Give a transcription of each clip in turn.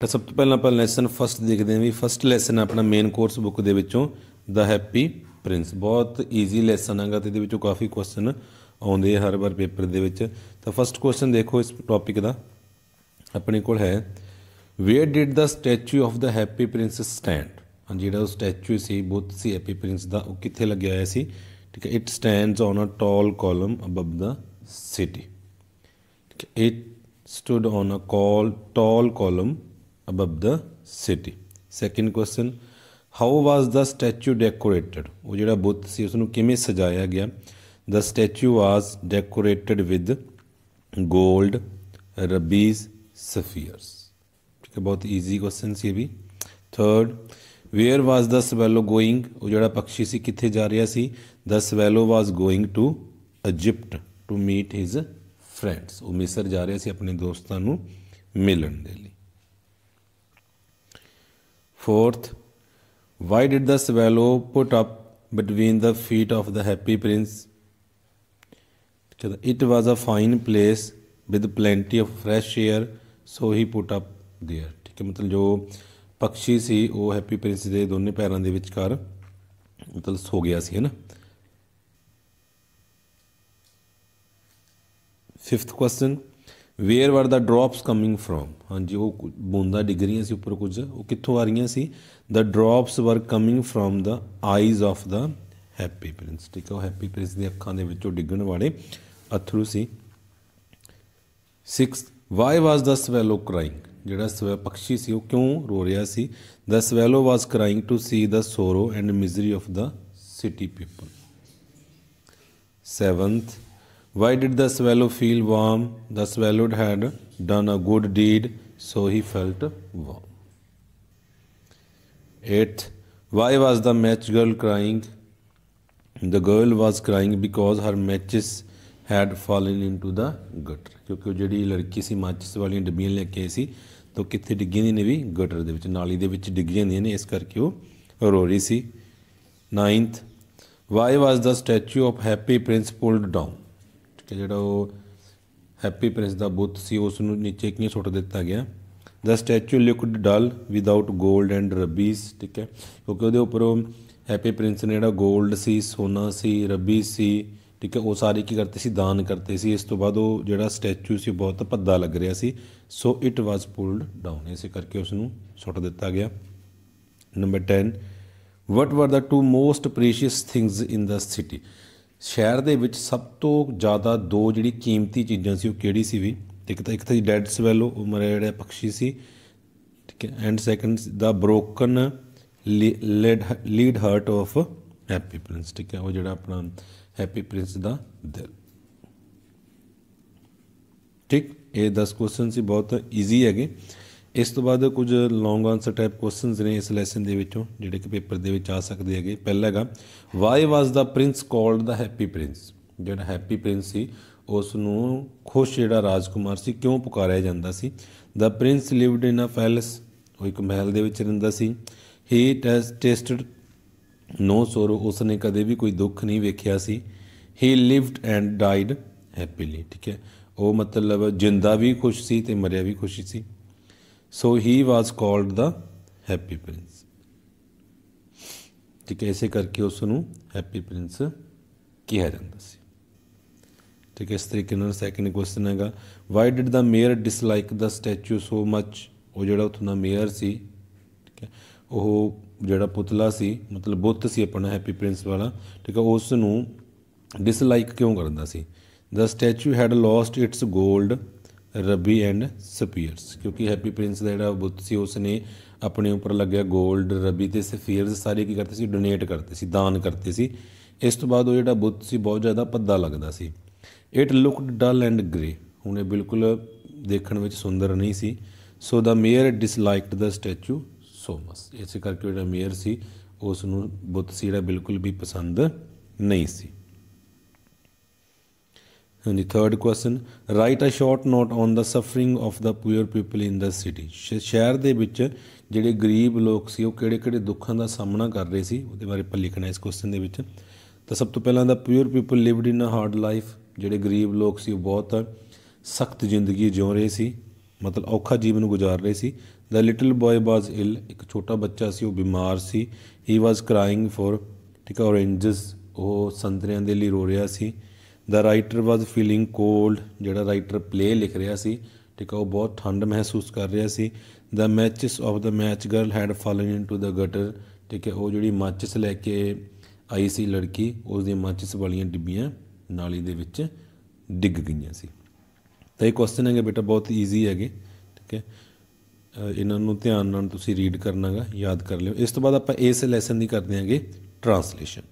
ਤਾਂ ਸਭ ਤੋਂ ਪਹਿਲਾਂ ਆਪਾਂ ਲੈਸਨ ਫਸਟ ਦੇਖਦੇ ਹਾਂ ਵੀ ਫਸਟ ਲੈਸਨ ਆਪਣਾ ਮੇਨ ਕੋਰਸ ਬੁੱਕ ਦੇ ਵਿੱਚੋਂ ਦਾ ਹੈਪੀ ਪ੍ਰਿੰਸ ਬਹੁਤ ਈਜ਼ੀ ਲੈਸਨ ਹੈਗਾ ਤੇ ਇਹਦੇ ਵਿੱਚੋਂ ਕਾਫੀ ਕੁਐਸਚਨ ਆਉਂਦੇ ਹਰ ਵਾਰ ਪੇਪਰ ਦੇ ਵਿੱਚ ਤਾਂ ਫਸਟ ਕੁਐਸਚਨ ਦੇਖੋ ਇਸ ਟੌਪਿਕ ਦਾ ਆਪਣੇ ਕੋਲ ਹੈ where did the statue of the Happy Prince stand ਹਾਂ ਜਿਹੜਾ ਉਹ ਸਟੈਚੂ ਸੀ ਬੁੱਤ ਸੀ ਹੈਪੀ ਪ੍ਰਿੰਸ ਦਾ ਉਹ ਕਿੱਥੇ ਲੱਗਿਆ ਹੋਇਆ ਸੀ ਠੀਕ ਹੈ it stands on a tall column above the city ਠੀਕ ਹੈ it stood on a call tall column above the city second question how was the statue decorated ਉਹ ਜਿਹੜਾ ਬੁੱਤ ਸੀ ਉਸ ਨੂੰ ਕਿਵੇਂ ਸਜਾਇਆ ਗਿਆ the statue was decorated with gold rubies sapphires ਠੀਕ ਹੈ ਬਹੁਤ ਈਜ਼ੀ ਕੁਐਸਚਨ ਸੀ ਇਹ ਵੀ third where was the swallow going ਉਹ ਜਿਹੜਾ ਪੰਛੀ ਸੀ ਕਿੱਥੇ ਜਾ ਰਿਹਾ ਸੀ the swallow was going to Egypt to meet his friends ਉਹ ਮਿਸਰ ਜਾ ਰਿਹਾ ਸੀ ਆਪਣੇ ਦੋਸਤਾਂ ਨੂੰ ਮਿਲਣ ਦੇ ਲਈ Fourth, why did the swallow put up between the feet of the happy prince? It was a fine place with plenty of fresh air, so he put up there. ਠੀਕ ਹੈ ਮਤਲਬ ਜੋ si ਸੀ ਉਹ ਹੈਪੀ ਪ੍ਰਿੰਸ ਦੇ ਦੋਨੇ ਪੈਰਾਂ ਦੇ ਵਿਚਕਾਰ ਮਤਲਬ ਸੋ ਗਿਆ ਸੀ hai na fifth question where were the drops coming from ਹਾਂਜੀ ਉਹ ਬੂੰਦਾ ਡਿੱਗ ਰਹੀਆਂ ਸੀ ਉੱਪਰ ਕੁਝ ਉਹ ਕਿੱਥੋਂ ਆ ਰਹੀਆਂ ਸੀ the drops were coming from the eyes of the Happy Prince ਠੀਕ ਹੈ ਉਹ ਹੈਪੀ ਪ੍ਰਿੰਸ ਦੀ ਅੱਖਾਂ ਦੇ ਵਿੱਚੋਂ ਡਿੱਗਣ ਵਾਲੇ ਅਥਰੂ ਸੀ 6 why was the swallow crying ਜਿਹੜਾ ਸਵੈ ਪਕਸ਼ੀ ਸੀ ਉਹ ਕਿਉਂ ਰੋ ਰਿਹਾ ਸੀ the swallow was crying to see the sorrow and misery of the city people 7th Why did the swallow feel warm? The swallow had done a good deed, so he felt warm. 8. Why was the match girl crying? The girl was crying because her matches had fallen into the gutter. ਕਿਉਂਕਿ ਉਹ ਜਿਹੜੀ ਲੜਕੀ ਸੀ ਮਾਚਿਸ ਵਾਲੀਆਂ ਡੱਬੀਆਂ ਲੈ ਕੇ ਆਈ ਸੀ ਤਾਂ ਕਿੱਥੇ ਡਿੱਗੀਆਂ ਨੇ ਵੀ gutter ਦੇ ਵਿੱਚ ਨਾਲੀ ਦੇ ਵਿੱਚ ਡਿੱਗ ਜਾਂਦੀਆਂ ਨੇ ਇਸ ਕਰਕੇ ਉਹ why was the statue of happy prince pulled down ਤੇ ਜਿਹੜਾ ਉਹ ਹੈਪੀ ਪ੍ਰਿੰਸ ਦਾ ਬੁੱਤ ਸੀ ਉਸ ਨੂੰ ਨੀਚੇ ਕਿਉਂ ਸੁੱਟ ਦਿੱਤਾ ਗਿਆ the statue looked dull without 골ਡ ਐਂਡ ਰਬੀਸ ਠੀਕ ਹੈ ਕਿਉਂਕਿ ਉਹਦੇ ਉੱਪਰ ਉਹ ਹੈਪੀ ਪ੍ਰਿੰਸ ਨੇ ਜਿਹੜਾ 골ਡ ਸੀ ਸੋਨਾ ਸੀ ਰਬੀ ਸੀ ਠੀਕ ਹੈ ਉਹ ਸਾਰੇ ਕੀ ਕਰਤੇ ਸੀ ਦਾਨ ਕਰਤੇ ਸੀ ਇਸ ਤੋਂ ਬਾਅਦ ਉਹ ਜਿਹੜਾ ਸਟੈਚੂ ਸੀ ਬਹੁਤ ਭੱਦਾ ਲੱਗ ਰਿਹਾ ਸੀ ਸੋ ਇਟ ਵਾਸ ਪੁਲਡ ਡਾਊਨ ਇਸੇ ਕਰਕੇ ਉਸ ਨੂੰ ਸੁੱਟ ਦਿੱਤਾ ਗਿਆ number 10 what were the two most precious things in the city ਸ਼ਹਿਰ ਦੇ ਵਿੱਚ ਸਭ ਤੋਂ ਜ਼ਿਆਦਾ ਦੋ ਜਿਹੜੀ ਕੀਮਤੀ ਚੀਜ਼ਾਂ ਸੀ ਉਹ ਕਿਹੜੀ ਸੀ ਵੀ ਇੱਕ ਤਾਂ ਇੱਕ ਤਾਂ ਡੈਡ ਸਵੈਲੋ ਉਹ ਮਰੇ ਜਿਹੜਾ ਪੰਛੀ ਸੀ ਠੀਕ ਹੈ and second the broken lead lead heart of Happy Prince ਠੀਕ ਹੈ ਉਹ ਜਿਹੜਾ ਆਪਣਾ ਹੈਪੀ ਪ੍ਰਿੰਸ ਦਾ ਦਿਲ ਠੀਕ ਇਹ 10 ਕੁਐਸਚਨ ਸੀ ਬਹੁਤ ਈਜ਼ੀ ਹੈਗੇ ਇਸ ਤੋਂ ਬਾਅਦ ਕੁਝ ਲੌਂਗ ਆਨਸਰ ਟਾਈਪ ਕੁਐਸਚਨਸ ਨੇ ਇਸ ਲੈਸਨ ਦੇ ਵਿੱਚੋਂ ਜਿਹੜੇ ਕਿ ਪੇਪਰ ਦੇ ਵਿੱਚ ਆ ਸਕਦੇ ਹੈਗੇ ਪਹਿਲਾ ਹੈਗਾ why was the prince called the Happy Prince ਜਿਹੜਾ ਹੈਪੀ ਪ੍ਰਿੰਸ ਸੀ ਉਸ ਨੂੰ ਖੁਸ਼ ਜਿਹੜਾ ਰਾਜਕੁਮਾਰ ਸੀ ਕਿਉਂ ਪੁਕਾਰਿਆ ਜਾਂਦਾ ਸੀ the prince lived in a palace ਉਹ ਇੱਕ ਮਹਿਲ ਦੇ ਵਿੱਚ ਰਹਿੰਦਾ ਸੀ ਹੀ ਟੈਸਟਡ ਨੋ ਸੋਰੋ ਉਸ ਨੇ ਕਦੇ ਵੀ ਕੋਈ ਦੁੱਖ ਨਹੀਂ ਵੇਖਿਆ ਸੀ he lived and died happily ਠੀਕ ਹੈ ਉਹ ਮਤਲਬ ਜਿੰਦਾ ਵੀ ਖੁਸ਼ ਸੀ ਤੇ ਮਰਿਆ ਵੀ ਖੁਸ਼ੀ ਸੀ so he was called the Happy Prince ਠੀਕ ਹੈ ਇਸੇ ਕਰਕੇ ਉਸ ਨੂੰ ਹੈਪੀ ਪ੍ਰਿੰਸ ਕਿਹਾ ਜਾਂਦਾ ਸੀ ਠੀਕ ਹੈ ਇਸ ਤਰੀਕੇ ਨਾਲ ਸੈਕਿੰਡ ਕੁਐਸਚਨ ਹੈਗਾ why did the mayor dislike the statue so much ਉਹ ਜਿਹੜਾ ਉਥੋਂ ਦਾ ਮੇਅਰ ਸੀ ਠੀਕ ਹੈ ਉਹ ਜਿਹੜਾ ਪੁਤਲਾ ਸੀ ਮਤਲਬ ਬੁੱਤ ਸੀ ਆਪਣਾ ਹੈਪੀ ਪ੍ਰਿੰਸ ਵਾਲਾ ਠੀਕ ਹੈ ਉਸ ਨੂੰ ਡਿਸਲਾਈਕ ਕਿਉਂ ਕਰਦਾ ਸੀ the statue had lost its 골ਡ ਰੱਬੀ ਐਂਡ ਸਪੀਅਰਸ ਕਿਉਂਕਿ ਹੈਪੀ ਪ੍ਰਿੰਸ ਦਾ ਜਿਹੜਾ ਬੁੱਤ ਸੀ ਉਸ ਨੇ ਆਪਣੇ ਉੱਪਰ ਲੱਗਿਆ 골ਡ ਰੱਬੀ ਤੇ ਸਫੀਅਰਸ ਸਾਰੇ ਕੀ ਕਰਦੇ ਸੀ ਡੋਨੇਟ ਕਰਦੇ ਸੀ ਦਾਨ ਕਰਦੇ ਸੀ ਇਸ ਤੋਂ ਬਾਅਦ ਉਹ ਜਿਹੜਾ ਬੁੱਤ ਸੀ ਬਹੁਤ ਜ਼ਿਆਦਾ ਪੱਦਾ ਲੱਗਦਾ ਸੀ it looked dull and grey ਹੁਣ ਇਹ ਬਿਲਕੁਲ ਦੇਖਣ ਵਿੱਚ ਸੁੰਦਰ ਨਹੀਂ ਸੀ so the mayor disliked the statue so much ਇਸੇ ਕਰਕੇ ਜਿਹੜਾ ਮੇਅਰ ਸੀ ਉਸ ਨੂੰ ਬੁੱਤ ਸੀ ਜਿਹੜਾ ਬਿਲਕੁਲ ਵੀ ਪਸੰਦ ਨਹੀਂ ਸੀ 23rd question write a short note on the suffering of the poor people in the city ਸ਼ਹਿਰ ਦੇ ਵਿੱਚ ਜਿਹੜੇ ਗਰੀਬ ਲੋਕ ਸੀ ਉਹ ਕਿਹੜੇ-ਕਿਹੜੇ ਦੁੱਖਾਂ ਦਾ ਸਾਹਮਣਾ ਕਰ ਰਹੇ ਸੀ ਉਹਦੇ ਬਾਰੇ ਆਪਾਂ ਲਿਖਣਾ ਇਸ ਕੁਐਸਚਨ ਦੇ ਵਿੱਚ ਤਾਂ ਸਭ ਤੋਂ ਪਹਿਲਾਂ the poor people lived in a hard life ਜਿਹੜੇ ਗਰੀਬ ਲੋਕ ਸੀ ਉਹ ਬਹੁਤ ਸਖਤ ਜ਼ਿੰਦਗੀ ਜਿਉ ਰਹੇ ਸੀ ਮਤਲਬ ਔਖਾ ਜੀਵਨ ਗੁਜ਼ਾਰ ਰਹੇ ਸੀ ਦਾ ਲਿਟਲ ਬॉय ਵਾਸ ਇਲ ਇੱਕ ਛੋਟਾ ਬੱਚਾ ਸੀ ਉਹ ਬਿਮਾਰ ਸੀ ਹੀ ਵਾਸ ਕਰਾਇੰਗ ਫॉर ਠੀਕ ਹੈ ਔਰੇਂਜਸ ਉਹ ਸੰਤਰਿਆਂ ਦੇ ਲਈ ਰੋ ਰਿਹਾ ਸੀ the writer was feeling cold ਜਿਹੜਾ ਰਾਈਟਰ ਪਲੇ ਲਿਖ ਰਿਹਾ ਸੀ ਠੀਕ ਹੈ ਉਹ ਬਹੁਤ ਠੰਡ ਮਹਿਸੂਸ ਕਰ ਰਿਹਾ ਸੀ the matches of the match girl had fallen into the gutter ਠੀਕ ਹੈ ਉਹ ਜਿਹੜੀ ਮੈਚਸ ਲੈ ਕੇ ਆਈ ਸੀ ਲੜਕੀ ਉਸ ਦੀ ਮੈਚਸ ਵਾਲੀਆਂ ਡਿੱਬੀਆਂ ਨਾਲੀ ਦੇ ਵਿੱਚ ਡਿੱਗ ਗਈਆਂ ਸੀ ਤਾਂ ਇਹ ਕੁਐਸਚਨ ਹੈਗੇ ਬੇਟਾ ਬਹੁਤ ਈਜ਼ੀ ਹੈਗੇ ਠੀਕ ਹੈ ਇਹਨਾਂ ਨੂੰ ਧਿਆਨ ਨਾਲ ਤੁਸੀਂ ਰੀਡ ਕਰਨਾਗਾ ਯਾਦ ਕਰ ਲਿਓ ਇਸ ਤੋਂ ਬਾਅਦ ਆਪਾਂ ਇਸ ਲੈਸਨ ਦੀ ਕਰਦੇ ਹਾਂਗੇ ਟਰਾਂਸਲੇਸ਼ਨ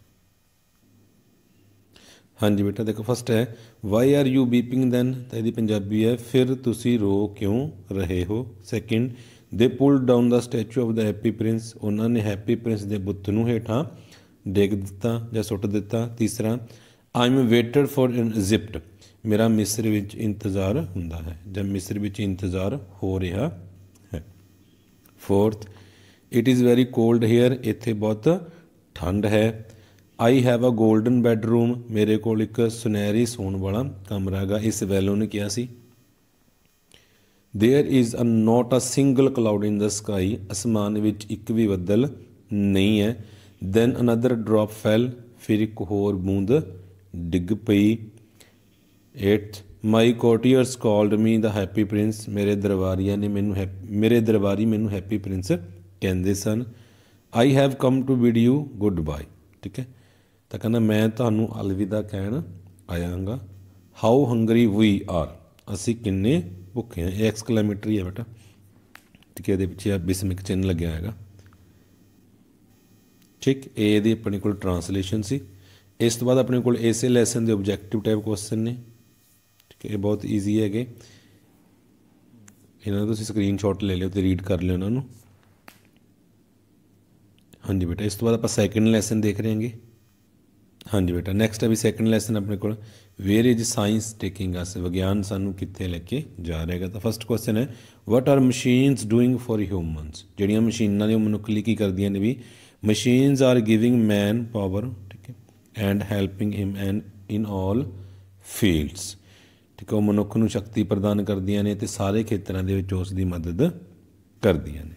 ਹਾਂਜੀ ਬੇਟਾ ਦੇਖੋ ਫਸਟ ਹੈ why are you beeping then ਤਾਂ ਇਹਦੀ ਪੰਜਾਬੀ ਹੈ ਫਿਰ ਤੁਸੀਂ ਰੋ ਕਿਉਂ ਰਹੇ ਹੋ second they pulled down the statue of the Happy Prince ਉਹਨਾਂ ਨੇ ਹੈਪੀ ਪ੍ਰਿੰਸ ਦੇ ਬੁੱਤ ਨੂੰ ਹੇਠਾਂ ਡੇਗ ਦਿੱਤਾ ਜਾਂ ਸੁੱਟ ਦਿੱਤਾ ਤੀਸਰਾ I am waited for in Egypt ਮੇਰਾ ਮਿਸਰ ਵਿੱਚ ਇੰਤਜ਼ਾਰ ਹੁੰਦਾ ਹੈ ਜਾਂ ਮਿਸਰ ਵਿੱਚ ਇੰਤਜ਼ਾਰ ਹੋ ਰਿਹਾ ਹੈ fourth it is very cold here ਇੱਥੇ ਬਹੁਤ ਠੰਡ ਹੈ I have a golden bedroom ਮੇਰੇ ਕੋਲ ਇੱਕ ਸੁਨਹਿਰੀ ਸੌਣ ਵਾਲਾ ਕਮਰਾ ਹੈਗਾ ਇਸ ਵੈਲੋ ਨੇ ਕਿਹਾ ਸੀ there is a not a single cloud in the sky ਅਸਮਾਨ ਵਿੱਚ ਇੱਕ ਵੀ ਬੱਦਲ ਨਹੀਂ ਹੈ ਦੈਨ ਅਨਦਰ ਡ੍ਰੌਪ ਫੈਲ ਫਿਰ ਇੱਕ ਹੋਰ ਬੂੰਦ ਡਿੱਗ ਪਈ 8 my courtiers called me the Happy Prince ਮੇਰੇ ਦਰਬਾਰੀਆਂ ਨੇ ਮੈਨੂੰ ਮੇਰੇ ਦਰਬਾਰੀ ਮੈਨੂੰ ਹੈਪੀ ਪ੍ਰਿੰਸ ਕਹਿੰਦੇ ਸਨ I have come to bid you goodbye ਠੀਕ ਹੈ ਤਾਂ ਕਹਿੰਦਾ ਮੈਂ ਤੁਹਾਨੂੰ ਅਲਵਿਦਾ ਕਹਿਣ ਆਇਆਂਗਾ ਹਾਊ ਹੰਗਰੀ ਵੀ ਆਰ ਅਸੀਂ ਕਿੰਨੇ ਭੁੱਖੇ ਆ ਇਹ ਐਕਸਕਲੇਮੇਟਰੀ ਹੈ ਬੇਟਾ ਠੀਕ ਹੈ ਇਹਦੇ ਪਿੱਛੇ ਆ ਬਿਸਮਿਕ ਚਿੰਨ ਲੱਗਿਆ ਹੈਗਾ ਠੀਕ ਇਹ ਇਹਦੀ ਆਪਣੇ ਕੋਲ ਟ੍ਰਾਂਸਲੇਸ਼ਨ ਸੀ ਇਸ ਤੋਂ ਬਾਅਦ ਆਪਣੇ ਕੋਲ ਇਸੇ ਲੈਸਨ ਦੇ ਆਬਜੈਕਟਿਵ ਟਾਈਪ ਕੁਐਸਚਨ ਨੇ ਠੀਕ ਹੈ ਇਹ ਬਹੁਤ ਈਜ਼ੀ ਹੈਗੇ ਇਹਨਾਂ ਨੂੰ ਤੁਸੀਂ ਸਕਰੀਨਸ਼ਾਟ ਲੈ ਲਿਓ ਤੇ ਰੀਡ ਕਰ ਲਿਓ ਉਹਨਾਂ ਨੂੰ ਹਾਂਜੀ ਬੇਟਾ ਇਸ ਤੋਂ ਬਾਅਦ ਆਪਾਂ ਸੈਕੰਡ ਲੈਸਨ ਦੇਖ ਰਹੇ ਹਾਂਗੇ ਹਾਂਜੀ ਬੇਟਾ ਨੈਕਸਟ ਹੈ ਵੀ ਸੈਕੰਡ ਲੈਸਨ ਆਪਣੇ ਕੋਲ where is science taking us ਵਿਗਿਆਨ ਸਾਨੂੰ ਕਿੱਥੇ ਲੈ ਕੇ ਜਾ ਰਿਹਾ ਹੈ ਤਾਂ ਫਸਟ ਕੁਐਸਚਨ ਹੈ what are machines doing for humans ਜਿਹੜੀਆਂ ਮਸ਼ੀਨਾਂ ਨੇ ਉਹ ਮਨੁੱਖ ਲਈ ਕੀ ਕਰਦੀਆਂ ਨੇ ਵੀ machines are giving man power ਠੀਕ ਹੈ and helping him and in all fields ਠੀਕ ਹੈ ਉਹ ਮਨੁੱਖ ਨੂੰ ਸ਼ਕਤੀ ਪ੍ਰਦਾਨ ਕਰਦੀਆਂ ਨੇ ਤੇ ਸਾਰੇ ਖੇਤਰਾਂ ਦੇ ਵਿੱਚ ਉਸ ਦੀ ਮਦਦ ਕਰਦੀਆਂ ਨੇ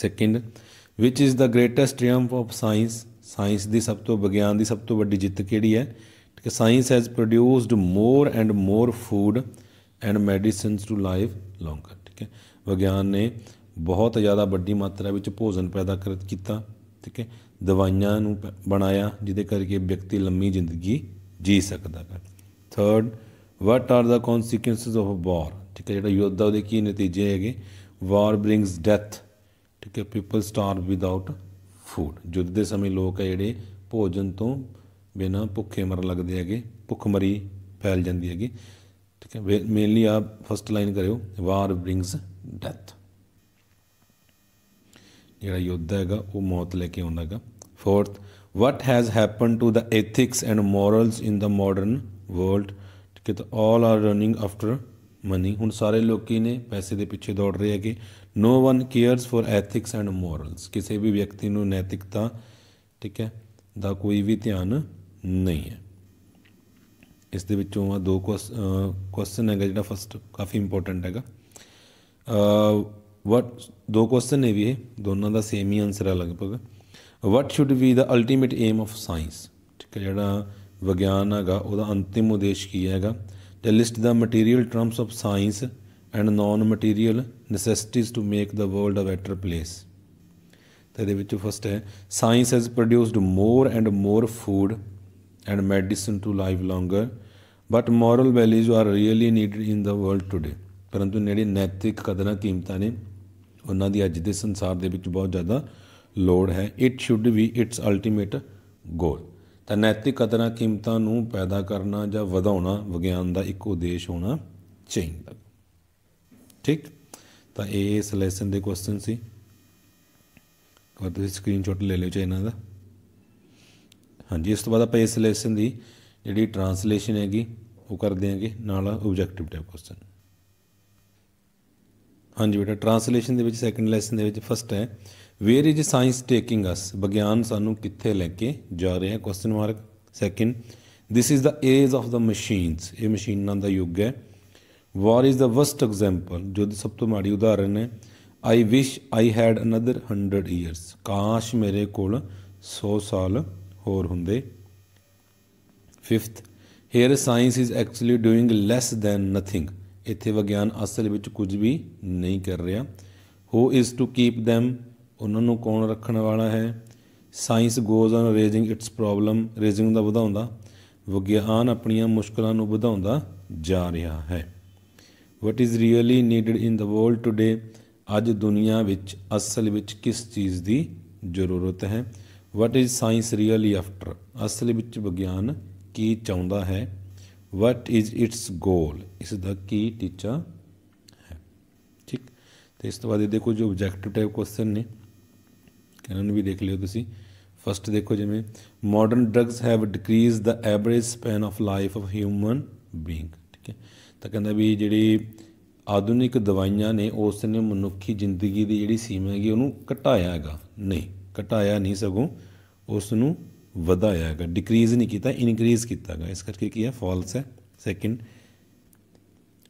second which is the greatest triumph of science science ਦੀ ਸਭ ਤੋਂ ਵਿਗਿਆਨ ਦੀ ਸਭ ਤੋਂ ਵੱਡੀ ਜਿੱਤ ਕਿਹੜੀ ਹੈ ਕਿ science has produced more and more food and medicines to life longer ਠੀਕ ਹੈ ਵਿਗਿਆਨ ਨੇ ਬਹੁਤ ਜ਼ਿਆਦਾ ਵੱਡੀ ਮਾਤਰਾ ਵਿੱਚ ਭੋਜਨ ਪੈਦਾ ਕਰ ਦਿੱਤਾ ਠੀਕ ਹੈ ਦਵਾਈਆਂ ਨੂੰ ਬਣਾਇਆ ਜਿਹਦੇ ਕਰਕੇ ਵਿਅਕਤੀ ਲੰਮੀ ਜ਼ਿੰਦਗੀ ਜੀ ਸਕਦਾ ਹੈ third what are the consequences of a war ਠੀਕ ਹੈ ਜਿਹੜਾ ਯੁੱਧ ਦਾ ਉਹਦੇ ਕੀ ਨਤੀਜੇ ਹੈਗੇ ਵਾਰ ਬ੍ਰਿੰਗਸ ਡੈਥ ਠੀਕ ਹੈ ਪੀਪਲ ਸਟਾਰਵ ਵਿਦਆਊਟ ਫੂਡ ਜੁੱਧ ਦੇ ਸਮੇਂ ਲੋਕ ਆ ਜਿਹੜੇ ਭੋਜਨ ਤੋਂ ਬਿਨਾ ਭੁੱਖੇ ਮਰਨ ਲੱਗਦੇ ਹੈਗੇ ਭੁੱਖਮਰੀ ਫੈਲ ਜਾਂਦੀ ਹੈਗੀ ਠੀਕ ਹੈ ਮੇਨਲੀ ਆ ਫਸਟ ਲਾਈਨ ਕਰਿਓ ਵਾਰ ਬ੍ਰਿੰਗਸ ਡੈਥ ਜਿਹੜਾ ਯੁੱਧ ਹੈਗਾ ਉਹ ਮੌਤ ਲੈ ਕੇ ਆਉਂਦਾ ਹੈਗਾ fourth to the ethics and morals in the modern world ਠੀਕ ਹੈ world all are running after money ਹੁਣ ਸਾਰੇ ਲੋਕੀ ਨੇ ਪੈਸੇ ਦੇ ਪਿੱਛੇ ਦੌੜ ਰਹੇ ਹੈਗੇ no one cares for ethics and morals ਕਿਸੇ ਵੀ ਵਿਅਕਤੀ ਨੂੰ ਨੈਤਿਕਤਾ ਠੀਕ ਹੈ ਦਾ ਕੋਈ ਵੀ ਧਿਆਨ ਨਹੀਂ ਹੈ ਇਸ ਦੇ ਵਿੱਚੋਂ ਆ ਦੋ ਕੁਐਸਚਨ ਹੈਗਾ ਜਿਹੜਾ ਫਸਟ ਕਾਫੀ ਇੰਪੋਰਟੈਂਟ ਹੈਗਾ ਅ ਵਟ ਦੋ ਕੁਐਸਚਨ ਨੇ ਵੀ ਇਹ ਦੋਨਾਂ ਦਾ ਸੇਮ ਹੀ ਆਨਸਰ ਹੈ ਲਗਭਗ what should be the ultimate aim of science ਠੀਕ ਹੈ ਜਿਹੜਾ ਵਿਗਿਆਨ ਹੈਗਾ ਉਹਦਾ ਅੰਤਿਮ ਉਦੇਸ਼ ਕੀ ਹੈਗਾ they list the material terms of science and non-material necessities to make the world a better place ਤਾਂ ਇਹਦੇ ਵਿੱਚ ਫਸਟ ਹੈ science has produced more and more food and medicine to live longer but moral values are really needed in the world today ਪਰੰਤੂ ਜਿਹੜੇ ਨੈਤਿਕ ਕਦਰਾਂ ਕੀਮਤਾਂ ਨੇ ਉਹਨਾਂ ਦੀ ਅੱਜ ਦੇ ਸੰਸਾਰ ਦੇ ਵਿੱਚ ਬਹੁਤ ਜ਼ਿਆਦਾ ਲੋੜ ਹੈ it should be its ultimate goal ਤਾਂ ਨੈਤਿਕ ਕਦਰਾਂ ਕੀਮਤਾਂ ਨੂੰ ਪੈਦਾ ਕਰਨਾ ਜਾਂ ਵਧਾਉਣਾ ਵਿਗਿਆਨ ਦਾ ਇੱਕ ਉਦੇਸ਼ ਹੋਣਾ ਚਾਹੀਦਾ ਠੀਕ ਤਾਂ ਇਹ ਇਸ ਲੈਸਨ ਦੇ ਕੁਐਸਚਨ ਸੀ ਕੋਈ ਤੁਸੀਂ ਸਕਰੀਨਸ਼ਾਟ ਲੈ ਲਿਓ ਚਾਹੇ ਇਹਨਾਂ ਦਾ ਹਾਂਜੀ ਇਸ ਤੋਂ ਬਾਅਦ ਆਪਾਂ ਇਸ ਲੈਸਨ ਦੀ ਜਿਹੜੀ ਟਰਾਂਸਲੇਸ਼ਨ ਹੈਗੀ ਉਹ ਕਰ ਦਿਆਂਗੇ ਨਾਲ ਆਬਜੈਕਟਿਵ ਟਾਈਪ ਕੁਐਸਚਨ ਹਾਂਜੀ ਬੇਟਾ ਟਰਾਂਸਲੇਸ਼ਨ ਦੇ ਵਿੱਚ ਸੈਕੰਡ ਲੈਸਨ ਦੇ ਵਿੱਚ ਫਸਟ ਹੈ where is science taking us ਵਿਗਿਆਨ ਸਾਨੂੰ ਕਿੱਥੇ ਲੈ ਕੇ ਜਾ ਰਿਹਾ ਹੈ question mark second this is the age of the machines ਇਹ ਮਸ਼ੀਨਾਂ ਦਾ ਯੁੱਗ ਹੈ war is the worst example ਜੋ ਸਭ ਤੋਂ ਮਾੜੀ ਉਦਾਹਰਨ ਹੈ I wish I had another 100 years ਕਾਸ਼ ਮੇਰੇ ਕੋਲ 100 ਸਾਲ ਹੋਰ ਹੁੰਦੇ fifth here science is actually doing less than nothing ਇੱਥੇ ਵਿਗਿਆਨ ਅਸਲ ਵਿੱਚ ਕੁਝ ਵੀ ਨਹੀਂ ਕਰ ਰਿਹਾ who is to keep them ਉਹਨਾਂ ਨੂੰ ਕੌਣ ਰੱਖਣ ਵਾਲਾ ਹੈ science goes on raising its problem raising the ਵਧਾਉਂਦਾ ਵਿਗਿਆਨ ਆਪਣੀਆਂ ਮੁਸ਼ਕਲਾਂ ਨੂੰ ਵਧਾਉਂਦਾ ਜਾ ਰਿਹਾ ਹੈ what is really needed in the world today ਅੱਜ ਦੁਨੀਆ ਵਿੱਚ ਅਸਲ ਵਿੱਚ ਕਿਸ ਚੀਜ਼ ਦੀ ਜ਼ਰੂਰਤ ਹੈ what is science really after ਅਸਲ ਵਿੱਚ ਵਿਗਿਆਨ ਕੀ ਚਾਹੁੰਦਾ ਹੈ ਵਾਟ ਇਜ਼ ਇਟਸ ਗੋਲ ਇਸ ਦਾ ਕੀ ਟੀਚਾ ਹੈ ਠੀਕ ਤੇ ਇਸ ਤੋਂ ਬਾਅਦ ਇਹਦੇ ਕੁਝ ਜੋ ਆਬਜੈਕਟਿਵ ਟਾਈਪ ਕੁਐਸਚਨ ਨੇ ਇਹਨਾਂ ਨੂੰ ਵੀ ਦੇਖ ਲਿਓ ਤੁਸੀਂ ਫਸਟ ਦੇਖੋ ਜਿਵੇਂ modern drugs have decrease the average span of life of human being ਠੀਕ ਹੈ ਤਾਂ ਕਹਿੰਦਾ ਵੀ ਜਿਹੜੀ ਆਧੁਨਿਕ ਦਵਾਈਆਂ ਨੇ ਉਸ ਨੇ ਮਨੁੱਖੀ ਜ਼ਿੰਦਗੀ ਦੀ ਜਿਹੜੀ ਸੀਮਾ ਹੈਗੀ ਉਹਨੂੰ ਘਟਾਇਆ ਹੈਗਾ ਨਹੀਂ ਘਟਾਇਆ ਨਹੀਂ ਸਗੋਂ ਉਸ ਨੂੰ ਵਧਾਇਆ ਹੈਗਾ ਡਿਕਰੀਜ਼ ਨਹੀਂ ਕੀਤਾ ਇਨਕਰੀਜ਼ ਕੀਤਾ ਹੈਗਾ ਇਸ ਕਰਕੇ ਕੀ ਹੈ ਫਾਲਸ ਹੈ second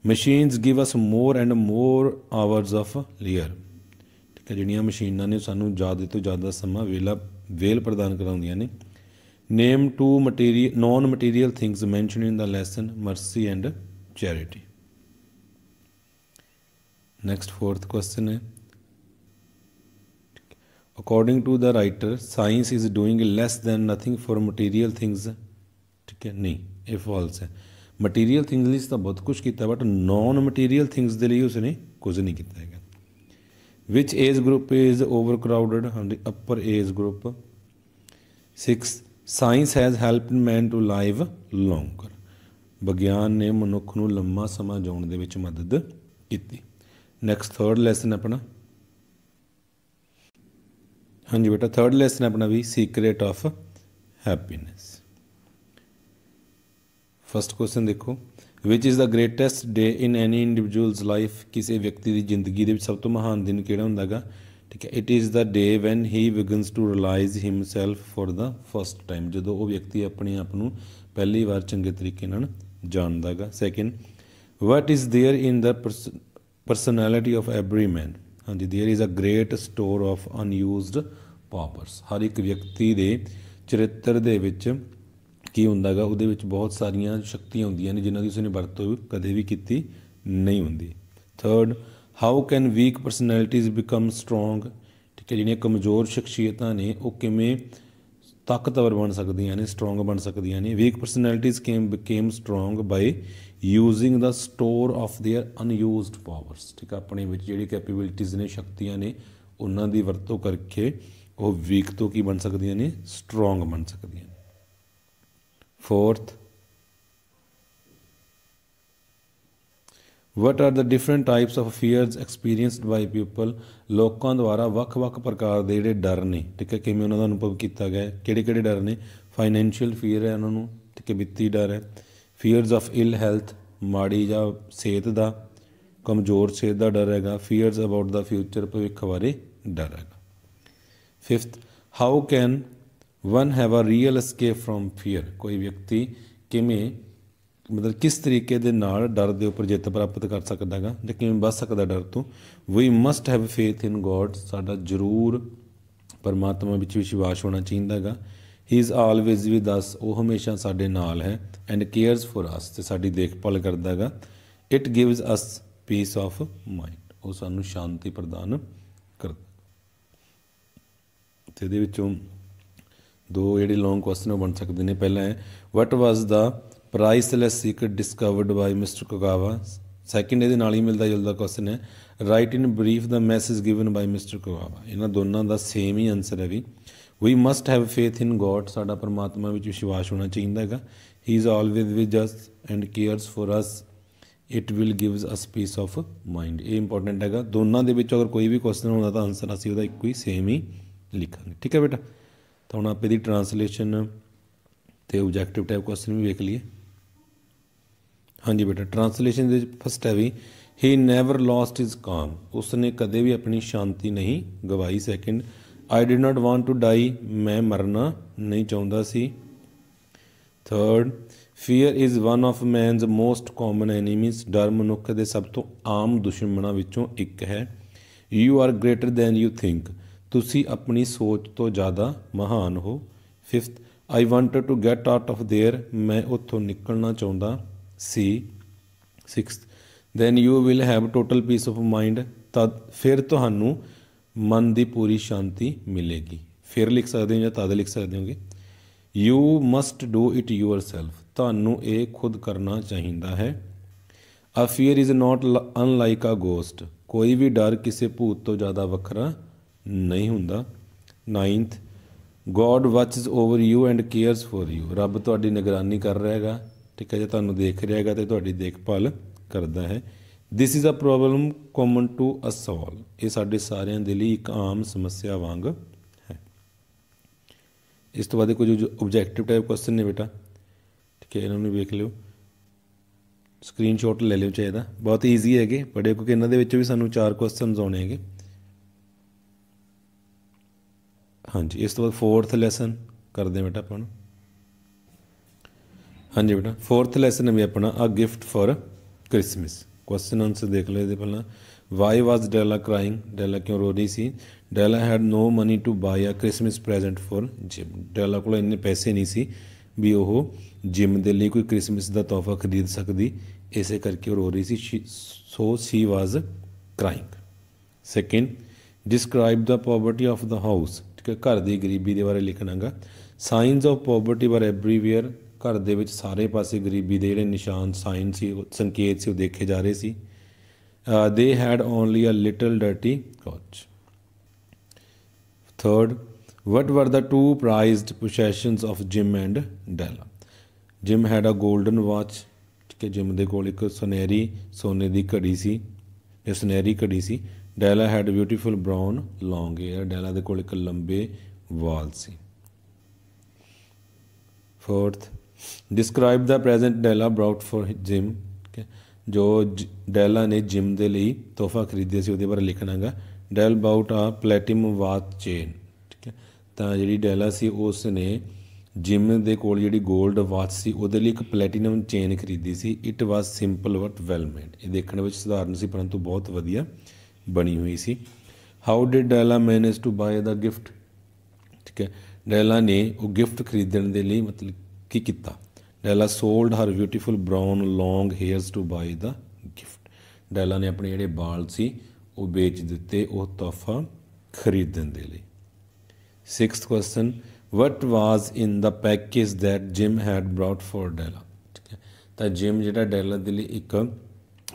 machines give us more and more hours of ਲੀਅਰ ਤਾਂ ਜਿਹੜੀਆਂ ਮਸ਼ੀਨਾਂ ਨੇ ਸਾਨੂੰ ਜ਼ਿਆਦਾ ਤੋਂ ਜ਼ਿਆਦਾ ਸਮਾਂ ਵੇਲਾ ਵੇਲ ਪ੍ਰਦਾਨ ਕਰਾਉਂਦੀਆਂ ਨੇ name two material non material things mention in the lesson mercy and charity next fourth question ਹੈ according to the writer science is doing less than nothing for material things ਠੀਕ ਹੈ ਨਹੀਂ ਇਹ ਫਾਲਸ ਹੈ ਮਟੀਰੀਅਲ ਥਿੰਗਸ ਲਈ ਤਾਂ ਬਹੁਤ ਕੁਝ ਕੀਤਾ ਬਟ ਨਾਨ ਮਟੀਰੀਅਲ ਥਿੰਗਸ ਦੇ ਲਈ ਉਸਨੇ ਕੁਝ ਨਹੀਂ ਕੀਤਾ ਹੈ Which age group is overcrowded? The upper age group. 6. Science has helped man to live longer ਵਿਗਿਆਨ ਨੇ ਮਨੁੱਖ ਨੂੰ ਲੰਮਾ ਸਮਾਂ ਜਿਉਣ ਦੇ ਵਿੱਚ ਮਦਦ ਕੀਤੀ ਨੈਕਸਟ ਥਰਡ ਲੈਸਨ ਆਪਣਾ ਹਾਂਜੀ ਬੇਟਾ ਥਰਡ ਲੈਸਨ ਆਪਣਾ ਵੀ secret of happiness first question ਦੇਖੋ which is the greatest day in any individual's life ਕਿਸੇ ਵਿਅਕਤੀ ਦੀ ਜ਼ਿੰਦਗੀ ਦੇ ਵਿੱਚ ਸਭ ਤੋਂ ਮਹਾਨ ਦਿਨ ਕਿਹੜਾ ਹੁੰਦਾ ਹੈਗਾ ਠੀਕ ਹੈ it is the day when he begins to realise himself for the first time ਜਦੋਂ ਉਹ ਵਿਅਕਤੀ ਆਪਣੇ ਆਪ ਨੂੰ ਪਹਿਲੀ ਵਾਰ ਚੰਗੇ ਤਰੀਕੇ ਨਾਲ ਜਾਣਦਾ ਹੈਗਾ second what is there in the personality of every man ਹਾਂਜੀ there is a great store of unused powers ਹਰ ਇੱਕ ਵਿਅਕਤੀ ਦੇ ਚਰਿੱਤਰ ਦੇ ਵਿੱਚ ਕੀ ਹੁੰਦਾਗਾ ਉਹਦੇ ਵਿੱਚ ਬਹੁਤ ਸਾਰੀਆਂ ਸ਼ਕਤੀਆਂ ਹੁੰਦੀਆਂ ਨੇ ਜਿਨ੍ਹਾਂ ਦੀ ਉਸਨੇ ਵਰਤੋਂ ਕਦੇ ਵੀ ਕੀਤੀ ਨਹੀਂ ਹੁੰਦੀ third how can weak personalities become strong ਠੀਕ ਹੈ ਜਿਹੜੀਆਂ ਕਮਜ਼ੋਰ ਸ਼ਖਸੀਅਤਾਂ ਨੇ ਉਹ ਕਿਵੇਂ ਤਾਕਤਵਰ ਬਣ ਸਕਦੀਆਂ ਨੇ ਸਟਰੋਂਗ ਬਣ ਸਕਦੀਆਂ ਨੇ weak personalities came became strong by using the store of their unused powers ਠੀਕ ਹੈ ਆਪਣੇ ਵਿੱਚ ਜਿਹੜੀ ਕੈਪੇਬਿਲਿਟੀਜ਼ ਨੇ ਸ਼ਕਤੀਆਂ ਨੇ ਉਹਨਾਂ ਦੀ ਵਰਤੋਂ ਕਰਕੇ ਉਹ ਵੀਕ ਤੋਂ ਕੀ ਬਣ ਸਕਦੀਆਂ ਨੇ ਸਟਰੋਂਗ ਬਣ ਸਕਦੀਆਂ ਨੇ Fourth, what are the different types of fears experienced by people ਲੋਕਾਂ ਦੁਆਰਾ ਵੱਖ-ਵੱਖ ਪ੍ਰਕਾਰ ਦੇ ਜਿਹੜੇ ਡਰ ਨੇ ਠੀਕ ਹੈ ਕਿਵੇਂ ਉਹਨਾਂ ਦਾ ਅਨੁਭਵ ਕੀਤਾ ਗਿਆ ਕਿਹੜੇ-ਕਿਹੜੇ ਡਰ ਨੇ ਫਾਈਨੈਂਸ਼ੀਅਲ ਫੀਅਰ ਹੈ ਉਹਨਾਂ ਨੂੰ ਠੀਕ ਹੈ ਵਿੱਤੀ ਡਰ ਹੈ ਫੀਅਰਸ ਆਫ ਇਲ ਹੈਲਥ ਮਾੜੀ ਜਾਂ ਸਿਹਤ ਦਾ ਕਮਜ਼ੋਰ ਸਿਹਤ ਦਾ ਡਰ ਹੈਗਾ ਫੀਅਰਸ ਅਬਾਊਟ ਦਾ ਫਿਊਚਰ ਭਵਿੱਖ ਬਾਰੇ ਡਰ ਹੈਗਾ fifth how can one have a real escape from fear ਕੋਈ ਵਿਅਕਤੀ ਕਿਵੇਂ ਮਤਲਬ ਕਿਸ ਤਰੀਕੇ ਦੇ ਨਾਲ ਡਰ ਦੇ ਉੱਪਰ ਜਿੱਤ ਪ੍ਰਾਪਤ ਕਰ ਸਕਦਾ ਹੈਗਾ ਤੇ ਕਿਵੇਂ ਬਚ ਸਕਦਾ ਡਰ ਤੋਂ we must have faith in God ਸਾਡਾ ਜ਼ਰੂਰ ਪਰਮਾਤਮਾ ਵਿੱਚ ਵਿਸ਼ਵਾਸ ਹੋਣਾ ਚਾਹੀਦਾ ਹੈਗਾ he is always with us ਉਹ ਹਮੇਸ਼ਾ ਸਾਡੇ ਨਾਲ ਹੈ ਐਂਡ ਕੇਅਰਸ ਫॉर ਅਸ ਤੇ ਸਾਡੀ ਦੇਖਭਾਲ ਕਰਦਾ ਹੈਗਾ it gives us peace of mind ਉਹ ਸਾਨੂੰ ਸ਼ਾਂਤੀ ਪ੍ਰਦਾਨ ਕਰਦਾ ਤੇ ਦੇ ਵਿੱਚੋਂ ਦੋ ਜਿਹੜੇ ਲੌਂਗ ਕੁਐਸਚਨ ਬਣ ਸਕਦੇ ਨੇ ਪਹਿਲਾ ਹੈ what was the priceless secret discovered by mister Kogawa second ਇਹਦੇ ਨਾਲ ਹੀ ਮਿਲਦਾ ਜੁਲਦਾ ਕੁਐਸਚਨ ਹੈ write in brief the message given by mister Kogawa ਇਹਨਾਂ ਦੋਨਾਂ ਦਾ ਸੇਮ ਹੀ ਆਨਸਰ ਹੈ ਵੀ we must have faith in God ਸਾਡਾ ਪਰਮਾਤਮਾ ਵਿੱਚ ਵਿਸ਼ਵਾਸ ਹੋਣਾ ਚਾਹੀਦਾ ਹੈਗਾ he is always with us and cares for us it will gives us peace of mind ਇਹ ਇੰਪੋਰਟੈਂਟ ਹੈਗਾ ਦੋਨਾਂ ਦੇ ਵਿੱਚ ਅਗਰ ਕੋਈ ਵੀ ਕੁਐਸਚਨ ਹੁੰਦਾ ਤਾਂ ਆਨਸਰ ਅਸੀਂ ਉਹਦਾ ਇੱਕੋ ਹੀ ਸੇਮ ਹੀ ਲਿਖਾਂਗੇ ਠੀਕ ਹੈ ਬੇਟਾ ਤਾਂ ਹੁਣ ਆਪੇ ਦੀ ਟਰਾਂਸਲੇਸ਼ਨ ਤੇ ਆਬਜੈਕਟਿਵ ਟਾਈਪ ਕੁਐਸਚਨ ਵੀ ਵੇਖ ਲਈਏ ਹਾਂਜੀ ਬੇਟਾ ਟਰਾਂਸਲੇਸ਼ਨ ਦੇ ਫਸਟ ਹੈ ਵੀ ਹੀ ਨੈਵਰ ਲੌਸਟ ਹਿਸ ਕਾਮ ਉਸਨੇ ਕਦੇ ਵੀ ਆਪਣੀ ਸ਼ਾਂਤੀ ਨਹੀਂ ਗਵਾਈ second I did not want to die ਮੈਂ ਮਰਨਾ ਨਹੀਂ ਚਾਹੁੰਦਾ ਸੀ third fear is one of man's most common enemies ਡਰ ਮਨੁੱਖ ਦੇ ਸਭ ਤੋਂ ਆਮ ਦੁਸ਼ਮਣਾਂ ਵਿੱਚੋਂ ਇੱਕ ਹੈ you are greater than you think ਤੁਸੀਂ ਆਪਣੀ ਸੋਚ ਤੋਂ ਜ਼ਿਆਦਾ ਮਹਾਨ ਹੋ 5th I wanted to get out of there ਮੈਂ ਉੱਥੋਂ ਨਿਕਲਣਾ ਚਾਹੁੰਦਾ ਸੀ 6th then you will have total peace of mind ਤਦ ਫਿਰ ਤੁਹਾਨੂੰ ਮਨ ਦੀ ਪੂਰੀ ਸ਼ਾਂਤੀ ਮਿਲੇਗੀ ਫਿਰ ਲਿਖ ਸਕਦੇ ਹੋ ਜਾਂ ਤਦ ਲਿਖ ਸਕਦੇ ਹੋਗੇ you must do it yourself ਤੁਹਾਨੂੰ ਇਹ ਖੁਦ ਕਰਨਾ ਚਾਹੀਦਾ ਹੈ a fear is not unlike a ghost ਕੋਈ ਵੀ ਡਰ ਕਿਸੇ ਭੂਤ ਤੋਂ ਜ਼ਿਆਦਾ ਵੱਖਰਾ ਨਹੀਂ ਹੁੰਦਾ 9th God watches over you and cares for you ਰੱਬ ਤੁਹਾਡੀ ਨਿਗਰਾਨੀ ਕਰ ਰਿਹਾ ਹੈਗਾ ਠੀਕ ਹੈ ਜੇ ਤੁਹਾਨੂੰ ਦੇਖ ਰਿਹਾ ਹੈਗਾ ਤੇ ਤੁਹਾਡੀ ਦੇਖਭਾਲ ਕਰਦਾ ਹੈ this is a problem common to us all ਇਹ ਸਾਡੇ ਸਾਰਿਆਂ ਦੇ ਲਈ ਇੱਕ ਆਮ ਸਮੱਸਿਆ ਵਾਂਗ ਹੈ ਇਸ ਤੋਂ ਬਾਅਦ ਕੁਝ ਆਬਜੈਕਟਿਵ ਟਾਈਪ ਕੁਐਸਚਨ ਨੇ ਬੇਟਾ ਠੀਕ ਹੈ ਇਹਨਾਂ ਨੂੰ ਵੇਖ ਲਿਓ ਸਕਰੀਨਸ਼ਾਟ ਲੈ ਲਿਓ ਚਾਹੀਦਾ ਬਹੁਤ ਈਜ਼ੀ ਹੈਗੇ ਬੜੇ ਕਿਉਂਕਿ ਇਹਨਾਂ ਦੇ ਵਿੱਚ ਵੀ ਸਾਨੂੰ ਚਾਰ ਕੁਐਸਚਨਸ ਆਉਣੇ ਹੈਗੇ ਹਾਂਜੀ ਇਸ ਤੋਂ ਬਾਅਦ ਫੋਰਥ ਲੈਸਨ ਕਰਦੇ ਬੇਟਾ ਆਪਾਂ ਨੂੰ ਹਾਂਜੀ ਬੇਟਾ ਫੋਰਥ ਲੈਸਨ ਵੀ ਆਪਣਾ ਆ gift for Christmas question answer ਦੇਖ ਲਏ ਇਹਦੇ ਪਹਿਲਾਂ ਵਾਈ ਵਾਸ ਡੈਲਾ ਕ੍ਰਾਈਂਗ ਡੈਲਾ ਕਿਉਂ ਰੋ ਰਹੀ ਸੀ Della had no money to buy a Christmas present for Jim Della ਕੋਲ ਇੰਨੇ ਪੈਸੇ ਨਹੀਂ ਸੀ ਵੀ ਉਹ ਜਿਮ ਦੇ ਲਈ ਕੋਈ ਕ੍ਰਿਸਮਸ ਦਾ ਤੋਹਫਾ ਖਰੀਦ ਸਕਦੀ ਇਸੇ ਕਰਕੇ ਉਹ ਰੋ ਰਹੀ ਸੀ so she was crying second describe the poverty of the house ਇੱਕ ਘਰ ਦੀ ਗਰੀਬੀ ਦੇ ਬਾਰੇ ਲਿਖਣਾਗਾ ਸਾਈਨਸ ਆਫ ਪੋਵਰਟੀ ਬਾਰੇ ਐਵਰੀਵੇਅਰ ਘਰ ਦੇ ਵਿੱਚ ਸਾਰੇ ਪਾਸੇ ਗਰੀਬੀ ਦੇ ਜਿਹੜੇ ਨਿਸ਼ਾਨ ਸਾਈਨ ਸੀ ਸੰਕੇਤ ਸੀ ਉਹ ਦੇਖੇ ਜਾ ਰਹੇ ਸੀ they had only a little dirty couch third what were the two prized possessions of Jim and Della Jim had a golden watch ਕਿ ਜਿਮ ਦੇ ਕੋਲ ਇੱਕ ਸੁਨਹਿਰੀ ਸੋਨੇ ਦੀ ਘੜੀ ਸੀ ਇਹ ਸੁਨਹਿਰੀ ਘੜੀ ਸੀ Della had beautiful brown long hair Della ਦੇ ਕੋਲ ਇੱਕ ਲੰਬੇ ਵਾਲ ਸੀ fourth describe the present Della brought for Jim ਜੋ ਡੈਲਾ ਨੇ ਜਿਮ ਦੇ ਲਈ ਤੋਹਫਾ ਖਰੀਦਿਆ ਸੀ ਉਹਦੇ ਬਾਰੇ ਲਿਖਣਾਗਾ ਡੈਲ ਬਾਊਟ ਆ ਪਲੈਟਿਮ ਵਾਚ ਚੇਨ ਠੀਕ ਹੈ ਤਾਂ ਜਿਹੜੀ ਡੈਲਾ ਸੀ ਉਸ ਨੇ ਜਿਮ ਦੇ ਕੋਲ ਜਿਹੜੀ 골ਡ ਵਾਚ ਸੀ ਉਹਦੇ ਲਈ ਇੱਕ ਪਲੈਟੀਨਮ ਚੇਨ ਖਰੀਦੀ ਸੀ it was simple but well made ਇਹ ਦੇਖਣ ਵਿੱਚ ਸਧਾਰਨ ਸੀ ਪਰੰਤੂ ਬਹੁਤ ਵਧੀਆ ਬਣੀ ਹੋਈ ਸੀ how did Della manage to buy the gift ਠੀਕ ਹੈ ਡੈਲਾ ਨੇ ਉਹ ਗਿਫਟ ਖਰੀਦਣ ਦੇ ਲਈ ਮਤਲਬ ਕੀ ਕੀਤਾ Della sold her beautiful brown long hairs to buy the gift Della ਨੇ ਆਪਣੇ ਜਿਹੜੇ ਵਾਲ ਸੀ ਉਹ ਵੇਚ ਦਿੱਤੇ ਉਹ ਤੋਹਫਾ ਖਰੀਦਣ ਦੇ ਲਈ 6th question what was in the package that Jim had brought for Della ਠੀਕ ਹੈ ਤਾਂ ਜਿਮ ਜਿਹੜਾ ਡੈਲਾ ਦੇ ਲਈ ਇੱਕ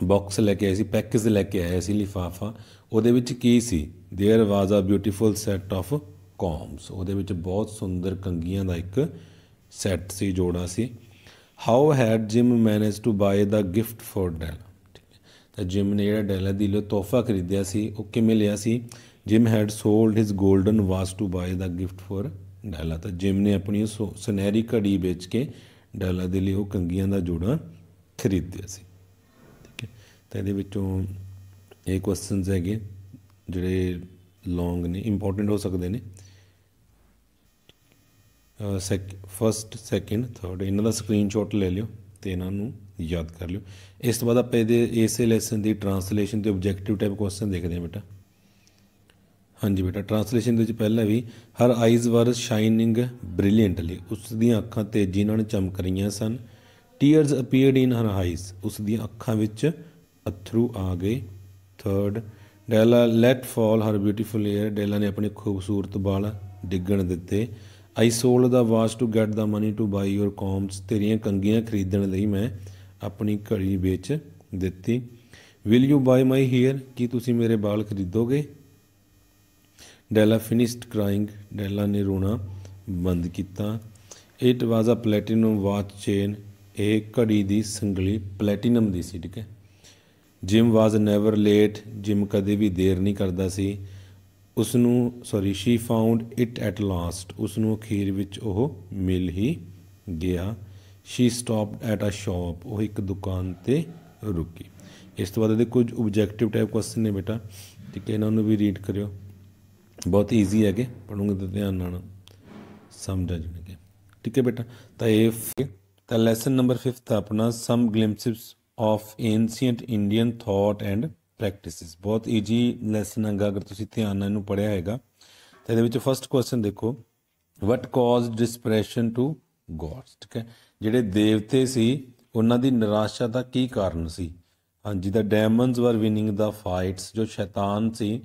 ਬਾਕਸ ਲੈ ਕੇ ਆਏ ਸੀ ਪੈਕੇਜ ਲੈ ਕੇ ਆਏ ਸੀ ਲਿਫਾਫਾ ਉਹਦੇ ਵਿੱਚ ਕੀ ਸੀ there was a beautiful set of combs ਉਹਦੇ ਵਿੱਚ ਬਹੁਤ ਸੁੰਦਰ ਕੰਗੀਆਂ ਦਾ ਇੱਕ ਸੈੱਟ ਸੀ ਜੋੜਾ ਸੀ how had Jim manage to buy the gift for Della ਤਾਂ ਜਿਮ ਨੇ ਜਿਹੜਾ ਡੈਲਾ ਦੀ ਲਈ ਤੋਹਫਾ ਖਰੀਦਿਆ ਸੀ ਉਹ ਕਿਵੇਂ ਲਿਆ ਸੀ Jim had sold his golden watch to buy the gift for Della ਤਾਂ ਜਿਮ ਨੇ ਆਪਣੀ ਸੁਨਹਿਰੀ ਘੜੀ ਵੇਚ ਕੇ ਡੈਲਾ ਦੇ ਲਈ ਉਹ ਕੰਗੀਆਂ ਦਾ ਜੋੜਾ ਖਰੀਦਿਆ ਸੀ ਤਾਂ ਇਹਦੇ ਵਿੱਚੋਂ ਇਹ ਕੁਐਸਚਨਸ ਹੈਗੇ ਜਿਹੜੇ ਲੌਂਗ ਨੇ ਇੰਪੋਰਟੈਂਟ ਹੋ ਸਕਦੇ ਨੇ ਸੈਕ ਫਰਸਟ ਸੈਕਿੰਡ ਥਰਡ ਇਹਨਾਂ ਦਾ ਸਕਰੀਨਸ਼ਾਟ ਲੈ ਲਿਓ ਤੇ ਇਹਨਾਂ ਨੂੰ ਯਾਦ ਕਰ ਲਿਓ ਇਸ ਤੋਂ ਬਾਅਦ ਆਪਾਂ ਇਹਦੇ ਇਸੇ ਲੈਸਨ ਦੀ ਟਰਾਂਸਲੇਸ਼ਨ ਤੇ ਆਬਜੈਕਟਿਵ ਟਾਈਪ ਕੁਐਸਚਨ ਦੇਖਦੇ ਹਾਂ ਬੇਟਾ ਹਾਂਜੀ ਬੇਟਾ ਟਰਾਂਸਲੇਸ਼ਨ ਦੇ ਵਿੱਚ ਪਹਿਲਾਂ ਵੀ ਹਰ ਆਈਜ਼ ਵਰ ਸ਼ਾਈਨਿੰਗ ਬ੍ਰਿਲੀਅੰਟਲੀ ਉਸ ਦੀਆਂ ਅੱਖਾਂ ਤੇਜ਼ੀ ਨਾਲ ਚਮਕ ਰਹੀਆਂ ਸਨ tears appeared in her eyes ਉਸ ਦੀਆਂ ਅੱਖਾਂ ਵਿੱਚ ਅਥਰੂ ਆ ਗਏ third Della let fall her beautiful hair Della ਨੇ ਆਪਣੇ ਖੂਬਸੂਰਤ ਬਾਲ ਡਿੱਗਣ ਦਿੱਤੇ I sold the watch to get the money to buy your combs ਤੇਰੀਆਂ ਕੰਗੀਆਂ ਖਰੀਦਣ ਲਈ ਮੈਂ ਆਪਣੀ ਘੜੀ ਵੇਚ ਦਿੱਤੀ will you buy my hair ਕੀ ਤੁਸੀਂ ਮੇਰੇ ਬਾਲ ਖਰੀਦੋਗੇ ਡੈਲਾ ਫਿਨਿਸ਼ਡ ਕ੍ਰਾਈਂਗ ਡੈਲਾ ਨੇ ਰੋਣਾ ਬੰਦ ਕੀਤਾ it was a platinum watch chain ਇਹ ਘੜੀ ਦੀ ਸੰਗਲੀ ਪਲੈਟੀਨਮ ਦੀ ਸੀ ਠੀਕ ਹੈ Jim was never late Jim ਕਦੇ ਵੀ ਦੇਰ ਨਹੀਂ ਕਰਦਾ ਸੀ ਉਸ ਨੂੰ sorry she found it at last ਉਸ ਨੂੰ ਅਖੀਰ ਵਿੱਚ ਉਹ ਮਿਲ ਹੀ ਗਿਆ she stopped at a shop ਉਹ ਇੱਕ ਦੁਕਾਨ ਤੇ ਰੁਕੀ ਇਸ ਤੋਂ ਬਾਅਦ ਇਹਦੇ ਕੁਝ ਆਬਜੈਕਟਿਵ ਟਾਈਪ ਕੁਐਸਚਨ ਨੇ ਬੇਟਾ ਠੀਕ ਹੈ ਇਹਨਾਂ ਨੂੰ ਵੀ ਰੀਡ ਕਰਿਓ ਬਹੁਤ ਈਜ਼ੀ ਹੈਗੇ ਪੜੂੰਗੇ ਤਾਂ ਧਿਆਨ ਨਾਲ ਸਮਝ ਆ ਜਾਣਗੇ ਠੀਕ ਹੈ ਬੇਟਾ ਤਾਂ ਇਹ ਤਾਂ ਲੈਸਨ ਨੰਬਰ 5 ਦਾ ਆਪਣਾ some glimpses of ancient Indian thought and practices ਬਹੁਤ ਈਜੀ ਲੈਸਨ ਹੈਗਾ ਅਗਰ ਤੁਸੀਂ ਧਿਆਨ ਨਾਲ ਇਹਨੂੰ ਪੜਿਆ ਹੈਗਾ ਤਾਂ ਇਹਦੇ ਵਿੱਚ ਫਰਸਟ ਕੁਐਸਚਨ ਦੇਖੋ ਵਟ ਕਾਜ਼ ਡਿਸਪ੍ਰੈਸ਼ਨ ਟੂ ਗੋਡਸ ਠੀਕ ਹੈ ਜਿਹੜੇ ਦੇਵਤੇ ਸੀ ਉਹਨਾਂ ਦੀ ਨਿਰਾਸ਼ਾ ਦਾ ਕੀ ਕਾਰਨ ਸੀ ਹਾਂਜੀ the demons were winning the fights ਜੋ ਸ਼ੈਤਾਨ ਸੀ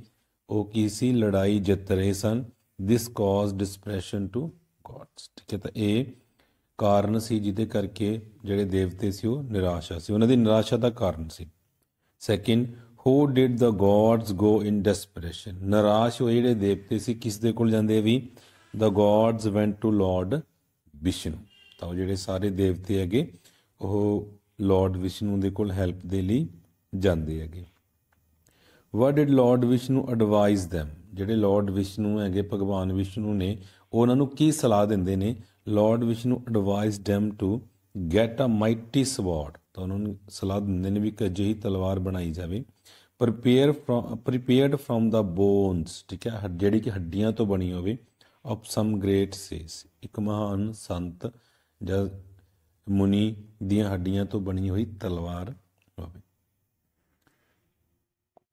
ਉਹ ਕੀ ਸੀ ਲੜਾਈ ਜਿੱਤ ਰਹੇ ਸਨ this caused depression to gods ਠੀਕ ਹੈ ਤਾਂ ਇਹ ਕਾਰਨ ਸੀ ਜਿਹਦੇ ਕਰਕੇ ਜਿਹੜੇ ਦੇਵਤੇ ਸੀ ਉਹ ਨਿਰਾਸ਼ਾ ਸੀ ਉਹਨਾਂ ਦੀ ਨਿਰਾਸ਼ਾ ਦਾ ਕਾਰਨ ਸੀ second who did the gods go in desperation ਨਿਰਾਸ਼ ਹੋਏ ਜਿਹੜੇ ਦੇਵਤੇ ਸੀ ਕਿਸ ਦੇ ਕੋਲ ਜਾਂਦੇ ਵੀ the gods went to Lord Vishnu ਤਾਂ ਉਹ ਜਿਹੜੇ ਸਾਰੇ ਦੇਵਤੇ ਹੈਗੇ ਉਹ ਲਾਰਡ ਵਿਸ਼ਨੂ ਦੇ ਕੋਲ ਹੈਲਪ ਦੇ ਲਈ ਜਾਂਦੇ ਹੈਗੇ what did Lord Vishnu advise them ਜਿਹੜੇ ਲਾਰਡ ਵਿਸ਼ਨੂ ਹੈਗੇ ਭਗਵਾਨ ਵਿਸ਼ਨੂ ਨੇ ਉਹਨਾਂ ਨੂੰ ਕੀ ਸਲਾਹ ਦਿੰਦੇ ਨੇ Lord Vishnu advise them to get a mighty sword ਤਾਂ ਉਹਨਾਂ ਨੂੰ ਸਲਾਹ ਦਿੰਦੇ ਨੇ ਵੀ ਕਿ ਅਜਿਹੀ ਤਲਵਾਰ ਬਣਾਈ ਜਾਵੇ prepare prepared from the bones ਠੀਕ ਹੈ ਜਿਹੜੀ ਕਿ ਹੱਡੀਆਂ ਤੋਂ ਬਣੀ ਹੋਵੇ ਆਫ ਸਮ ਗ੍ਰੇਟ ਸੇਸ ਇੱਕ ਮਹਾਨ ਸੰਤ ਜਾਂ ਮੁਨੀ ਦੀਆਂ ਹੱਡੀਆਂ ਤੋਂ ਬਣੀ ਹੋਈ ਤਲਵਾਰ ਹੋਵੇ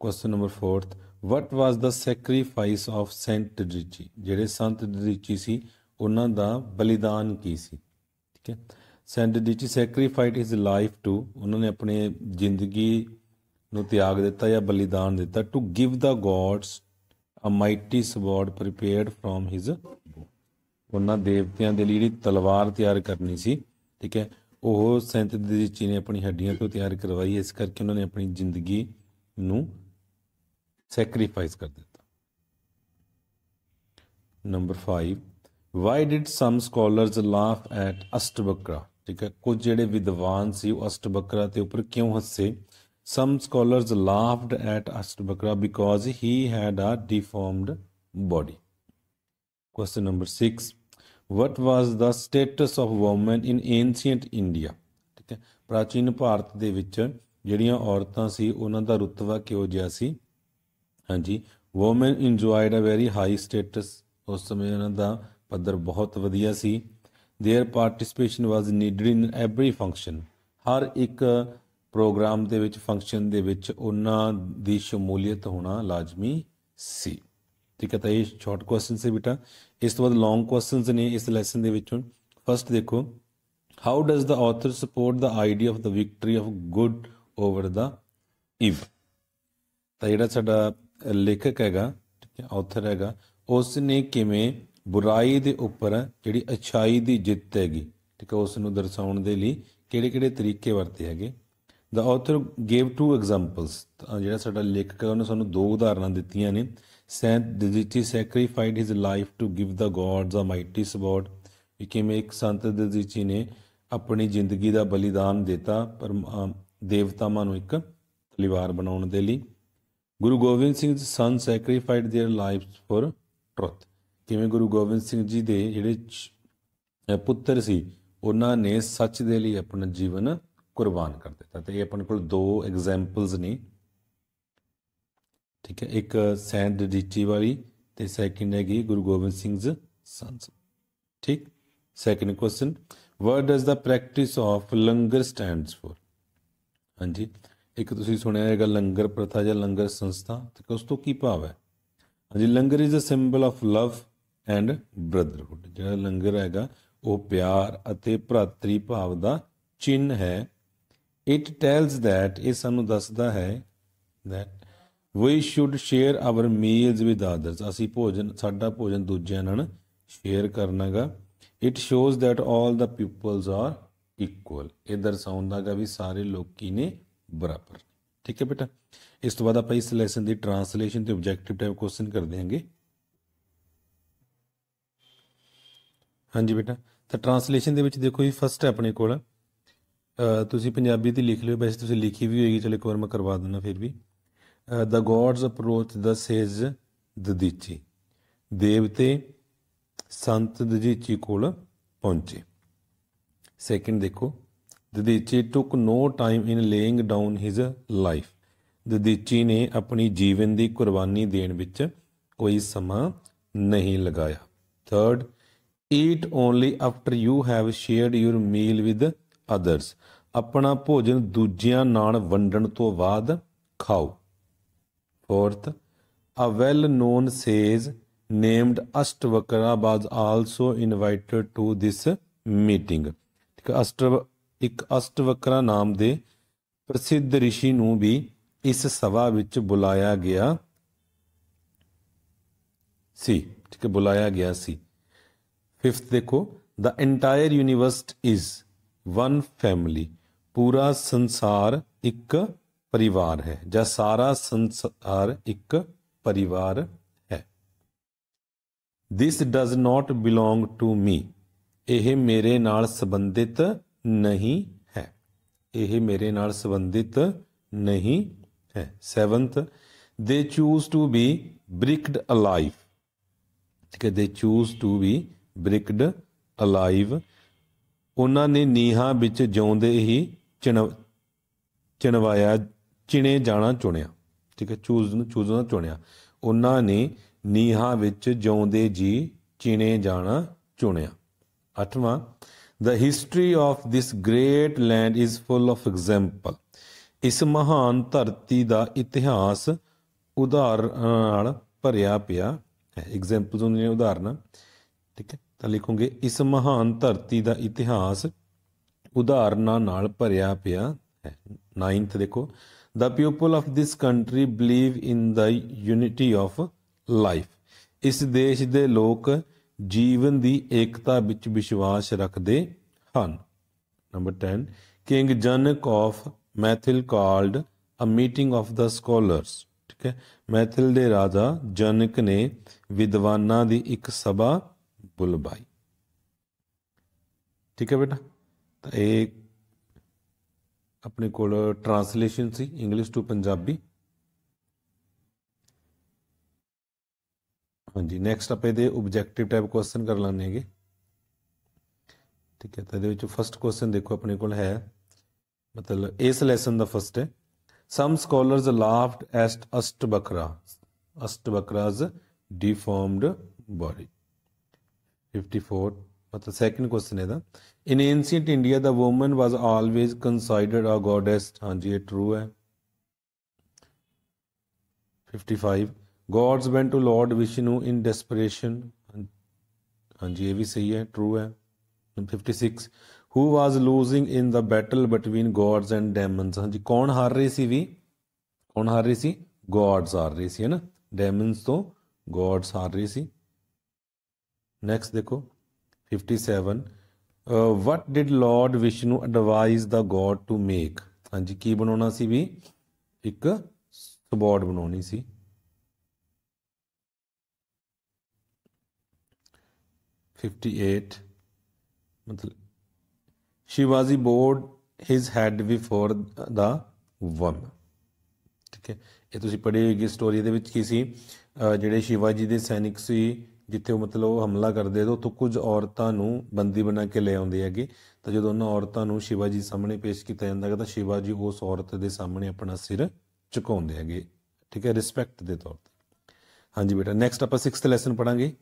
question number 4 what was the sacrifice of saint Richi ਜਿਹੜੇ ਸੰਤ ਰਿਚੀ ਸੀ ਉਹਨਾਂ ਦਾ ਬਲੀਦਾਨ ਕੀ ਸੀ ਠੀਕ ਹੈ saint Dichi sacrificed his life to ਉਹਨਾਂ ਨੇ ਆਪਣੇ ਜ਼ਿੰਦਗੀ ਨੂੰ ਤਿਆਗ ਦਿੱਤਾ ਜਾਂ ਬਲੀਦਾਨ ਦਿੱਤਾ to give the gods a mighty sword prepared from his ਉਹਨਾਂ ਦੇਵਤਿਆਂ ਦੇ ਲਈ ਜਿਹੜੀ ਤਲਵਾਰ ਤਿਆਰ ਕਰਨੀ ਸੀ ਠੀਕ ਹੈ ਉਹ ਸੈਂਟ ਡਿਚੀ ਨੇ ਆਪਣੀ ਹੱਡੀਆਂ ਤੋਂ ਤਿਆਰ ਕਰਵਾਈ ਇਸ ਕਰਕੇ ਉਹਨਾਂ ਨੇ ਆਪਣੀ ਜ਼ਿੰਦਗੀ ਨੂੰ ਸੈਕਰੀਫਾਈਸ ਕਰ ਦਿੱਤਾ number 5 why did some scholars laugh at Ashtavakra ਠੀਕ ਹੈ ਕੁਝ ਜਿਹੜੇ ਵਿਦਵਾਨ ਸੀ ਉਹ ਅਸਟਬਕਰਾ ਤੇ ਉੱਪਰ ਕਿਉਂ ਹੱਸੇ some scholars laughed at Ashtavakra because he had a deformed body question number 6 what was the status of women in ancient India ਠੀਕ ਹੈ ਪ੍ਰਾਚੀਨ ਭਾਰਤ ਦੇ ਵਿੱਚ ਜਿਹੜੀਆਂ ਔਰਤਾਂ ਸੀ ਉਹਨਾਂ ਦਾ ਰੁਤਬਾ ਕਿਹੋ ਜਿਹਾ ਸੀ ਹਾਂਜੀ women enjoyed a very high status ਉਸ ਸਮੇਂ ਉਹਨਾਂ ਦਾ ਪੱਧਰ ਬਹੁਤ ਵਧੀਆ ਸੀ there participation was needed in every function ਹਰ ਇੱਕ ਪ੍ਰੋਗਰਾਮ ਦੇ ਵਿੱਚ ਫੰਕਸ਼ਨ ਦੇ ਵਿੱਚ ਉਹਨਾਂ ਦੀ ਸ਼ਮੂਲੀਅਤ ਹੋਣਾ ਲਾਜ਼ਮੀ ਸੀ ਠੀਕ ਹੈ ਤਾਂ ਇਹ ਸ਼ਾਰਟ ਕੁਐਸਚਨ ਸੀ ਬੇਟਾ ਇਸ ਤੋਂ ਬਾਅਦ ਲੌਂਗ ਕੁਐਸਚਨਸ ਨੇ ਇਸ ਲੈਸਨ ਦੇ ਵਿੱਚ ਫਸਟ ਦੇਖੋ how does the author support the idea of the victory of good over the evil ਤਾਂ ਜਿਹੜਾ ਸਾਡਾ ਲੇਖਕ ਹੈਗਾ ਠੀਕ ਹੈ ਆਥਰ ਹੈਗਾ ਉਸ ਨੇ ਕਿਵੇਂ ਬੁਰਾਈ ਦੇ ਉੱਪਰ ਜਿਹੜੀ ਅਛਾਈ ਦੀ ਜਿੱਤ ਹੈਗੀ ਠੀਕ ਹੈ ਉਸ ਨੂੰ ਦਰਸਾਉਣ ਦੇ ਲਈ ਕਿਹੜੇ ਕਿਹੜੇ ਤਰੀਕੇ ਵਰਤੇ ਹੈਗੇ the author gave two examples ਜਿਹੜਾ ਸਾਡਾ ਲੇਖਕ ਹੈ ਉਹਨੇ ਸਾਨੂੰ ਦੋ ਉਦਾਹਰਨਾਂ ਦਿੱਤੀਆਂ ਨੇ saint Dadhichi sacrificed his life to give the gods mighty support ਵੀ ਕਿਵੇਂ ਇੱਕ ਸੰਤ ਦਿਜੀਚੀ ਨੇ ਆਪਣੀ ਜ਼ਿੰਦਗੀ ਦਾ ਬਲੀਦਾਨ ਦਿੱਤਾ ਪਰ ਦੇਵਤਾਵਾਂ ਨੂੰ ਇੱਕ ਤਲਵਾਰ ਬਣਾਉਣ ਦੇ ਲਈ ਗੁਰੂ ਗੋਬਿੰਦ ਸਿੰਘ ਦੇ sons sacrificed their lives for truth ਕਿਵੇਂ ਗੁਰੂ ਗੋਬਿੰਦ ਸਿੰਘ ਜੀ ਦੇ ਜਿਹੜੇ ਪੁੱਤਰ ਸੀ ਉਹਨਾਂ ਨੇ ਸੱਚ ਦੇ ਲਈ ਆਪਣਾ ਜੀਵਨ ਕੁਰਬਾਨ ਕਰ ਦਿੱਤਾ ਤੇ ਇਹ ਆਪਣੇ ਕੋਲ ਦੋ ਐਗਜ਼ੈਂਪਲਸ ਨੇ ਠੀਕ ਹੈ ਇੱਕ ਸੈਂਡ ਡੀਚੀ ਵਾਲੀ ਤੇ ਸੈਕਿੰਡ ਹੈਗੀ ਗੁਰੂ ਗੋਬਿੰਦ ਸਿੰਘ ਜੀ ਸੰਸ ਠੀਕ second question what does the practice of langar stands for ਹਾਂਜੀ ਇੱਕ ਤੁਸੀਂ ਸੁਣਿਆ ਹੈਗਾ ਲੰਗਰ ਪ੍ਰਥਾ ਜਾਂ ਲੰਗਰ ਸੰਸਥਾ ਤੇ ਉਸ ਤੋਂ ਕੀ ਭਾਵ ਹੈ ਹਾਂਜੀ langar is a symbol of love and brotherhood ਜਿਹੜਾ ਲੰਗਰ ਹੈਗਾ ਉਹ ਪਿਆਰ ਅਤੇ ਭਰਾਤਰੀ ਭਾਵ ਦਾ ਚਿੰਨ ਹੈ ਇਟ ਟੈਲਸ ਥੈਟ ਇਹ ਸਾਨੂੰ ਦੱਸਦਾ ਹੈ that we should share our meals with others ਅਸੀਂ ਭੋਜਨ ਸਾਡਾ ਭੋਜਨ ਦੂਜਿਆਂ ਨਾਲ ਸ਼ੇਅਰ ਕਰਨਾਗਾ it shows that all the peoples are equal ਇਹ ਦਰਸਾਉਂਦਾਗਾ ਵੀ ਸਾਰੇ ਲੋਕੀ ਨੇ ਬਰਾਬਰ ਠੀਕ ਹੈ ਬੇਟਾ ਇਸ ਤੋਂ ਬਾਅਦ ਆਪਾਂ ਇਸ ਲੈਸਨ ਦੀ ਟ੍ਰਾਂਸਲੇਸ਼ਨ ਤੇ ਆਬਜੈਕਟਿਵ ਟਾਈਪ ਕੁਐਸਚਨ ਕਰਦੇ ਹਾਂਗੇ ਹਾਂਜੀ ਬੇਟਾ ਤਾਂ ਟਰਾਂਸਲੇਸ਼ਨ ਦੇ ਵਿੱਚ ਦੇਖੋ ਜੀ ਫਸਟ ਹੈ ਆਪਣੇ ਕੋਲ ਤੁਸੀਂ ਪੰਜਾਬੀ ਦੀ ਲਿਖ ਲਿਓ ਵੈਸੇ ਤੁਸੀਂ ਲਿਖੀ ਵੀ ਹੋਏਗੀ ਚਲੋ ਇੱਕ ਵਾਰ ਮੈਂ ਕਰਵਾ ਦਿੰਦਾ ਫਿਰ ਵੀ ਦ ਗੋਡਸ ਅਪਰੋਚ ਦ ਸੇਜ ਦਦੀਚੀ ਦੇਵਤੇ ਸੰਤ ਦਦੀਚੀ ਕੋਲ ਪਹੁੰਚੇ ਸੈਕਿੰਡ ਦੇਖੋ Dadhichi took no time in laying down his life Dadhichi ਨੇ ਆਪਣੀ ਜੀਵਨ ਦੀ ਕੁਰਬਾਨੀ ਦੇਣ ਵਿੱਚ ਕੋਈ ਸਮਾਂ ਨਹੀਂ ਲਗਾਇਆ third eat only after you have shared your meal with others ਆਪਣਾ ਭੋਜਨ ਦੂਜਿਆਂ ਨਾਲ ਵੰਡਣ ਤੋਂ ਬਾਅਦ ਖਾਓ fourth a well known sage named Ashtavakra ਬਾਦ also invited to this meeting ਠੀਕ ਅਸ਼ਟਵ ਇੱਕ ਅਸ਼ਟਵਕਰਾ ਨਾਮ ਦੇ ਪ੍ਰਸਿੱਧ ਰਿਸ਼ੀ ਨੂੰ ਵੀ ਇਸ ਸਭਾ ਵਿੱਚ ਬੁਲਾਇਆ ਗਿਆ ਸੀ ਠੀਕ ਹੈ ਬੁਲਾਇਆ ਗਿਆ ਸੀ फिफ्थ देखो the entire universe is one family पूरा संसार एक परिवार है या सारा संसार एक परिवार है this does not belong to me यह मेरे नाल संबंधित नहीं है यह मेरे नाल संबंधित नहीं है seventh they choose to be bricked alive ठीक है they choose to be bricked alive ਉਹਨਾਂ ਨੇ ਨੀਹਾਂ ਵਿੱਚ ਜਿਉਂਦੇ ਹੀ ਚਿਣ ਚਿਣਵਾਇਆ ਚਿਣੇ ਜਾਣਾ ਚੁਣਿਆ ਠੀਕ ਹੈ ਚੂਜ਼ ਨੂੰ ਚੂਜ਼ਣਾ ਚੁਣਿਆ ਉਹਨਾਂ ਨੇ ਨੀਹਾਂ ਵਿੱਚ ਜਿਉਂਦੇ ਜੀ ਚਿਣੇ ਜਾਣਾ ਚੁਣਿਆ ਅੱਠਵਾਂ the history of this great land is full of example ਇਸ ਮਹਾਨ ਧਰਤੀ ਦਾ ਇਤਿਹਾਸ ਉਦਾਹਰਣ ਨਾਲ ਭਰਿਆ ਪਿਆ ਹੈ ਐਗਜ਼ਾਮਪਲਸ ਹੁੰਦੀਆਂ ਉਦਾਹਰਨਾਂ ਠੀਕ ਹੈ ਤਾਂ ਲਿਖੋਗੇ ਇਸ ਮਹਾਨ ਧਰਤੀ ਦਾ ਇਤਿਹਾਸ ਉਦਾਹਰਨਾਂ ਨਾਲ ਭਰਿਆ ਪਿਆ ਹੈ 9th ਦੇਖੋ the people of this country believe in the unity of life ਇਸ ਦੇਸ਼ ਦੇ ਲੋਕ ਜੀਵਨ ਦੀ ਏਕਤਾ ਵਿੱਚ ਵਿਸ਼ਵਾਸ ਰੱਖਦੇ ਹਨ number 10 king Janak of Maithil called a meeting of the scholars ਠੀਕ ਹੈ ਮੈਥਿਲ ਦੇ ਰਾਜਾ ਜਨਕ ਨੇ ਵਿਦਵਾਨਾਂ ਦੀ ਇੱਕ ਸਭਾ ਪੁੱਲ ਬਾਈ ਠੀਕ ਹੈ ਬੇਟਾ ਤਾਂ ਇਹ ਆਪਣੇ ਕੋਲ ਟ੍ਰਾਂਸਲੇਸ਼ਨ ਸੀ ਇੰਗਲਿਸ਼ ਟੂ ਪੰਜਾਬੀ ਹਾਂਜੀ ਨੈਕਸਟ ਆਪਾਂ ਇਹਦੇ ਆਬਜੈਕਟਿਵ ਟਾਈਪ ਕੁਐਸਚਨ ਕਰ ਲਾਣੇ ਹੈਗੇ ਠੀਕ ਹੈ ਤਾਂ ਇਹਦੇ ਵਿੱਚ ਫਰਸਟ ਕੁਐਸਚਨ ਦੇਖੋ ਆਪਣੇ ਕੋਲ ਹੈ ਮਤਲਬ ਇਸ ਲੈਸਨ ਦਾ ਫਰਸਟ ਹੈ ਸਮ ਸਕਾਲਰਸ ਲਾਫਡ ਐਸਟ ਅਸ਼ਟ ਬਕਰਾ ਅਸ਼ਟ ਬਕਰਾਜ਼ ਡੀਫਾਰਮਡ ਬਾਡੀ 54 मतलब सेकंड क्वेश्चन है in ancient India the woman was always considered a goddess हाँ जी ये ट्रू है 55 gods went to lord Vishnu in desperation हाँ जी ये भी सही है ट्रू है 56 who was losing in the battle between gods and demons हाँ जी कौन हार रही सी भी कौन हार रही सी गॉड्स हार रही सी है ना डेमंस तो गॉड्स हार रही सी ਨੈਕਸਟ ਦੇਖੋ 57 what did Lord Vishnu advise the god to make ਹਾਂਜੀ ਕੀ ਬਣਾਉਣਾ ਸੀ ਵੀ ਇੱਕ ਸਬੋਰਡ ਬਣਾਉਣੀ ਸੀ ਫਿਫਟੀ ਏਟ ਮਤਲਬ Shivaji bowed his head before the one ਠੀਕ ਹੈ ਇਹ ਤੁਸੀਂ ਪੜ੍ਹੀ ਹੋਏਗੀ ਸਟੋਰੀ ਦੇ ਵਿੱਚ ਕੀ ਸੀ ਜਿਹੜੇ ਸ਼ਿਵਾਜੀ ਦੇ ਸੈਨਿਕ ਸੀ ਜਿੱਥੇ ਉਹ ਮਤਲਬ ਉਹ ਹਮਲਾ ਕਰਦੇ ਤਾਂ ਕੁਝ ਔਰਤਾਂ ਨੂੰ ਬੰਦੀ ਬਣਾ ਕੇ ਲੈ ਆਉਂਦੇ ਹੈਗੇ ਤਾਂ ਜਦੋਂ ਉਹਨਾਂ ਔਰਤਾਂ ਨੂੰ ਸ਼ਿਵਾਜੀ ਸਾਹਮਣੇ ਪੇਸ਼ ਕੀਤਾ ਜਾਂਦਾ ਹੈ ਤਾਂ ਸ਼ਿਵਾਜੀ ਉਸ ਔਰਤ ਦੇ ਸਾਹਮਣੇ ਆਪਣਾ ਸਿਰ ਝੁਕਾਉਂਦੇ ਹੈਗੇ ਠੀਕ ਹੈ ਰਿਸਪੈਕਟ ਦੇ ਤੌਰ ਤੇ ਹਾਂਜੀ ਬੇਟਾ ਨੈਕਸਟ ਆਪਾਂ 6th ਲੈਸਨ ਪੜਾਂਗੇ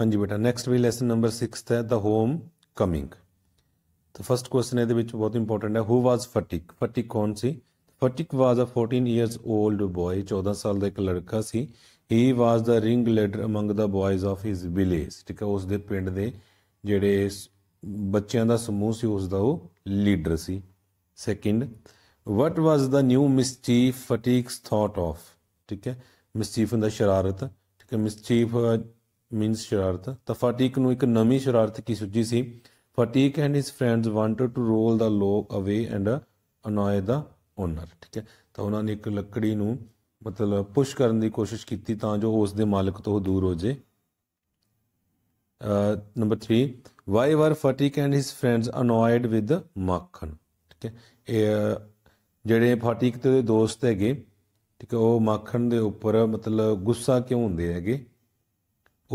ਹਾਂਜੀ ਬੇਟਾ ਨੈਕਸਟ ਵੀ ਲੈਸਨ ਨੰਬਰ 6th ਹੈ ਦਾ ਹੋਮ ਕਮਿੰਗ ਤਾਂ ਫਸਟ ਕੁਐਸਚਨ ਇਹਦੇ ਵਿੱਚ ਬਹੁਤ ਇੰਪੋਰਟੈਂਟ ਹੈ ਹੂ ਵਾਸ ਫਟਿਕ ਫਟਿਕ ਕੌਣ ਸੀ Fatik was a 14 years old boy 14 ਸਾਲ ਦਾ ਇੱਕ ਲੜਕਾ ਸੀ he was the ring leader among the boys of his village ਠੀਕ ਹੈ ਉਸ ਦੇ ਪਿੰਡ ਦੇ ਜਿਹੜੇ ਬੱਚਿਆਂ ਦਾ ਸਮੂਹ ਸੀ ਉਸ ਦਾ ਉਹ ਲੀਡਰ ਸੀ second what was the new mischief Fatik's thought of ਠੀਕ ਹੈ mischief ਦਾ ਸ਼ਰਾਰਤ ਠੀਕ ਹੈ mischief means ਸ਼ਰਾਰਤ ਤਾਂ ਫਾਟਿਕ ਨੂੰ ਇੱਕ ਨਵੀਂ ਸ਼ਰਾਰਤ ਕੀ ਸੁਝੀ ਸੀ Phatik and his friends wanted to roll the log away and ਅਨੋਏ the owner ਠੀਕ ਹੈ ਤਾਂ ਉਹਨਾਂ ਨੇ ਇੱਕ ਲੱਕੜੀ ਨੂੰ ਮਤਲਬ ਪੁਸ਼ ਕਰਨ ਦੀ ਕੋਸ਼ਿਸ਼ ਕੀਤੀ ਤਾਂ ਜੋ ਉਸ ਦੇ ਮਾਲਕ ਤੋਂ ਦੂਰ ਹੋ ਜੇ number 3 why were Phatik and his friends annoyed with Makhan ਠੀਕ ਹੈ ਇਹ ਜਿਹੜੇ ਫਟਿਕ ਦੇ ਦੋਸਤ ਹੈਗੇ ਠੀਕ ਹੈ ਉਹ ਮੱਖਣ ਦੇ ਉੱਪਰ ਮਤਲਬ ਗੁੱਸਾ ਕਿਉਂ ਹੁੰਦੇ ਹੈਗੇ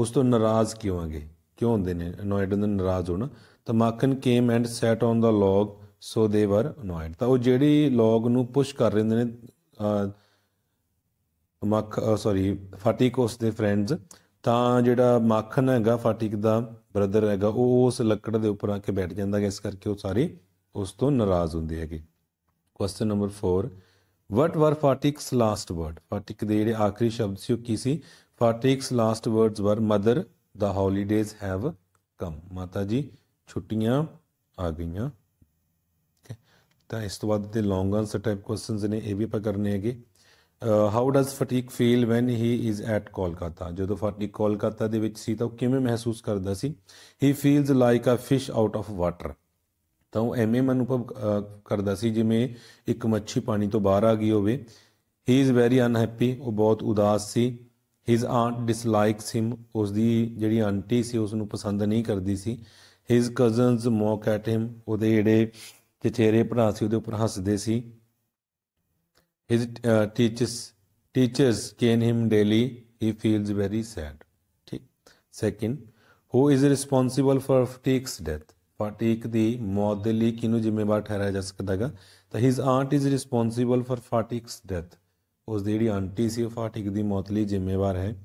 ਉਸ ਤੋਂ ਨਾਰਾਜ਼ ਕਿਉਂ ਹੈਗੇ ਕਿਉਂ ਹੁੰਦੇ ਨੇ ਅਨੋਇਡ ਹੁੰਦੇ ਨਾਰਾਜ਼ ਹੋਣਾ ਤਾਂ Makhan came and sat on the log so they were ਅਨੋਇਡ ਤਾਂ ਉਹ ਜਿਹੜੀ ਲੋਗ ਨੂੰ ਪੁਸ਼ ਕਰ ਰਹੇ ਨੇ ਮੱਖ ਸੌਰੀ ਫਾਟਿਕ ਦੇ ਫਰੈਂਡਸ ਤਾਂ ਜਿਹੜਾ ਮੱਖਨ ਹੈਗਾ ਫਾਟਿਕ ਦਾ ਬ੍ਰਦਰ ਹੈਗਾ ਉਹ ਉਸ ਲੱਕੜ ਦੇ ਉੱਪਰ ਆ ਕੇ ਬੈਠ ਜਾਂਦਾ ਹੈ ਇਸ ਕਰਕੇ ਉਹ ਸਾਰੇ ਉਸ ਤੋਂ ਨਾਰਾਜ਼ ਹੁੰਦੇ ਹੈਗੇ ਕੁਐਸਚਨ ਨੰਬਰ 4 ਵਟ ਵਰ ਫਾਟਿਕਸ ਲਾਸਟ ਵਰਡ ਫਾਟਿਕ ਦੇ ਜਿਹੜੇ ਆਖਰੀ ਸ਼ਬਦ ਸੀ ਉਹ ਕੀ ਸੀ Phatik's last words were mother the holidays have come ਮਾਤਾ ਜੀ ਛੁੱਟੀਆਂ ਆ ਗਈਆਂ ਤਾਂ ਇਸ ਤੋਂ ਬਾਅਦ ਦੇ ਲੌਂਗ ਆਨਸਰ ਟਾਈਪ ਕੁਐਸਚਨਸ ਨੇ ਇਹ ਵੀ ਆਪਾਂ ਕਰਨੇ ਹੈਗੇ how does Phatik feel when he is at Kolkata ਜਦੋਂ ਫਟੀਕ ਕੋਲਕਾਤਾ ਦੇ ਵਿੱਚ ਸੀ ਤਾਂ ਉਹ ਕਿਵੇਂ ਮਹਿਸੂਸ ਕਰਦਾ ਸੀ he feels like a fish out of water ਤਾਂ ਉਹ ਐਵੇਂ ਅਨੁਭਵ ਕਰਦਾ ਸੀ ਜਿਵੇਂ ਇੱਕ ਮੱਛੀ ਪਾਣੀ ਤੋਂ ਬਾਹਰ ਆ ਗਈ ਹੋਵੇ ਹੀ ਇਜ਼ ਵੈਰੀ ਅਨਹੈਪੀ ਉਹ ਬਹੁਤ ਉਦਾਸ ਸੀ ਹਿਸ ਆਂਟ ਡਿਸਲਾਈਕਸ ਹਿਮ ਉਸ ਦੀ ਜਿਹੜੀ ਆਂਟੀ ਸੀ ਉਸ ਨੂੰ ਪਸੰਦ ਨਹੀਂ ਕਰਦੀ ਸੀ his cousins mock at him ਉਹਦੇ ਜਿਹੜੇ ਤੇ ਚਿਹਰੇ ਭਰਾ ਸੀ ਉਹਦੇ ਉੱਪਰ ਹੱਸਦੇ ਸੀ his teachers teachers cane him daily he feels very sad ਠੀਕ second who is responsible for Phatik's death Phatik ਦੀ ਮੌਤ ਦੇ ਲਈ ਕਿਹਨੂੰ ਜ਼ਿੰਮੇਵਾਰ ਠਹਿਰਾਇਆ ਜਾ ਸਕਦਾਗਾ ਤਾਂ his aunt is responsible for Phatik's death ਉਸ ਦੀ ਜਿਹੜੀ ਆਂਟੀ ਸੀ ਉਹ ਦੀ ਮੌਤ ਲਈ ਜ਼ਿੰਮੇਵਾਰ ਹੈ